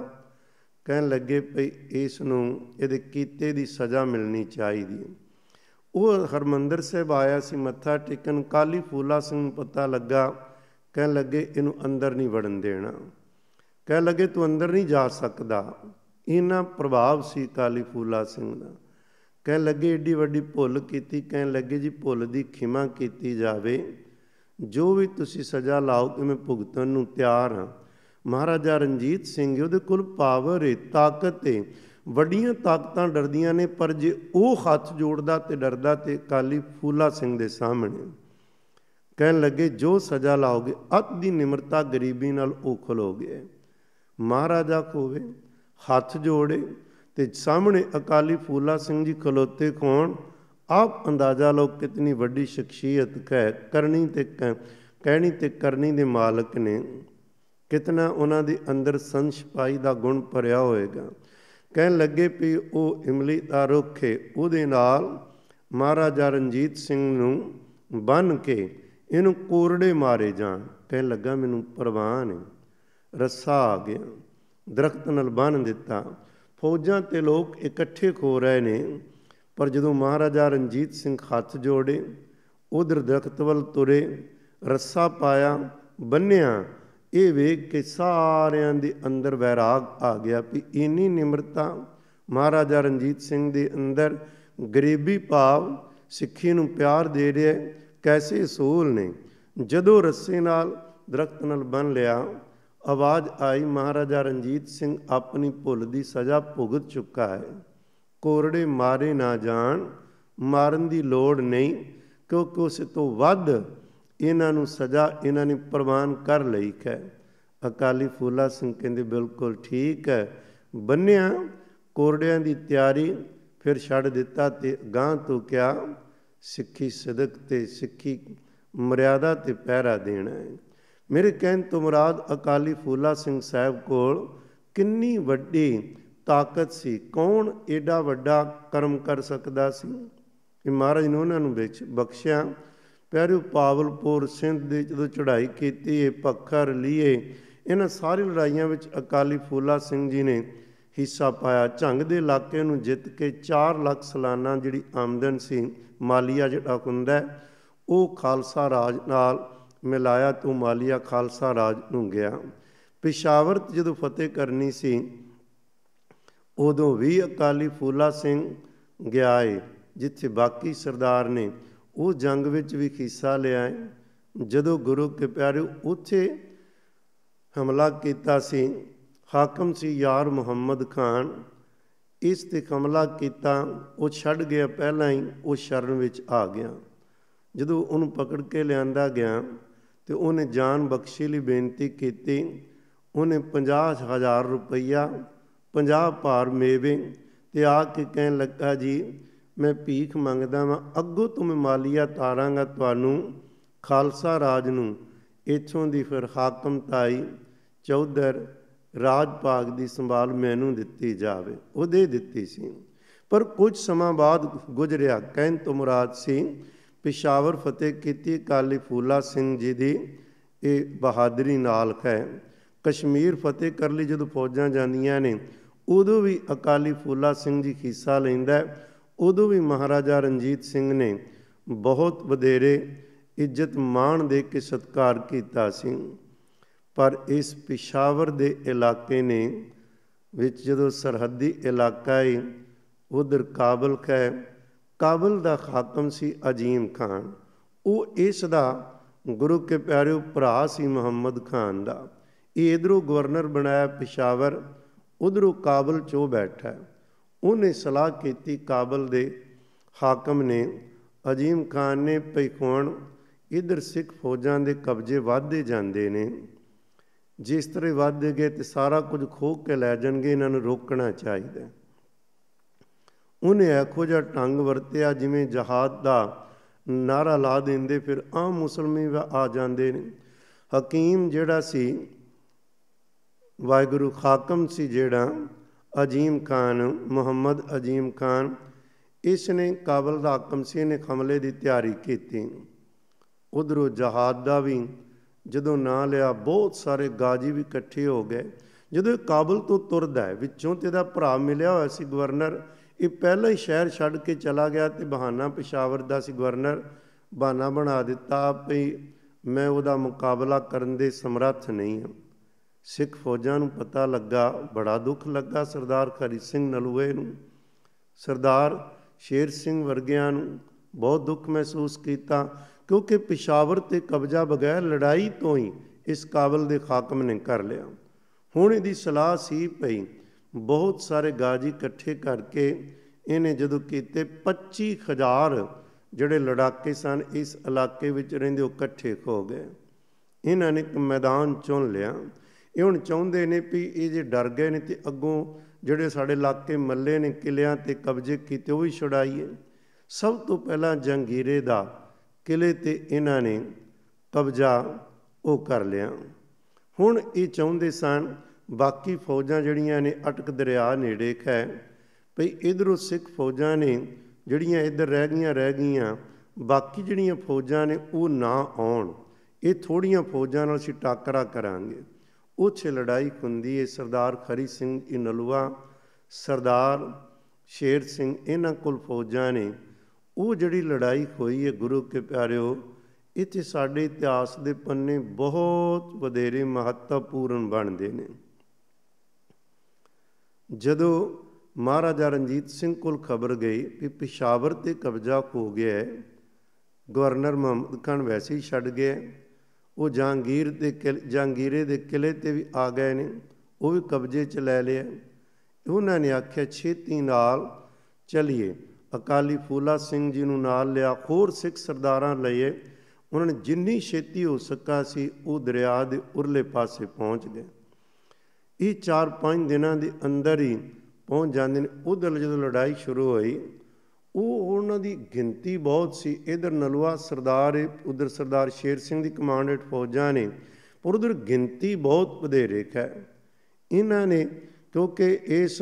ਕਹਿਣ ਲੱਗੇ ਭਈ ਇਸ ਨੂੰ ਇਹਦੇ ਕੀਤੇ ਦੀ ਸਜ਼ਾ ਮਿਲਣੀ ਚਾਹੀਦੀ ਉਹ ਹਰਮੰਦਰ ਸਾਹਿਬ ਆਇਆ ਸੀ ਮੱਥਾ ਟੇਕਣ ਕਾਲੀ ਫੂਲਾ ਸਿੰਘ ਪਤਾ ਲੱਗਾ ਕਹਿਣ ਲੱਗੇ ਇਹਨੂੰ ਅੰਦਰ ਨਹੀਂ ਵੜਨ ਦੇਣਾ ਕਹਿ ਲਗੇ ਤੂੰ ਅੰਦਰ ਨਹੀਂ ਜਾ ਸਕਦਾ ਇਹਨਾਂ ਪ੍ਰਭਾਵ ਸੀ ਕਾਲੀ ਫੂਲਾ ਸਿੰਘ ਦਾ ਕਹਿ ਲੱਗੇ ਏਡੀ ਵੱਡੀ ਭੁੱਲ ਕੀਤੀ ਕਹਿ ਲੱਗੇ ਜੀ ਭੁੱਲ ਦੀ ਖਿਮਾ ਕੀਤੀ ਜਾਵੇ ਜੋ ਵੀ ਤੁਸੀਂ ਸਜ਼ਾ ਕਿ ਮੈਂ ਭੁਗਤਣ ਨੂੰ ਤਿਆਰ ਹਾਂ ਮਹਾਰਾਜਾ ਰਣਜੀਤ ਸਿੰਘ ਉਹਦੇ ਕੋਲ ਪਾਵਰ ਹੈ ਤਾਕਤ ਹੈ ਵੱਡੀਆਂ ਤਾਕਤਾਂ ਡਰਦੀਆਂ ਨੇ ਪਰ ਜੇ ਉਹ ਹੱਥ ਜੋੜਦਾ ਤੇ ਡਰਦਾ ਤੇ ਕਾਲੀ ਫੂਲਾ ਸਿੰਘ ਦੇ ਸਾਹਮਣੇ ਕਹਿਣ ਲੱਗੇ ਜੋ ਸਜ਼ਾ ਲਾਓਗੇ ਅਤ ਦੀ ਨਿਮਰਤਾ ਗਰੀਬੀ ਨਾਲ ਉਖਲ ਹੋ ਗਏ ਮਹਾਰਾਜਾ ਕੋਵੇ ਹੱਥ ਜੋੜੇ ਤੇ ਸਾਹਮਣੇ ਅਕਾਲੀ ਫੂਲਾ ਸਿੰਘ ਜੀ ਖਲੋਤੇ ਕੋਣ ਆਪ ਅੰਦਾਜ਼ਾ ਲਓ ਕਿਤਨੀ ਵੱਡੀ ਸ਼ਖਸੀਅਤ ਹੈ ਕਰਨੀ ਤੇ ਕਹਿਣੀ ਤੇ ਕਰਨੀ ਦੇ ਮਾਲਕ ਨੇ ਕਿਤਨਾ ਉਹਨਾਂ ਦੇ ਅੰਦਰ ਸੰਸ਼ਪਾਈ ਦਾ ਗੁਣ ਭਰਿਆ ਹੋਏਗਾ ਕਹਿਣ ਲੱਗੇ ਵੀ ਉਹ ਇਮਲੀ ਦਾ ਰੁੱਖ ਉਹਦੇ ਨਾਲ ਮਹਾਰਾਜਾ ਰਣਜੀਤ ਸਿੰਘ ਨੂੰ ਬੰਨ ਕੇ ਇਹਨੂੰ ਕੋਰੜੇ ਮਾਰੇ ਜਾਣ ਕਹਿਣ ਲੱਗਾ ਮੈਨੂੰ ਪਰਵਾਹ ਨਹੀਂ ਰੱਸਾ ਆ ਗਿਆ ਦਰਖਤ ਨਾਲ ਬੰਨ ਦਿੱਤਾ ਫੌਜਾਂ ਤੇ ਲੋਕ ਇਕੱਠੇ ਖੋ ਰਹੇ ਨੇ ਪਰ ਜਦੋਂ ਮਹਾਰਾਜਾ ਰਣਜੀਤ ਸਿੰਘ ਹੱਥ ਜੋੜੇ ਉਧਰ ਦਰਖਤ ਵੱਲ ਤੁਰੇ ਰੱਸਾ ਪਾਇਆ ਬੰਨਿਆ ਇਹ ਵੇਖ ਕੇ ਸਾਰਿਆਂ ਦੇ ਅੰਦਰ ਵੈਰਾਗ ਆ ਗਿਆ ਕਿ ਇੰਨੀ ਨਿਮਰਤਾ ਮਹਾਰਾਜਾ ਰਣਜੀਤ ਸਿੰਘ ਦੇ ਅੰਦਰ ਗਰੀਬੀ ਭਾਵ ਸਿੱਖੀ ਨੂੰ ਪਿਆਰ ਦੇ ਰਿਹਾ ਕੈਸੇ ਸੂਲ ਨੇ ਜਦੋਂ ਰੱਸੇ ਨਾਲ ਦਰਖਤ ਨਾਲ ਬੰਨ ਲਿਆ ਆਵਾਜ਼ ਆਈ ਮਹਾਰਾਜਾ ਰਣਜੀਤ ਸਿੰਘ ਆਪਣੀ ਭੁੱਲ ਦੀ ਸਜ਼ਾ ਭੁਗਤ ਚੁੱਕਾ ਹੈ ਕੋਰੜੇ ਮਾਰੇ ਨਾ ਜਾਣ ਮਾਰਨ ਦੀ ਲੋੜ ਨਹੀਂ ਕਿਉਂਕਿ ਉਸ ਤੋਂ ਵੱਧ ਇਹਨਾਂ ਨੂੰ ਸਜ਼ਾ ਇਹਨਾਂ ਨੇ ਪ੍ਰਵਾਨ ਕਰ ਲਈ ਹੈ ਅਕਾਲੀ ਫੂਲਾ ਸਿੰਘ ਕਹਿੰਦੇ ਬਿਲਕੁਲ ਠੀਕ ਹੈ ਬੰਨਿਆ ਕੋਰੜਿਆਂ ਦੀ ਤਿਆਰੀ ਫਿਰ ਛੱਡ ਦਿੱਤਾ ਤੇ ਗਾਂ ਤੋਂ ਕਿਹਾ ਸਿੱਖੀ ਸਦਕ ਤੇ ਸਿੱਖੀ ਮਰਿਆਦਾ ਤੇ ਪਹਿਰਾ ਦੇਣਾ ਹੈ ਮੇਰੇ ਕਹਿਣ ਤੋਂ ਮੁਰਾਦ ਅਕਾਲੀ ਫੂਲਾ ਸਿੰਘ ਸਾਹਿਬ ਕੋਲ ਕਿੰਨੀ ਵੱਡੀ ਤਾਕਤ ਸੀ ਕੌਣ ਐਡਾ ਵੱਡਾ ਕਰਮ ਕਰ ਸਕਦਾ ਸੀ ਕਿ ਮਹਾਰਾਜ ਨੇ ਉਹਨਾਂ ਨੂੰ ਵਿੱਚ ਬਖਸ਼ਿਆ ਪਿਆਰਿਓ ਪਾਵਲਪੁਰ ਸਿੰਧ ਦੇ ਜਦੋਂ ਚੜ੍ਹਾਈ ਕੀਤੀ ਇਹ ਪੱਖਰ ਲੀਏ ਇਹਨਾਂ ਸਾਰੀ ਲੜਾਈਆਂ ਵਿੱਚ ਅਕਾਲੀ ਫੂਲਾ ਸਿੰਘ ਜੀ ਨੇ ਹਿੱਸਾ ਪਾਇਆ ਝੰਗ ਦੇ ਇਲਾਕੇ ਨੂੰ ਜਿੱਤ ਕੇ 4 ਲੱਖ ਸਾਲਾਨਾ ਜਿਹੜੀ ਆਮਦਨ ਸੀ ਮਾਲੀਆ ਜਿਹੜਾ ਹੁੰਦਾ ਉਹ ਖਾਲਸਾ ਰਾਜ ਨਾਲ ਮਿਲਾਇਆ ਤੂੰ ਮਾਲੀਆ ਖਾਲਸਾ ਰਾਜ ਨੂੰ ਗਿਆ ਪਿਸ਼ਾਵਰ ਜਦੋਂ ਫਤਿਹ ਕਰਨੀ ਸੀ ਉਦੋਂ ਵੀ ਅਕਾਲੀ ਫੂਲਾ ਸਿੰਘ ਗਿਆ ਏ ਜਿੱਥੇ ਬਾਕੀ ਸਰਦਾਰ ਨੇ ਉਹ ਜੰਗ ਵਿੱਚ ਵੀ ਹਿੱਸਾ ਲਿਆ ਜਦੋਂ ਗੁਰੂ ਕੇ ਪਿਆਰੇ ਉੱਥੇ ਹਮਲਾ ਕੀਤਾ ਸੀ ਹਾਕਮ ਸੀ ਯਾਰ ਮੁਹੰਮਦ ਖਾਨ ਇਸ ਤੇ ਹਮਲਾ ਕੀਤਾ ਉਹ ਛੱਡ ਗਿਆ ਪਹਿਲਾਂ ਹੀ ਉਹ ਸ਼ਰਨ ਵਿੱਚ ਆ ਗਿਆ ਜਦੋਂ ਉਹਨੂੰ ਪਕੜ ਕੇ ਲਿਆਂਦਾ ਗਿਆ ਤੇ ਉਹਨੇ ਜਾਨ ਬਖਸ਼ੇ ਲਈ ਬੇਨਤੀ ਕੀਤੀ ਉਹਨੇ 50000 ਰੁਪਈਆ 50 ਭਾਰ ਮੇਵੇ ਤੇ ਆ ਕੇ ਕਹਿਣ ਲੱਗਾ ਜੀ ਮੈਂ ਭੀਖ ਮੰਗਦਾ ਵਾਂ ਅੱਗੋਂ ਤੋਂ ਮੈਂ ਮਾਲੀਆ ਤਾਰਾਂਗਾ ਤੁਹਾਨੂੰ ਖਾਲਸਾ ਰਾਜ ਨੂੰ ਇਥੋਂ ਦੀ ਫਿਰ ਹਾਕਮ ਤਾਈ ਚੌਧਰ ਰਾਜ ਭਾਗ ਦੀ ਸੰਭਾਲ ਮੈਨੂੰ ਦਿੱਤੀ ਜਾਵੇ ਉਹਦੇ ਦਿੱਤੀ ਸੀ ਪਰ ਕੁਝ ਸਮਾਂ ਬਾਅਦ ਗੁਜ਼ਰਿਆ ਕਹਿਣ ਤੋਂ ਮੁਰਾਦ ਸੀ ਪਿਸ਼ਾਵਰ ਫਤਿਹ ਕੀਤੀ ਕਾਲੀ ਫੂਲਾ ਸਿੰਘ ਜੀ ਦੀ ਇਹ ਬਹਾਦਰੀ ਨਾਲ ਹੈ ਕਸ਼ਮੀਰ ਫਤਿਹ ਕਰ ਲਈ ਜਦੋਂ ਫੌਜਾਂ ਜਾਂਦੀਆਂ ਨੇ ਉਦੋਂ ਵੀ ਅਕਾਲੀ ਫੂਲਾ ਸਿੰਘ ਜੀ ਹਿੱਸਾ ਲੈਂਦਾ ਉਦੋਂ ਵੀ ਮਹਾਰਾਜਾ ਰਣਜੀਤ ਸਿੰਘ ਨੇ ਬਹੁਤ ਵਧੇਰੇ ਇੱਜ਼ਤ ਮਾਣ ਦੇ ਕੇ ਸਤਕਾਰ ਕੀਤਾ ਸੀ ਪਰ ਇਸ ਪਿਸ਼ਾਵਰ ਦੇ ਇਲਾਕੇ ਨੇ ਵਿੱਚ ਜਦੋਂ ਸਰਹੱਦੀ ਇਲਾਕਾ ਹੈ ਉਧਰ ਕਾਬਲ ਹੈ ਕਾਬਲ ਦਾ ਖਾਤਮ ਸੀ ਅਜੀਮ ਖਾਨ ਉਹ ਇਸ ਦਾ ਗੁਰੂ ਕੇ ਪਿਆਰੇ ਭਰਾ ਸੀ ਮੁਹੰਮਦ ਖਾਨ ਦਾ ਇਹ ਇਧਰੋਂ ਗਵਰਨਰ ਬਣਾਇਆ ਪਿਸ਼ਾਵਰ ਉਧਰੋਂ ਕਾਬਲ ਚੋ ਬੈਠਾ ਉਹਨੇ ਸਲਾਹ ਕੀਤੀ ਕਾਬਲ ਦੇ ਹਾਕਮ ਨੇ ਅਜੀਮ ਖਾਨ ਨੇ ਪਈਖੋਣ ਇਧਰ ਸਿੱਖ ਫੌਜਾਂ ਦੇ ਕਬਜ਼ੇ ਵਧਦੇ ਜਾਂਦੇ ਨੇ ਜਿਸ ਤਰ੍ਹਾਂ ਵਧ ਗਏ ਤੇ ਸਾਰਾ ਕੁਝ ਖੋਹ ਕੇ ਲੈ ਜਾਣਗੇ ਇਹਨਾਂ ਨੂੰ ਰੋਕਣਾ ਚਾਹੀਦਾ ਉਹਨੇ ਆਖੋ ਜਿਹਾ ਟੰਗ ਵਰਤਿਆ ਜਿਵੇਂ ਜਹਾਦ ਦਾ ਨਾਰਾ ਲਾ ਦਿੰਦੇ ਫਿਰ ਆਮ ਮੁਸਲਮੀ ਆ ਜਾਂਦੇ ਨੇ ਹਕੀਮ ਜਿਹੜਾ ਸੀ ਵਾਹਿਗੁਰੂ ਖਾਕਮ ਸੀ ਜਿਹੜਾ ਅਜੀਮ ਖਾਨ ਮੁਹੰਮਦ ਅਜੀਮ ਖਾਨ ਇਸ ਨੇ ਕਾਬਲ ਦਾ ਹਾਕਮ ਸੀ ਨੇ ਹਮਲੇ ਦੀ ਤਿਆਰੀ ਕੀਤੀ ਉਧਰੋਂ ਜਹਾਦ ਦਾ ਵੀ ਜਦੋਂ ਨਾਂ ਲਿਆ ਬਹੁਤ ਸਾਰੇ ਗਾਜੀ ਵੀ ਇਕੱਠੇ ਹੋ ਗਏ ਜਦੋਂ ਕਾਬਲ ਤੋਂ ਤੁਰਦਾ ਹੈ ਵਿੱਚੋਂ ਤੇ ਦਾ ਭਰਾ ਮਿਲਿਆ ਹੋਇਆ ਸੀ ਗਵਰਨਰ ਇਹ ਪਹਿਲਾਂ ਹੀ ਸ਼ਹਿਰ ਛੱਡ ਕੇ ਚਲਾ ਗਿਆ ਤੇ ਬਹਾਨਾ ਪਸ਼ਾਵਰ ਦਾ ਸੀ ਗਵਰਨਰ ਬਹਾਨਾ ਬਣਾ ਦਿੱਤਾ ਵੀ ਮੈਂ ਉਹਦਾ ਮੁਕਾਬਲਾ ਕਰਨ ਦੇ ਸਮਰੱਥ ਨਹੀਂ ਹਾਂ ਸਿੱਖ ਫੌਜਾਂ ਨੂੰ ਪਤਾ ਲੱਗਾ ਬੜਾ ਦੁੱਖ ਲੱਗਾ ਸਰਦਾਰ ਖਰੀ ਸਿੰਘ ਨਲੂਏ ਨੂੰ ਸਰਦਾਰ ਸ਼ੇਰ ਸਿੰਘ ਵਰਗਿਆਂ ਨੂੰ ਬਹੁਤ ਦੁੱਖ ਮਹਿਸੂਸ ਕੀਤਾ ਕਿਉਂਕਿ ਪਿਸ਼ਾਵਰ ਤੇ ਕਬਜ਼ਾ ਬਗੈਰ ਲੜਾਈ ਤੋਂ ਹੀ ਇਸ ਕਾਬਲ ਦੇ ਖਾਕਮ ਨੇ ਕਰ ਲਿਆ ਹੁਣ ਇਹਦੀ ਸਲਾਹ ਸੀ ਪਈ ਬਹੁਤ ਸਾਰੇ ਗਾਜੀ ਇਕੱਠੇ ਕਰਕੇ ਇਹਨੇ ਜਦੋਂ ਕੀਤੇ 25000 ਜਿਹੜੇ ਲੜਾਕੇ ਸਨ ਇਸ ਇਲਾਕੇ ਵਿੱਚ ਰਹਿੰਦੇ ਉਹ ਇਕੱਠੇ ਹੋ ਗਏ ਇਹਨਾਂ ਨੇ ਇੱਕ ਮੈਦਾਨ ਚੁਣ ਲਿਆ ਇਹ ਹੁਣ ਚਾਹੁੰਦੇ ਨੇ ਵੀ ਇਹ ਜੇ ਡਰ ਗਏ ਨੇ ਤੇ ਅੱਗੋਂ ਜਿਹੜੇ ਸਾਡੇ ਇਲਾਕੇ ਮੱਲੇ ਨੇ ਕਿਲਿਆਂ ਤੇ ਕਬਜ਼ੇ ਕੀਤੇ ਉਹ ਵੀ ਛੁਡਾਈਏ ਸਭ ਤੋਂ ਪਹਿਲਾਂ ਜੰਗੀਰੇ ਦਾ ਕਿਲੇ ਤੇ ਇਹਨਾਂ ਨੇ ਕਬਜ਼ਾ ਉਹ ਕਰ ਲਿਆ ਹੁਣ ਇਹ ਚਾਹੁੰਦੇ ਸਨ ਬਾਕੀ ਫੌਜਾਂ ਜਿਹੜੀਆਂ ਨੇ ਅਟਕ ਦਰਿਆ ਨੇੜੇ ਹੈ ਭਈ ਇਧਰੋਂ ਸਿੱਖ ਫੌਜਾਂ ਨੇ ਜਿਹੜੀਆਂ ਇੱਧਰ ਰਹਿ ਗਈਆਂ ਰਹਿ ਗਈਆਂ ਬਾਕੀ ਜਿਹੜੀਆਂ ਫੌਜਾਂ ਨੇ ਉਹ ਨਾ ਆਉਣ ਇਹ ਥੋੜੀਆਂ ਫੌਜਾਂ ਨਾਲ ਅਸੀਂ ਟਾਕਰਾ ਕਰਾਂਗੇ ਉੱਥੇ ਲੜਾਈ ਹੁੰਦੀ ਹੈ ਸਰਦਾਰ ਖਰੀ ਸਿੰਘ ਇਹ ਨਲੂਆ ਸਰਦਾਰ ਸ਼ੇਰ ਸਿੰਘ ਇਹਨਾਂ ਕੋਲ ਫੌਜਾਂ ਨੇ ਉਹ ਜਿਹੜੀ ਲੜਾਈ ਹੋਈ ਹੈ ਗੁਰੂ ਕੇ ਪਿਆਰਿਓ ਇਥੇ ਸਾਡੇ ਇਤਿਹਾਸ ਦੇ ਪੰਨੇ ਬਹੁਤ ਵਧੇਰੇ ਮਹੱਤਵਪੂਰਨ ਬਣਦੇ ਨੇ ਜਦੋਂ ਮਹਾਰਾਜਾ ਰਣਜੀਤ ਸਿੰਘ ਕੋਲ ਖਬਰ ਗਈ ਕਿ ਪਿਸ਼ਾਵਰ ਤੇ ਕਬਜ਼ਾ ਹੋ ਗਿਆ ਹੈ ਗਵਰਨਰ ਮੁਹੰਮਦ ਖਾਨ ਵੈਸੇ ਹੀ ਛੱਡ ਗਿਆ ਉਹ ਜਹਾਂਗੀਰ ਦੇ ਜਹਾਂਗੀਰੇ ਦੇ ਕਿਲੇ ਤੇ ਵੀ ਆ ਗਏ ਨੇ ਉਹ ਵੀ ਕਬਜ਼ੇ 'ਚ ਲੈ ਲਿਆ ਉਹਨਾਂ ਨੇ ਆਖਿਆ ਛੇਤੀ ਨਾਲ ਚਲਿਏ ਅਕਾਲੀ ਫੂਲਾ ਸਿੰਘ ਜੀ ਨੂੰ ਨਾਲ ਲਿਆ ਹੋਰ ਸਿੱਖ ਸਰਦਾਰਾਂ ਲਏ ਉਹਨਾਂ ਨੇ ਜਿੰਨੀ ਛੇਤੀ ਹੋ ਸਕਾ ਸੀ ਉਹ ਦਰਿਆ ਦੇ ਉਰਲੇ ਪਾਸੇ ਪਹੁੰਚ ਗਏ ਇਹ 4-5 ਦਿਨਾਂ ਦੇ ਅੰਦਰ ਹੀ ਪਹੁੰਚ ਜਾਂਦੇ ਨੇ ਉਧਰ ਜਦੋਂ ਲੜਾਈ ਸ਼ੁਰੂ ਹੋਈ ਉਹ ਉਹਨਾਂ ਦੀ ਗਿਣਤੀ ਬਹੁਤ ਸੀ ਇਧਰ ਨਲਵਾ ਸਰਦਾਰ ਉਧਰ ਸਰਦਾਰ ਸ਼ੇਰ ਸਿੰਘ ਦੀ ਕਮਾਂਡ ਹੇਠ ਫੌਜਾਂ ਨੇ ਪਰ ਉਧਰ ਗਿਣਤੀ ਬਹੁਤ ਵਧੇਰੇ ਹੈ ਇਹਨਾਂ ਨੇ ਕਿਉਂਕਿ ਇਸ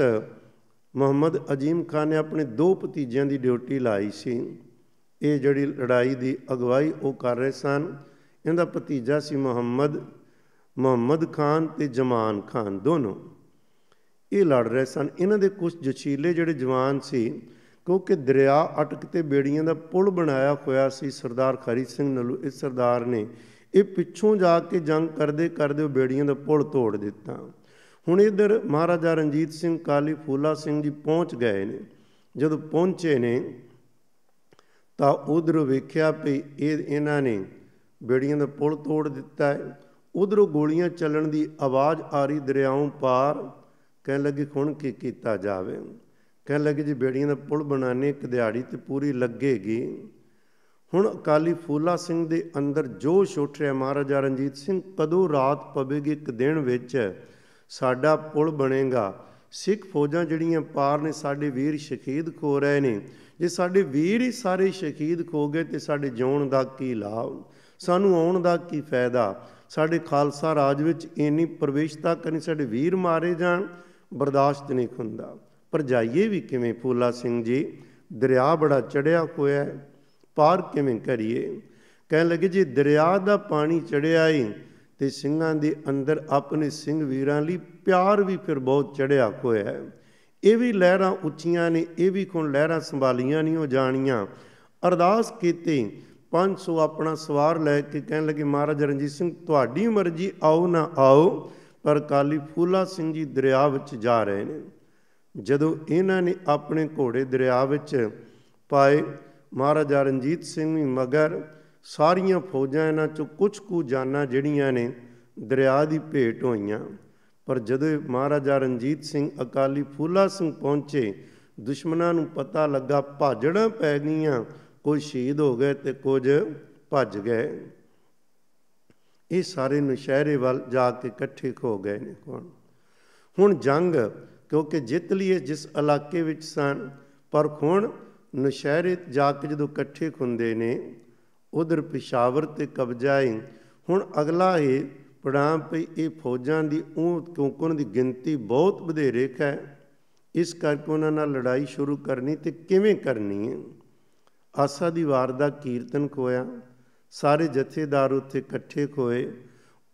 ਮੁਹੰਮਦ ਅਜੀਮ ਖਾਨ ਨੇ ਆਪਣੇ ਦੋ ਭਤੀਜਿਆਂ ਦੀ ਡਿਊਟੀ ਲਾਈ ਸੀ ਇਹ ਜਿਹੜੀ ਲੜਾਈ ਦੀ ਅਗਵਾਈ ਉਹ ਕਰ ਰਹੇ ਸਨ ਇਹਦਾ ਭਤੀਜਾ ਸੀ ਮੁਹੰਮਦ ਮੁਹੰਮਦ ਖਾਨ ਤੇ ਜਮਾਨ ਖਾਨ ਦੋਨੋਂ ਇਹ ਲੜ ਰਹੇ ਸਨ ਇਹਨਾਂ ਦੇ ਕੁਝ ਜਚੀਲੇ ਜਿਹੜੇ ਜਵਾਨ ਸੀ ਕਿਉਂਕਿ ਦਰਿਆ ਅਟਕ ਤੇ ਬੇੜੀਆਂ ਦਾ ਪੁਲ ਬਣਾਇਆ ਹੋਇਆ ਸੀ ਸਰਦਾਰ ਖਰੀ ਸਿੰਘ ਨਲੂ ਇਸ ਸਰਦਾਰ ਨੇ ਇਹ ਪਿੱਛੋਂ ਜਾ ਕੇ ਜੰਗ ਕਰਦੇ ਕਰਦੇ ਉਹ ਬੇੜੀਆਂ ਦਾ ਪੁਲ ਤੋੜ ਦਿੱਤਾ ਹੁਣ ਇਧਰ ਮਹਾਰਾਜਾ ਰਣਜੀਤ ਸਿੰਘ ਕਾਲੀ ਫੂਲਾ ਸਿੰਘ ਜੀ ਪਹੁੰਚ ਗਏ ਨੇ ਜਦੋਂ ਪਹੁੰਚੇ ਨੇ ਤਾਂ ਉਧਰ ਵੇਖਿਆ ਵੀ ਇਹ ਇਹਨਾਂ ਨੇ ਬੇੜੀਆਂ ਦਾ ਪੁਲ ਤੋੜ ਦਿੱਤਾ ਹੈ ਉਧਰੋਂ ਗੋਲੀਆਂ ਚੱਲਣ ਦੀ ਆਵਾਜ਼ ਆ ਰਹੀ ਦਰਿਆਓਂ ਪਾਰ ਕਹਿਣ ਲੱਗੇ ਹੁਣ ਕੀ ਕੀਤਾ ਜਾਵੇ ਕਹਿਣ ਲੱਗੇ ਜੀ ਬੇੜੀਆਂ ਦਾ ਪੁਲ ਬਣਾਣੇ ਇੱਕ ਦਿਹਾੜੀ ਤੇ ਪੂਰੀ ਲੱਗੇਗੀ ਹੁਣ ਅਕਾਲੀ ਫੂਲਾ ਸਿੰਘ ਦੇ ਅੰਦਰ ਜੋਸ਼ ਉੱਠ ਰਿਹਾ ਮਹਾਰਾਜਾ ਰਣਜੀਤ ਸਿੰਘ ਕਦੋਂ ਰਾਤ ਪਵੇਗੀ ਇੱਕ ਦਿਨ ਵਿੱਚ ਸਾਡਾ ਪੁਲ ਬਣੇਗਾ ਸਿੱਖ ਫੌਜਾਂ ਜਿਹੜੀਆਂ ਪਾਰ ਨੇ ਸਾਡੇ ਵੀਰ ਸ਼ਹੀਦ ਖੋ ਰਹੇ ਨੇ ਜੇ ਸਾਡੇ ਵੀਰ ਹੀ ਸਾਰੇ ਸ਼ਹੀਦ ਖੋ ਗਏ ਤੇ ਸਾਡੇ ਜਿਉਣ ਦਾ ਕੀ ਲਾਭ ਸਾਨੂੰ ਆਉਣ ਦਾ ਕੀ ਫਾਇਦਾ ਸਾਡੇ ਖਾਲਸਾ ਰਾਜ ਵਿੱਚ ਇੰਨੀ ਪ੍ਰਵੇਸ਼ ਤੱਕ ਨਹੀਂ ਸਾਡੇ ਵੀਰ ਮਾਰੇ ਜਾਣ ਬਰਦਾਸ਼ਤ ਨਹੀਂ ਹੁੰਦਾ ਪਰ ਜਾਈਏ ਵੀ ਕਿਵੇਂ ਫੂਲਾ ਸਿੰਘ ਜੀ ਦਰਿਆ ਬੜਾ ਚੜਿਆ ਹੋਇਆ ਪਾਰ ਕਿਵੇਂ ਕਰੀਏ ਕਹਿਣ ਲੱਗੇ ਜੀ ਦਰਿਆ ਦਾ ਪਾਣੀ ਚੜਿਆ ਏ ਤੇ ਸਿੰਘਾਂ ਦੇ ਅੰਦਰ ਆਪਣੇ ਸਿੰਘ ਵੀਰਾਂ ਲਈ ਪਿਆਰ ਵੀ ਫਿਰ ਬਹੁਤ ਚੜਿਆ ਹੋਇਆ ਇਹ ਵੀ ਲਹਿਰਾਂ ਉੱਚੀਆਂ ਨੇ ਇਹ ਵੀ ਕੋਣ ਲਹਿਰਾਂ ਸੰਭਾਲੀਆਂ ਨਹੀਂ ਹੋ ਜਾਣੀਆਂ ਅਰਦਾਸ ਕੀਤੀ 500 ਆਪਣਾ ਸਵਾਰ ਲੈ ਕੇ ਕਹਿਣ ਲੱਗੇ ਮਹਾਰਾਜ ਰਣਜੀਤ ਸਿੰਘ ਤੁਹਾਡੀ ਮਰਜ਼ੀ ਆਓ ਨਾ ਆਓ ਪਰ ਕਾਲੀ ਫੂਲਾ ਸਿੰਘ ਜੀ ਦਰਿਆ ਵਿੱਚ ਜਾ ਰਹੇ ਨੇ ਜਦੋਂ ਇਹਨਾਂ ਨੇ ਆਪਣੇ ਘੋੜੇ ਦਰਿਆ ਵਿੱਚ ਪਾਏ ਮਹਾਰਾਜਾ ਰਣਜੀਤ ਸਿੰਘ ਵੀ ਮਗਰ ਸਾਰੀਆਂ ਫੌਜਾਂ ਇਹਨਾਂ ਚੋਂ ਕੁਝ ਕੁ ਜਾਨਾਂ ਜਿਹੜੀਆਂ ਨੇ ਦਰਿਆ ਦੀ ਭੇਟ ਹੋਈਆਂ ਪਰ ਜਦੋਂ ਮਹਾਰਾਜਾ ਰਣਜੀਤ ਸਿੰਘ ਅਕਾਲੀ ਫੂਲਾ ਸਿੰਘ ਪਹੁੰਚੇ ਦੁਸ਼ਮਣਾਂ ਨੂੰ ਪਤਾ ਲੱਗਾ ਭਾਜੜਾਂ ਪੈ ਗਈਆਂ ਕੁਝ ਸ਼ਹੀਦ ਹੋ ਗਏ ਤੇ ਕੁਝ ਭੱਜ ਗਏ ਇਹ ਸਾਰੇ ਨਸ਼ਹਿਰੇ ਵੱਲ ਜਾ ਕੇ ਇਕੱਠੇ ਹੋ ਗਏ ਨੇ ਕੋਣ ਹੁਣ ਜੰਗ ਕਿਉਂਕਿ ਜਿੱਤ ਲਈ ਜਿਸ ਇਲਾਕੇ ਵਿੱਚ ਸਨ ਪਰ ਹੁਣ ਨਸ਼ਹਿਰੇ ਜਾ ਕੇ ਜਦੋਂ ਇਕੱਠੇ ਹੁੰਦੇ ਨੇ ਉਧਰ ਪਿਸ਼ਾਵਰ ਤੇ ਕਬਜ਼ਾ ਹੈ ਹੁਣ ਅਗਲਾ ਹੈ ਪੜਾਂ ਪਈ ਇਹ ਫੌਜਾਂ ਦੀ ਉਹ ਕਿਉਂਕਿ ਦੀ ਗਿਣਤੀ ਬਹੁਤ ਵਧੇਰੇ ਹੈ ਇਸ ਕਰਕੇ ਉਹਨਾਂ ਨਾਲ ਲੜਾਈ ਸ਼ੁਰੂ ਕਰਨੀ ਤੇ ਕਿਵੇਂ ਕਰਨੀ ਹੈ ਆਸਾ ਦੀ ਵਾਰ ਦਾ ਕੀਰਤਨ ਕੋਇਆ ਸਾਰੇ ਜਥੇਦਾਰ ਉੱਥੇ ਇਕੱਠੇ ਹੋਏ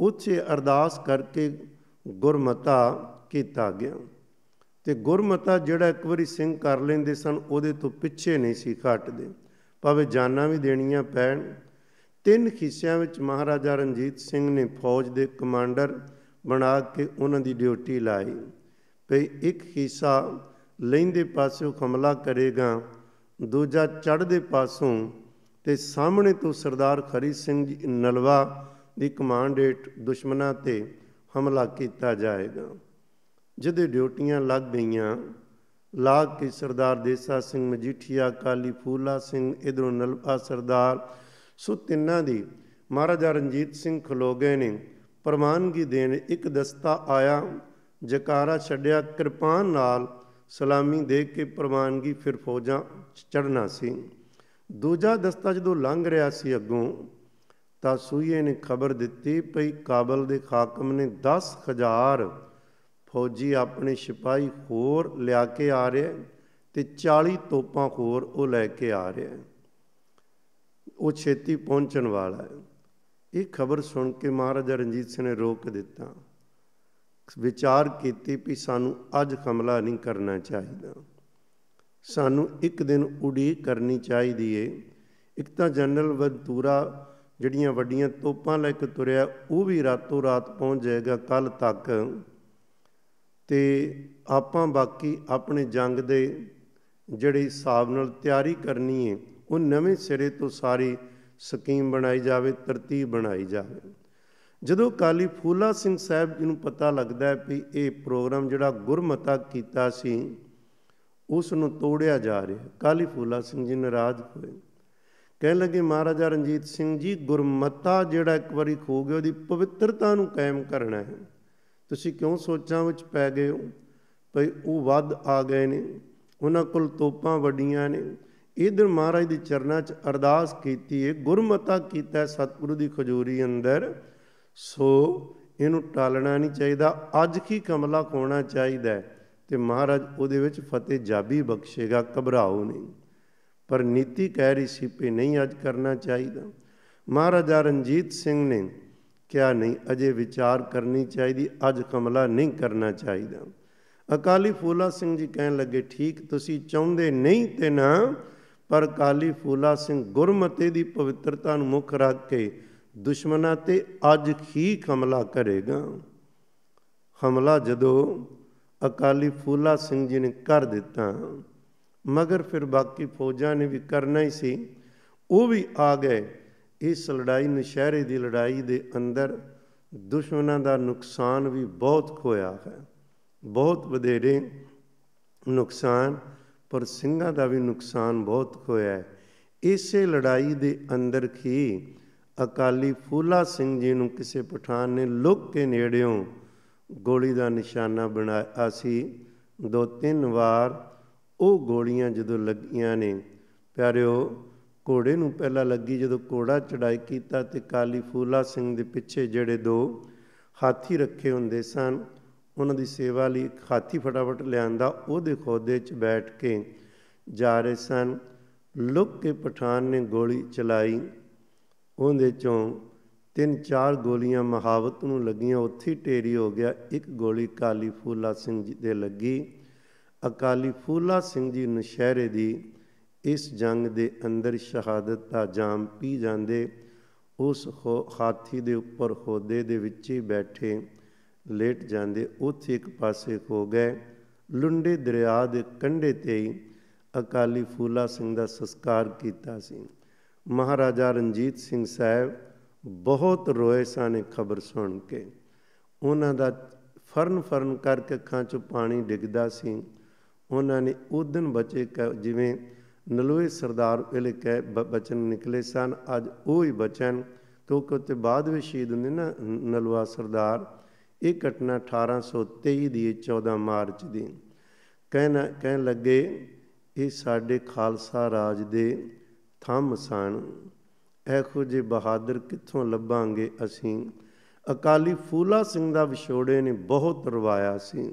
ਉੱਚੇ ਅਰਦਾਸ ਕਰਕੇ ਗੁਰਮਤਾ ਕੀਤਾ ਗਿਆ ਤੇ ਗੁਰਮਤਾ ਜਿਹੜਾ ਇੱਕ ਵਾਰੀ ਸਿੰਘ ਕਰ ਲੈਂਦੇ ਸਨ ਉਹਦੇ ਤੋਂ ਪਿੱਛੇ ਨਹੀਂ ਸੀ ਘਟਦੇ ਭਾਵੇਂ ਜਾਨਾਂ ਵੀ ਦੇਣੀਆਂ ਪੈਣ ਤਿੰਨ ਹਿੱਸਿਆਂ ਵਿੱਚ ਮਹਾਰਾਜਾ ਰਣਜੀਤ ਸਿੰਘ ਨੇ ਫੌਜ ਦੇ ਕਮਾਂਡਰ ਬਣਾ ਕੇ ਉਹਨਾਂ ਦੀ ਡਿਊਟੀ ਲਾਈ ਭਈ ਇੱਕ ਹਿੱਸਾ ਲੈਂਦੇ ਪਾਸੇ ਹਮਲਾ ਕਰੇਗਾ ਦੂਜਾ ਚੜ੍ਹਦੇ ਪਾਸੋਂ ਤੇ ਸਾਹਮਣੇ ਤੋਂ ਸਰਦਾਰ ਖਰੀ ਸਿੰਘ ਜੀ ਨਲਵਾ ਦੀ ਕਮਾਂਡ ਹੇਠ ਦੁਸ਼ਮਣਾਂ ਤੇ ਹਮਲਾ ਕੀਤਾ ਜਾਏਗਾ ਜਿਹਦੇ ਡਿਊਟੀਆਂ ਲੱਗ ਗਈਆਂ ਲਾਗ ਕੇ ਸਰਦਾਰ ਦੇਸਾ ਸਿੰਘ ਮਜੀਠੀਆ ਕਾਲੀ ਫੂਲਾ ਸਿੰਘ ਇਧਰੋਂ ਨਲਵਾ ਸਰਦਾਰ ਸੋ ਤਿੰਨਾਂ ਦੀ ਮਹਾਰਾਜਾ ਰਣਜੀਤ ਸਿੰਘ ਖਲੋਗੇ ਨੇ ਪਰਮਾਨਗੀ ਦੇਣ ਇੱਕ ਦਸਤਾ ਆਇਆ ਜਕਾਰਾ ਛੱਡਿਆ ਕਿਰਪਾਨ ਨਾਲ ਸਲਾਮੀ ਦੇ ਕੇ ਪ੍ਰਮਾਨਗੀ ਫਿਰ ਫੌਜਾਂ ਚੜਨਾ ਸੀ ਦੂਜਾ ਦਸਤਾ ਜਦੋਂ ਲੰਘ ਰਿਹਾ ਸੀ ਅੱਗੋਂ ਤਾਂ ਸੂਈਏ ਨੇ ਖਬਰ ਦਿੱਤੀ ਭਈ ਕਾਬਲ ਦੇ ਖਾਕਮ ਨੇ 10000 ਫੌਜੀ ਆਪਣੇ ਸਿਪਾਹੀ ਹੋਰ ਲਿਆ ਕੇ ਆ ਰਿਹਾ ਤੇ 40 ਤੋਪਾਂ ਹੋਰ ਉਹ ਲੈ ਕੇ ਆ ਰਿਹਾ ਉਹ ਛੇਤੀ ਪਹੁੰਚਣ ਵਾਲਾ ਹੈ ਇਹ ਖਬਰ ਸੁਣ ਕੇ ਮਹਾਰਾਜਾ ਰਣਜੀਤ ਸਿੰਘ ਨੇ ਰੋਕ ਦਿੱਤਾ ਵਿਚਾਰ ਕੀਤੀ ਵੀ ਸਾਨੂੰ ਅੱਜ ਹਮਲਾ ਨਹੀਂ ਕਰਨਾ ਚਾਹੀਦਾ ਸਾਨੂੰ ਇੱਕ ਦਿਨ ਉਡੀਕ ਕਰਨੀ ਚਾਹੀਦੀ ਏ ਇੱਕ ਤਾਂ ਜਨਰਲ ਵੰਤੂਰਾ ਜਿਹੜੀਆਂ ਵੱਡੀਆਂ ਤੋਪਾਂ ਲੈ ਕੇ ਤੁਰਿਆ ਉਹ ਵੀ ਰਾਤੋਂ ਰਾਤ ਪਹੁੰਚ ਜਾਏਗਾ ਕੱਲ ਤੱਕ ਤੇ ਆਪਾਂ ਬਾਕੀ ਆਪਣੇ ਜੰਗ ਦੇ ਜਿਹੜੇ ਹਿਸਾਬ ਨਾਲ ਤਿਆਰੀ ਕਰਨੀ ਏ ਉਹ ਨਵੇਂ ਸਿਰੇ ਤੋਂ ਸਾਰੀ ਸਕੀਮ ਬਣਾਈ ਜਾਵੇ ਤਰਤੀਬ ਬਣਾਈ ਜਾਵੇ ਜਦੋਂ ਕਾਲੀ ਫੂਲਾ ਸਿੰਘ ਸਾਹਿਬ ਜੀ ਨੂੰ ਪਤਾ ਲੱਗਦਾ ਹੈ ਕਿ ਇਹ ਪ੍ਰੋਗਰਾਮ ਜਿਹੜਾ ਗੁਰਮਤਾ ਕੀਤਾ ਸੀ ਉਸ ਨੂੰ ਤੋੜਿਆ ਜਾ ਰਿਹਾ ਕਾਲੀ ਫੂਲਾ ਸਿੰਘ ਜੀ ਨਾਰਾਜ਼ ਹੋਏ ਕਹਿਣ ਲੱਗੇ ਮਹਾਰਾਜਾ ਰਣਜੀਤ ਸਿੰਘ ਜੀ ਗੁਰਮਤਾ ਜਿਹੜਾ ਇੱਕ ਵਾਰੀ ਖੋ ਗਿਆ ਉਹਦੀ ਪਵਿੱਤਰਤਾ ਨੂੰ ਕਾਇਮ ਕਰਨਾ ਹੈ ਤੁਸੀਂ ਕਿਉਂ ਸੋਚਾਂ ਵਿੱਚ ਪੈ ਗਏ ਹੋ ਭਈ ਉਹ ਵੱਧ ਆ ਗਏ ਨੇ ਉਹਨਾਂ ਕੋਲ ਤੋਪਾਂ ਵੱਡੀਆਂ ਨੇ ਇਧਰ ਮਹਾਰਾਜ ਦੇ ਚਰਨਾਂ 'ਚ ਅਰਦਾਸ ਕੀਤੀ ਹੈ ਗੁਰਮਤਾ ਕੀਤਾ ਸਤਿਗੁਰੂ ਦੀ ਖਜੂਰੀ ਅੰਦਰ ਸੋ ਇਹਨੂੰ ਟਾਲਣਾ ਨਹੀਂ ਚਾਹੀਦਾ ਅੱਜ ਕੀ ਕਮਲਾ ਕੋਣਾ ਚਾਹੀਦਾ ਹੈ ਤੇ ਮਹਾਰਾਜ ਉਹਦੇ ਵਿੱਚ ਫਤਿਹ ਜਾਬੀ ਬਖਸ਼ੇਗਾ ਘਬਰਾਓ ਨਹੀਂ ਪਰ ਨੀਤੀ ਕਹਿ ਰਹੀ ਸੀ ਪੇ ਨਹੀਂ ਅੱਜ ਕਰਨਾ ਚਾਹੀਦਾ ਮਹਾਰਾਜਾ ਰਣਜੀਤ ਸਿੰਘ ਨੇ ਕਿਹਾ ਨਹੀਂ ਅਜੇ ਵਿਚਾਰ ਕਰਨੀ ਚਾਹੀਦੀ ਅੱਜ ਕਮਲਾ ਨਹੀਂ ਕਰਨਾ ਚਾਹੀਦਾ ਅਕਾਲੀ ਫੂਲਾ ਸਿੰਘ ਜੀ ਕਹਿਣ ਲੱਗੇ ਠੀਕ ਤੁਸੀਂ ਚਾਹੁੰਦੇ ਨਹੀਂ ਤੇ ਨਾ ਪਰ ਕਾਲੀ ਫੂਲਾ ਸਿੰਘ ਗੁਰਮਤੇ ਦੀ ਪਵਿੱਤਰਤਾ ਨੂੰ ਮੁੱਖ ਰੱਖ ਕੇ ਦੁਸ਼ਮਨਾਂ ਤੇ ਅੱਜ ਹੀ ਹਮਲਾ ਕਰੇਗਾ ਹਮਲਾ ਜਦੋਂ ਅਕਾਲੀ ਫੂਲਾ ਸਿੰਘ ਜੀ ਨੇ ਕਰ ਦਿੱਤਾ ਮਗਰ ਫਿਰ ਬਾਕੀ ਫੌਜਾਂ ਨੇ ਵੀ ਕਰਨਾ ਹੀ ਸੀ ਉਹ ਵੀ ਆ ਗਏ ਇਸ ਲੜਾਈ ਨਸ਼ਹਿਰੇ ਦੀ ਲੜਾਈ ਦੇ ਅੰਦਰ ਦੁਸ਼ਮਣਾਂ ਦਾ ਨੁਕਸਾਨ ਵੀ ਬਹੁਤ ਹੋਇਆ ਹੈ ਬਹੁਤ ਵਧੇਰੇ ਨੁਕਸਾਨ ਪਰ ਸਿੰਘਾਂ ਦਾ ਵੀ ਨੁਕਸਾਨ ਬਹੁਤ ਹੋਇਆ ਇਸੇ ਲੜਾਈ ਦੇ ਅੰਦਰ ਕੀ ਅਕਾਲੀ ਫੂਲਾ ਸਿੰਘ ਜੀ ਨੂੰ ਕਿਸੇ ਪਠਾਨ ਨੇ ਲੁੱਕ ਕੇ ਨੇੜਿਓਂ ਗੋਲੀ ਦਾ ਨਿਸ਼ਾਨਾ ਬਣਾਇਆ ਸੀ ਦੋ ਤਿੰਨ ਵਾਰ ਉਹ ਗੋਲੀਆਂ ਜਦੋਂ ਲੱਗੀਆਂ ਨੇ ਪਿਆਰਿਓ ਘੋੜੇ ਨੂੰ ਪਹਿਲਾਂ ਲੱਗੀ ਜਦੋਂ ਕੋੜਾ ਚੜਾਈ ਕੀਤਾ ਤੇ ਕਾਲੀ ਫੂਲਾ ਸਿੰਘ ਦੇ ਪਿੱਛੇ ਜਿਹੜੇ ਦੋ ਹਾਥੀ ਰੱਖੇ ਹੁੰਦੇ ਸਨ ਉਹਨਾਂ ਦੀ ਸੇਵਾ ਲਈ ਇੱਕ ਹਾਥੀ ਫਟਾਫਟ ਲਿਆਂਦਾ ਉਹਦੇ ਖੋਦੇ 'ਚ ਬੈਠ ਕੇ ਜਾ ਰਹੇ ਸਨ ਲੁੱਕ ਕੇ ਪਠਾਨ ਨੇ ਗੋਲੀ ਚਲਾਈ ਉਹਦੇ ਚੋਂ ਤਿੰਨ ਚਾਰ ਗੋਲੀਆਂ ਮਹਾਵਤ ਨੂੰ ਲੱਗੀਆਂ ਉੱਥੇ ਢੇਰੀ ਹੋ ਗਿਆ ਇੱਕ ਗੋਲੀ ਕਾਲੀ ਫੂਲਾ ਸਿੰਘ ਜੀ ਦੇ ਲੱਗੀ ਅਕਾਲੀ ਫੂਲਾ ਸਿੰਘ ਜੀ ਨਸ਼ਹਿਰੇ ਦੀ ਇਸ ਜੰਗ ਦੇ ਅੰਦਰ ਸ਼ਹਾਦਤ ਦਾ ਜਾਮ ਪੀ ਜਾਂਦੇ ਉਸ ਹਾਥੀ ਦੇ ਉੱਪਰ ਹੋਦੇ ਦੇ ਵਿੱਚ ਹੀ ਬੈਠੇ ਲੇਟ ਜਾਂਦੇ ਉੱਥੇ ਇੱਕ ਪਾਸੇ ਹੋ ਗਏ ਲੁੰਡੇ ਦਰਿਆ ਦੇ ਕੰਢੇ ਤੇ ਹੀ ਅਕਾਲੀ ਫੂਲਾ ਸਿੰਘ ਦਾ ਸੰਸਕਾਰ ਕੀਤਾ ਸੀ ਮਹਾਰਾਜਾ ਰਣਜੀਤ ਸਿੰਘ ਸਾਹਿਬ ਬਹੁਤ ਰੋਏ ਸਨ ਖਬਰ ਸੁਣ ਕੇ ਉਹਨਾਂ ਦਾ ਫਰਨ ਫਰਨ ਕਰਕੇ ਅੱਖਾਂ 'ਚੋਂ ਪਾਣੀ ਡਿੱਗਦਾ ਸੀ ਉਹਨਾਂ ਨੇ ਉਦਨ ਬਚੇ ਜਿਵੇਂ ਨਲੂਏ ਸਰਦਾਰ ਵੇਲੇ ਕਹਿ ਬਚਨ ਨਿਕਲੇ ਸਨ ਅੱਜ ਉਹ ਹੀ ਬਚਨ ਕਿਉਂਕਿ ਉੱਤੇ ਬਾਅਦ ਵਿੱਚ ਸ਼ਹੀਦ ਹੁੰਦੇ ਨਾ ਨਲਵਾ ਸਰਦਾਰ ਇਹ ਘਟਨਾ 1823 ਦੀ 14 ਮਾਰਚ ਦੀ ਕਹਿਣਾ ਕਹਿਣ ਲੱਗੇ ਇਹ ਸਾਡੇ ਖਾਲਸਾ ਰਾਜ ਦੇ ਥੰਮ ਸਨ ਐਖੋ ਜੇ ਬਹਾਦਰ ਕਿੱਥੋਂ ਲੱਭਾਂਗੇ ਅਸੀਂ ਅਕਾਲੀ ਫੂਲਾ ਸਿੰਘ ਦਾ ਵਿਛੋੜੇ ਨੇ ਬਹੁਤ ਰਵਾਇਆ ਸੀ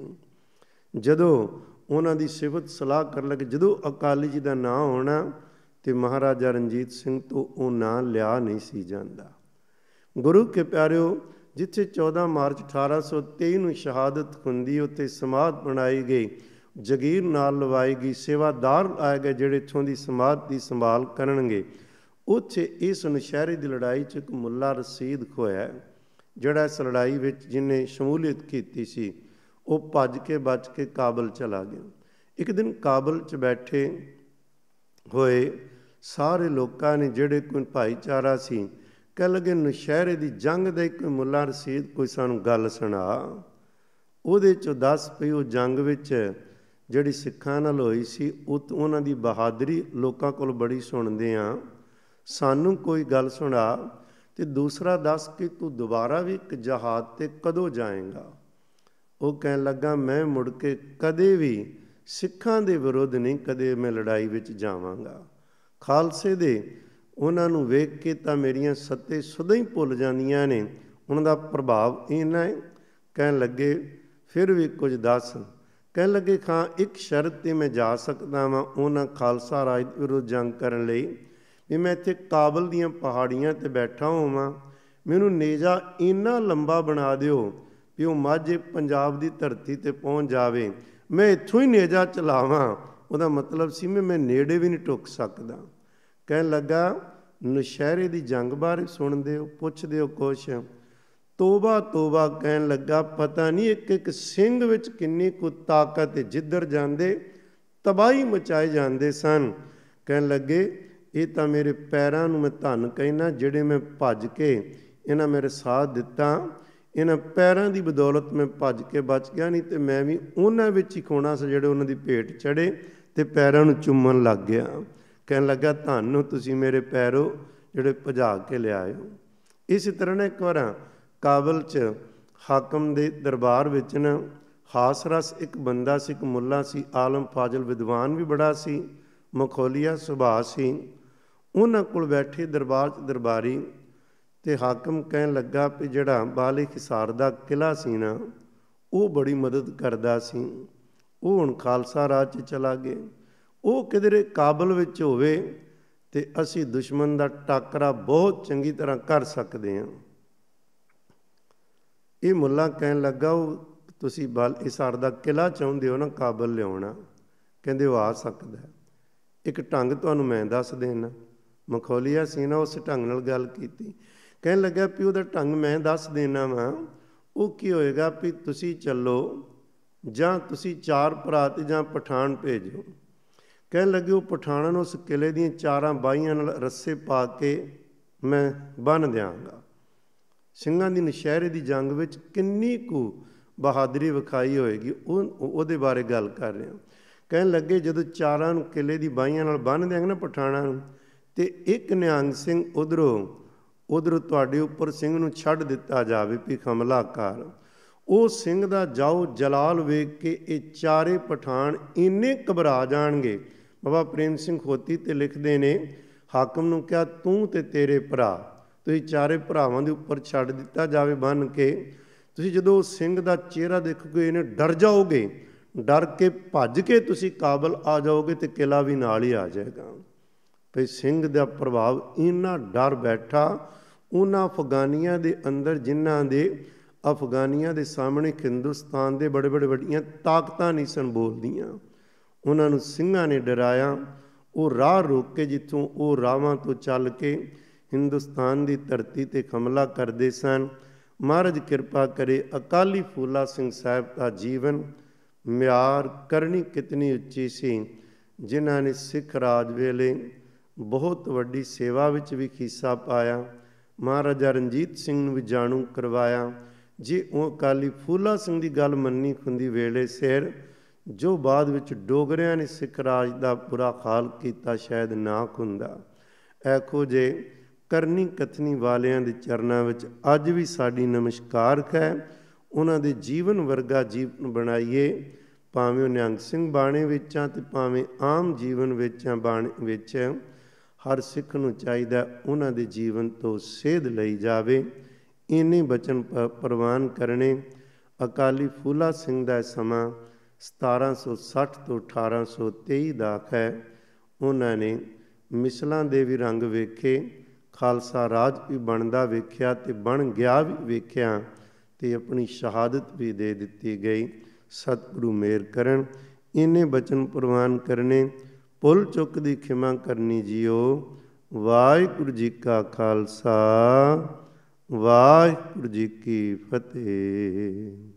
ਜਦੋਂ ਉਹਨਾਂ ਦੀ ਸਿਫਤ ਸਲਾਹ ਕਰਨ ਲੱਗੇ ਜਦੋਂ ਅਕਾਲੀ ਜੀ ਦਾ ਨਾਂ ਹੋਣਾ ਤੇ ਮਹਾਰਾਜਾ ਰਣਜੀਤ ਸਿੰਘ ਤੋਂ ਉਹ ਨਾਂ ਲਿਆ ਨਹੀਂ ਸੀ ਜਾਂਦਾ ਗੁਰੂ ਕੇ ਪਿਆਰਿਓ ਜਿੱਥੇ 14 ਮਾਰਚ 1823 ਨੂੰ ਸ਼ਹਾਦਤ ਹੁੰਦੀ ਉੱਤੇ ਸਮਾਧ ਬਣਾਈ ਗਈ ਜਗੀਰ ਨਾਲ ਲਵਾਈ ਗਈ ਸੇਵਾਦਾਰ ਆਏ ਗਏ ਜਿਹੜੇ ਇਥੋਂ ਦੀ ਸਮਾਧ ਦੀ ਸੰਭਾਲ ਕਰਨਗੇ ਉੱਥੇ ਇਸ ਨਸ਼ਹਿਰੇ ਦੀ ਲੜਾਈ 'ਚ ਇੱਕ ਮੁੱਲਾ ਰਸੀਦ ਖੋਇਆ ਜਿਹੜਾ ਇਸ ਲੜਾਈ ਵਿੱਚ ਜਿਨੇ ਸ਼ਮੂਲੀਅਤ ਕੀਤੀ ਸੀ ਉਹ ਭੱਜ ਕੇ ਬਚ ਕੇ ਕਾਬਲ ਚਲਾ ਗਿਆ ਇੱਕ ਦਿਨ ਕਾਬਲ 'ਚ ਬੈਠੇ ਹੋਏ ਸਾਰੇ ਲੋਕਾਂ ਨੇ ਜਿਹੜੇ ਕੋਈ ਭਾਈਚਾਰਾ ਸੀ ਕਹਿ ਲਗੇ ਨਸ਼ਹਿਰੇ ਦੀ ਜੰਗ ਦੇ ਕੋਈ ਮੁੱਲਾ ਰਸੀਦ ਕੋਈ ਸਾਨੂੰ ਗੱਲ ਸੁਣਾ ਉਹਦੇ 'ਚ ਦੱਸ ਪਈ ਉਹ ਜੰਗ ਵਿੱਚ ਜਿਹੜੀ ਸਿੱਖਾਂ ਨਾਲ ਹੋਈ ਸੀ ਉਹ ਉਹਨਾਂ ਦੀ ਬਹਾਦਰੀ ਲੋਕਾਂ ਕੋਲ ਬੜੀ ਸੁਣਦੇ ਆ ਸਾਨੂੰ ਕੋਈ ਗੱਲ ਸੁਣਾ ਤੇ ਦੂਸਰਾ ਦੱਸ ਕਿ ਤੂੰ ਦੁਬਾਰਾ ਵੀ ਇੱਕ ਜਹਾਦ ਤੇ ਕਦੋਂ ਜਾਏਗਾ ਉਹ ਕਹਿਣ ਲੱਗਾ ਮੈਂ ਮੁੜ ਕੇ ਕਦੇ ਵੀ ਸਿੱਖਾਂ ਦੇ ਵਿਰੁੱਧ ਨਹੀਂ ਕਦੇ ਮੈਂ ਲੜਾਈ ਵਿੱਚ ਜਾਵਾਂਗਾ ਖਾਲਸੇ ਦੇ ਉਹਨਾਂ ਨੂੰ ਵੇਖ ਕੇ ਤਾਂ ਮੇਰੀਆਂ ਸੱਤੇ ਸੁਧਾ ਹੀ ਭੁੱਲ ਜਾਂਦੀਆਂ ਨੇ ਉਹਨਾਂ ਦਾ ਪ੍ਰਭਾਵ ਇੰਨਾ ਹੈ ਕਹਿਣ ਲੱਗੇ ਫਿਰ ਵੀ ਕੁਝ ਦੱਸ ਕਹਿਣ ਲੱਗੇ ਖਾਂ ਇੱਕ ਸ਼ਰਤ ਤੇ ਮੈਂ ਜਾ ਸਕਦਾ ਵਾਂ ਉਹਨਾਂ ਖਾਲਸਾ ਰਾਜ ਵਿਰੁੱਧ ਜੰਗ ਕਰਨ ਲਈ ਜੇ ਮੈਂ ਇੱਥੇ ਕਾਬਲ ਦੀਆਂ ਪਹਾੜੀਆਂ ਤੇ ਬੈਠਾ ਹੋਵਾਂ ਮੈਨੂੰ ਨੇਜਾ ਇੰਨਾ ਲੰਬਾ ਬਣਾ ਦਿਓ ਵੀ ਉਹ ਮਾਝੇ ਪੰਜਾਬ ਦੀ ਧਰਤੀ ਤੇ ਪਹੁੰਚ ਜਾਵੇ ਮੈਂ ਇੱਥੋਂ ਹੀ ਨੇਜਾ ਚਲਾਵਾਂ ਉਹਦਾ ਮਤਲਬ ਸੀ ਮੈਂ ਮੈਂ ਨੇੜੇ ਵੀ ਨਹੀਂ ਟੁੱਕ ਸਕਦਾ ਕਹਿਣ ਲੱਗਾ ਨਸ਼ਹਿਰੇ ਦੀ ਜੰਗ ਬਾਰੇ ਸੁਣਦੇ ਹੋ ਪੁੱਛਦੇ ਹੋ ਕੁਛ ਤੋਬਾ ਤੋਬਾ ਕਹਿਣ ਲੱਗਾ ਪਤਾ ਨਹੀਂ ਇੱਕ ਇੱਕ ਸਿੰਘ ਵਿੱਚ ਕਿੰਨੀ ਕੁ ਤਾਕਤ ਜਿੱਧਰ ਜਾਂਦੇ ਤਬਾਹੀ ਮਚਾਏ ਜਾਂਦੇ ਸਨ ਕਹਿਣ ਲੱਗੇ ਇਹ ਤਾਂ ਮੇਰੇ ਪੈਰਾਂ ਨੂੰ ਮੈਂ ਧੰਨ ਕਹਿਣਾ ਜਿਹੜੇ ਮੈਂ ਭੱਜ ਕੇ ਇਹਨਾਂ ਮੇਰੇ ਸਾਥ ਦਿੱਤਾ ਇਹਨਾਂ ਪੈਰਾਂ ਦੀ ਬਦੌਲਤ ਮੈਂ ਭੱਜ ਕੇ ਬਚ ਗਿਆ ਨਹੀਂ ਤੇ ਮੈਂ ਵੀ ਉਹਨਾਂ ਵਿੱਚ ਹੀ ਖੋਣਾ ਸੀ ਜਿਹੜੇ ਉਹਨਾਂ ਦੀ ਭੇਟ ਚੜੇ ਤੇ ਪੈਰਾਂ ਨੂੰ ਚੁੰਮਣ ਲੱਗ ਗਿਆ ਕਹਿਣ ਲੱਗਾ ਤੁਹਾਨੂੰ ਤੁਸੀਂ ਮੇਰੇ ਪੈਰੋ ਜਿਹੜੇ ਭਜਾ ਕੇ ਲਿਆਇਓ ਇਸ ਤਰ੍ਹਾਂ ਨੇ ਇੱਕ ਵਾਰ ਕਾਬਲ 'ਚ ਹਾਕਮ ਦੇ ਦਰਬਾਰ ਵਿੱਚ ਨਾ ਹਾਸ ਰਸ ਇੱਕ ਬੰਦਾ ਸੀ ਇੱਕ ਮੁੱਲਾ ਸੀ ਆਲਮ ਫਾਜ਼ਲ ਵਿਦਵਾਨ ਵੀ ਬੜਾ ਸੀ ਮਖੋਲੀਆ ਸੁਭਾਅ ਸੀ ਉਹਨਾਂ ਕੋਲ ਬੈਠੇ ਦਰਬਾਰ 'ਚ ਦਰਬਾਰੀ ਤੇ ਹਾਕਮ ਕਹਿਣ ਲੱਗਾ ਕਿ ਜਿਹੜਾ ਬਾਲੀ ਖਿਸਾਰ ਦਾ ਕਿਲਾ ਸੀ ਨਾ ਉਹ ਬੜੀ ਮਦਦ ਕਰਦਾ ਸੀ ਉਹ ਹੁਣ ਖਾਲਸਾ ਰਾਜ 'ਚ ਚਲਾ ਗਿਆ ਉਹ ਕਿਧਰੇ ਕਾਬਲ ਵਿੱਚ ਹੋਵੇ ਤੇ ਅਸੀਂ ਦੁਸ਼ਮਣ ਦਾ ਟਾਕਰਾ ਬਹੁਤ ਚੰਗੀ ਤਰ੍ਹਾਂ ਕਰ ਸਕਦੇ ਹਾਂ ਇਹ ਮੁੱਲਾ ਕਹਿਣ ਲੱਗਾ ਉਹ ਤੁਸੀਂ ਬਲ ਇਸਾਰ ਦਾ ਕਿਲਾ ਚਾਹੁੰਦੇ ਹੋ ਨਾ ਕਾਬਲ ਲਿਆਉਣਾ ਕਹਿੰਦੇ ਉਹ ਆ ਸਕਦਾ ਇੱਕ ਢੰਗ ਤੁਹਾਨੂੰ ਮੈਂ ਦੱਸ ਦੇਣਾ ਮਖੌਲੀਆ ਸੀ ਨਾ ਉਸ ਢੰਗ ਨਾਲ ਗੱਲ ਕੀਤੀ ਕਹਿਣ ਲੱਗਾ ਵੀ ਉਹਦਾ ਢੰਗ ਮੈਂ ਦੱਸ ਦੇਣਾ ਵਾਂ ਉਹ ਕੀ ਹੋਏਗਾ ਵੀ ਤੁਸੀਂ ਚੱਲੋ ਜਾਂ ਤੁਸੀਂ ਚਾਰ ਭਰਾ ਤੇ ਜਾਂ ਪਠਾਨ ਭੇਜੋ ਕਹਿਣ ਲੱਗੇ ਉਹ ਪਠਾਨਾਂ ਨੂੰ ਉਸ ਕਿਲੇ ਦੀਆਂ ਚਾਰਾਂ ਬਾਈਆਂ ਨਾਲ ਰੱਸੇ ਪਾ ਕੇ ਮੈਂ ਬੰਨ ਦਿਆਂਗਾ ਸਿੰਘਾਂ ਦੀ ਨਸ਼ਹਿਰੇ ਦੀ ਜੰਗ ਵਿੱਚ ਕਿੰਨੀ ਕੁ ਬਹਾਦਰੀ ਵਿਖਾਈ ਹੋਏਗੀ ਉਹ ਉਹਦੇ ਬਾਰੇ ਗੱਲ ਕਰ ਰਹੇ ਹਾਂ ਕਹਿਣ ਲੱਗੇ ਜਦੋਂ ਚਾਰਾਂ ਨੂੰ ਕਿਲੇ ਦੀ ਬਾਈਆਂ ਨਾਲ ਬੰਨ ਦਿਆਂਗੇ ਨਾ ਪਠਾਨਾਂ ਨੂੰ ਤੇ ਇੱਕ ਨਿਹੰਗ ਸਿੰਘ ਉਧਰੋਂ ਉਧਰ ਤੁਹਾਡੇ ਉੱਪਰ ਸਿੰਘ ਨੂੰ ਛੱਡ ਦਿੱਤਾ ਜਾਵੇ ਵੀ ਹਮਲਾ ਕਰ ਉਹ ਸਿੰਘ ਦਾ ਜਾਓ ਜਲਾਲ ਵੇਖ ਕੇ ਇਹ ਚਾਰੇ ਪਠਾਨ ਇੰਨੇ ਘਬਰਾ ਜਾਣਗੇ ਬਾਬਾ ਪ੍ਰੇਮ ਸਿੰਘ ਖੋਤੀ ਤੇ ਲਿਖਦੇ ਨੇ ਹਾਕਮ ਨੂੰ ਕਿਹਾ ਤੂੰ ਤੇ ਤੇਰੇ ਭਰਾ ਤੁਸੀਂ ਚਾਰੇ ਭਰਾਵਾਂ ਦੇ ਉੱਪਰ ਛੱਡ ਦਿੱਤਾ ਜਾਵੇ ਬਨ ਕੇ ਤੁਸੀਂ ਜਦੋਂ ਸਿੰਘ ਦਾ ਚਿਹਰਾ ਦੇਖੋਗੇ ਇਹਨੇ ਡਰ ਜਾਓਗੇ ਡਰ ਕੇ ਭੱਜ ਕੇ ਤੁਸੀਂ ਕਾਬਲ ਆ ਜਾਓਗੇ ਤੇ ਕਿਲਾ ਵੀ ਨਾਲ ਹੀ ਆ ਜਾਏਗਾ ਭਈ ਸਿੰਘ ਦਾ ਪ੍ਰਭਾਵ ਇੰਨਾ ਡਰ ਬੈਠਾ ਉਹਨਾਂ ਅਫਗਾਨੀਆਂ ਦੇ ਅੰਦਰ ਜਿਨ੍ਹਾਂ ਦੇ ਅਫਗਾਨੀਆਂ ਦੇ ਸਾਹਮਣੇ ਹਿੰਦੁਸਤਾਨ ਦੇ ਬੜੇ ਬੜੇ ਵੱਡੀਆਂ ਤਾਕਤਾਂ ਨਹੀਂ ਸਨ ਬੋਲਦੀਆਂ ਉਹਨਾਂ ਨੂੰ ਸਿੰਘਾਂ ਨੇ ਡਰਾਇਆ ਉਹ ਰਾਹ ਰੋਕ ਕੇ ਜਿੱਥੋਂ ਉਹ ਰਾਵਾਂ ਤੋਂ ਚੱਲ ਕੇ ਹਿੰਦੁਸਤਾਨ ਦੀ ਧਰਤੀ ਤੇ ਹਮਲਾ ਕਰਦੇ ਸਨ ਮਹਾਰਾਜ ਕਿਰਪਾ ਕਰੇ ਅਕਾਲੀ ਫੂਲਾ ਸਿੰਘ ਸਾਹਿਬ ਦਾ ਜੀਵਨ ਮਿਆਰ ਕਰਨੀ ਕਿਤਨੀ ਉੱਚੀ ਸੀ ਜਿਨ੍ਹਾਂ ਨੇ ਸਿੱਖ ਰਾਜ ਵੇਲੇ ਬਹੁਤ ਵੱਡੀ ਸੇਵਾ ਵਿੱਚ ਵੀ ਖੀਸਾ ਪਾਇਆ ਮਹਾਰਾਜਾ ਰਣਜੀਤ ਸਿੰਘ ਨੂੰ ਵੀ ਜਾਣੂ ਕਰਵਾਇਆ ਜੇ ਉਹ ਅਕਾਲੀ ਫੂਲਾ ਸਿੰਘ ਦੀ ਗੱਲ ਮੰਨੀ ਖੁੰਦੀ ਵੇਲੇ ਸਿਰ ਜੋ ਬਾਅਦ ਵਿੱਚ ਡੋਗਰਿਆਂ ਨੇ ਸਿੱਖ ਰਾਜ ਦਾ ਪੂਰਾ ਖਾਲ ਕੀਤਾ ਸ਼ਾਇਦ ਨਾ ਹੁੰਦਾ ਐਖੋ ਜੇ ਕਰਨੀ ਕਥਨੀ ਵਾਲਿਆਂ ਦੇ ਚਰਨਾਂ ਵਿੱਚ ਅੱਜ ਵੀ ਸਾਡੀ ਨਮਸਕਾਰ ਹੈ ਉਹਨਾਂ ਦੇ ਜੀਵਨ ਵਰਗਾ ਜੀਵਨ ਬਣਾਈਏ ਭਾਵੇਂ ਉਹ ਨਿਹੰਗ ਸਿੰਘ ਬਾਣੇ ਵਿੱਚਾਂ ਤੇ ਭਾਵੇਂ ਆਮ ਜੀਵਨ ਵਿੱਚਾਂ ਬਾਣੇ ਵਿੱਚ ਹਰ ਸਿੱਖ ਨੂੰ ਚਾਹੀਦਾ ਉਹਨਾਂ ਦੇ ਜੀਵਨ ਤੋਂ ਸੇਧ ਲਈ ਜਾਵੇ ਇਨੇ ਬਚਨ ਪ੍ਰਵਾਨ ਕਰਨੇ ਅਕਾਲੀ ਫੂਲਾ ਸਿੰਘ ਦਾ ਸਮਾਂ 1760 ਤੋਂ 1823 ਦਾ ਹੈ ਉਹਨਾਂ ਨੇ ਮਿਸਲਾਂ ਦੇ ਵੀ ਰੰਗ ਵੇਖੇ ਖਾਲਸਾ ਰਾਜ ਵੀ ਬਣਦਾ ਵੇਖਿਆ ਤੇ ਬਣ ਗਿਆ ਵੀ ਵੇਖਿਆ ਤੇ ਆਪਣੀ ਸ਼ਹਾਦਤ ਵੀ ਦੇ ਦਿੱਤੀ ਗਈ ਸਤਿਗੁਰੂ ਮੇਰ ਕਰਨ ਇਨੇ ਬਚਨ ਪ੍ਰਵਾਨ ਕਰਨੇ ਪੁੱਲ ਚੁੱਕ ਦੀ ਖਿਮਾ ਕਰਨੀ ਜੀਓ ਵਾਹਿਗੁਰੂ ਜੀ ਕਾ ਖਾਲਸਾ ਵਾਹਿਗੁਰੂ ਜੀ ਕੀ ਫਤਿਹ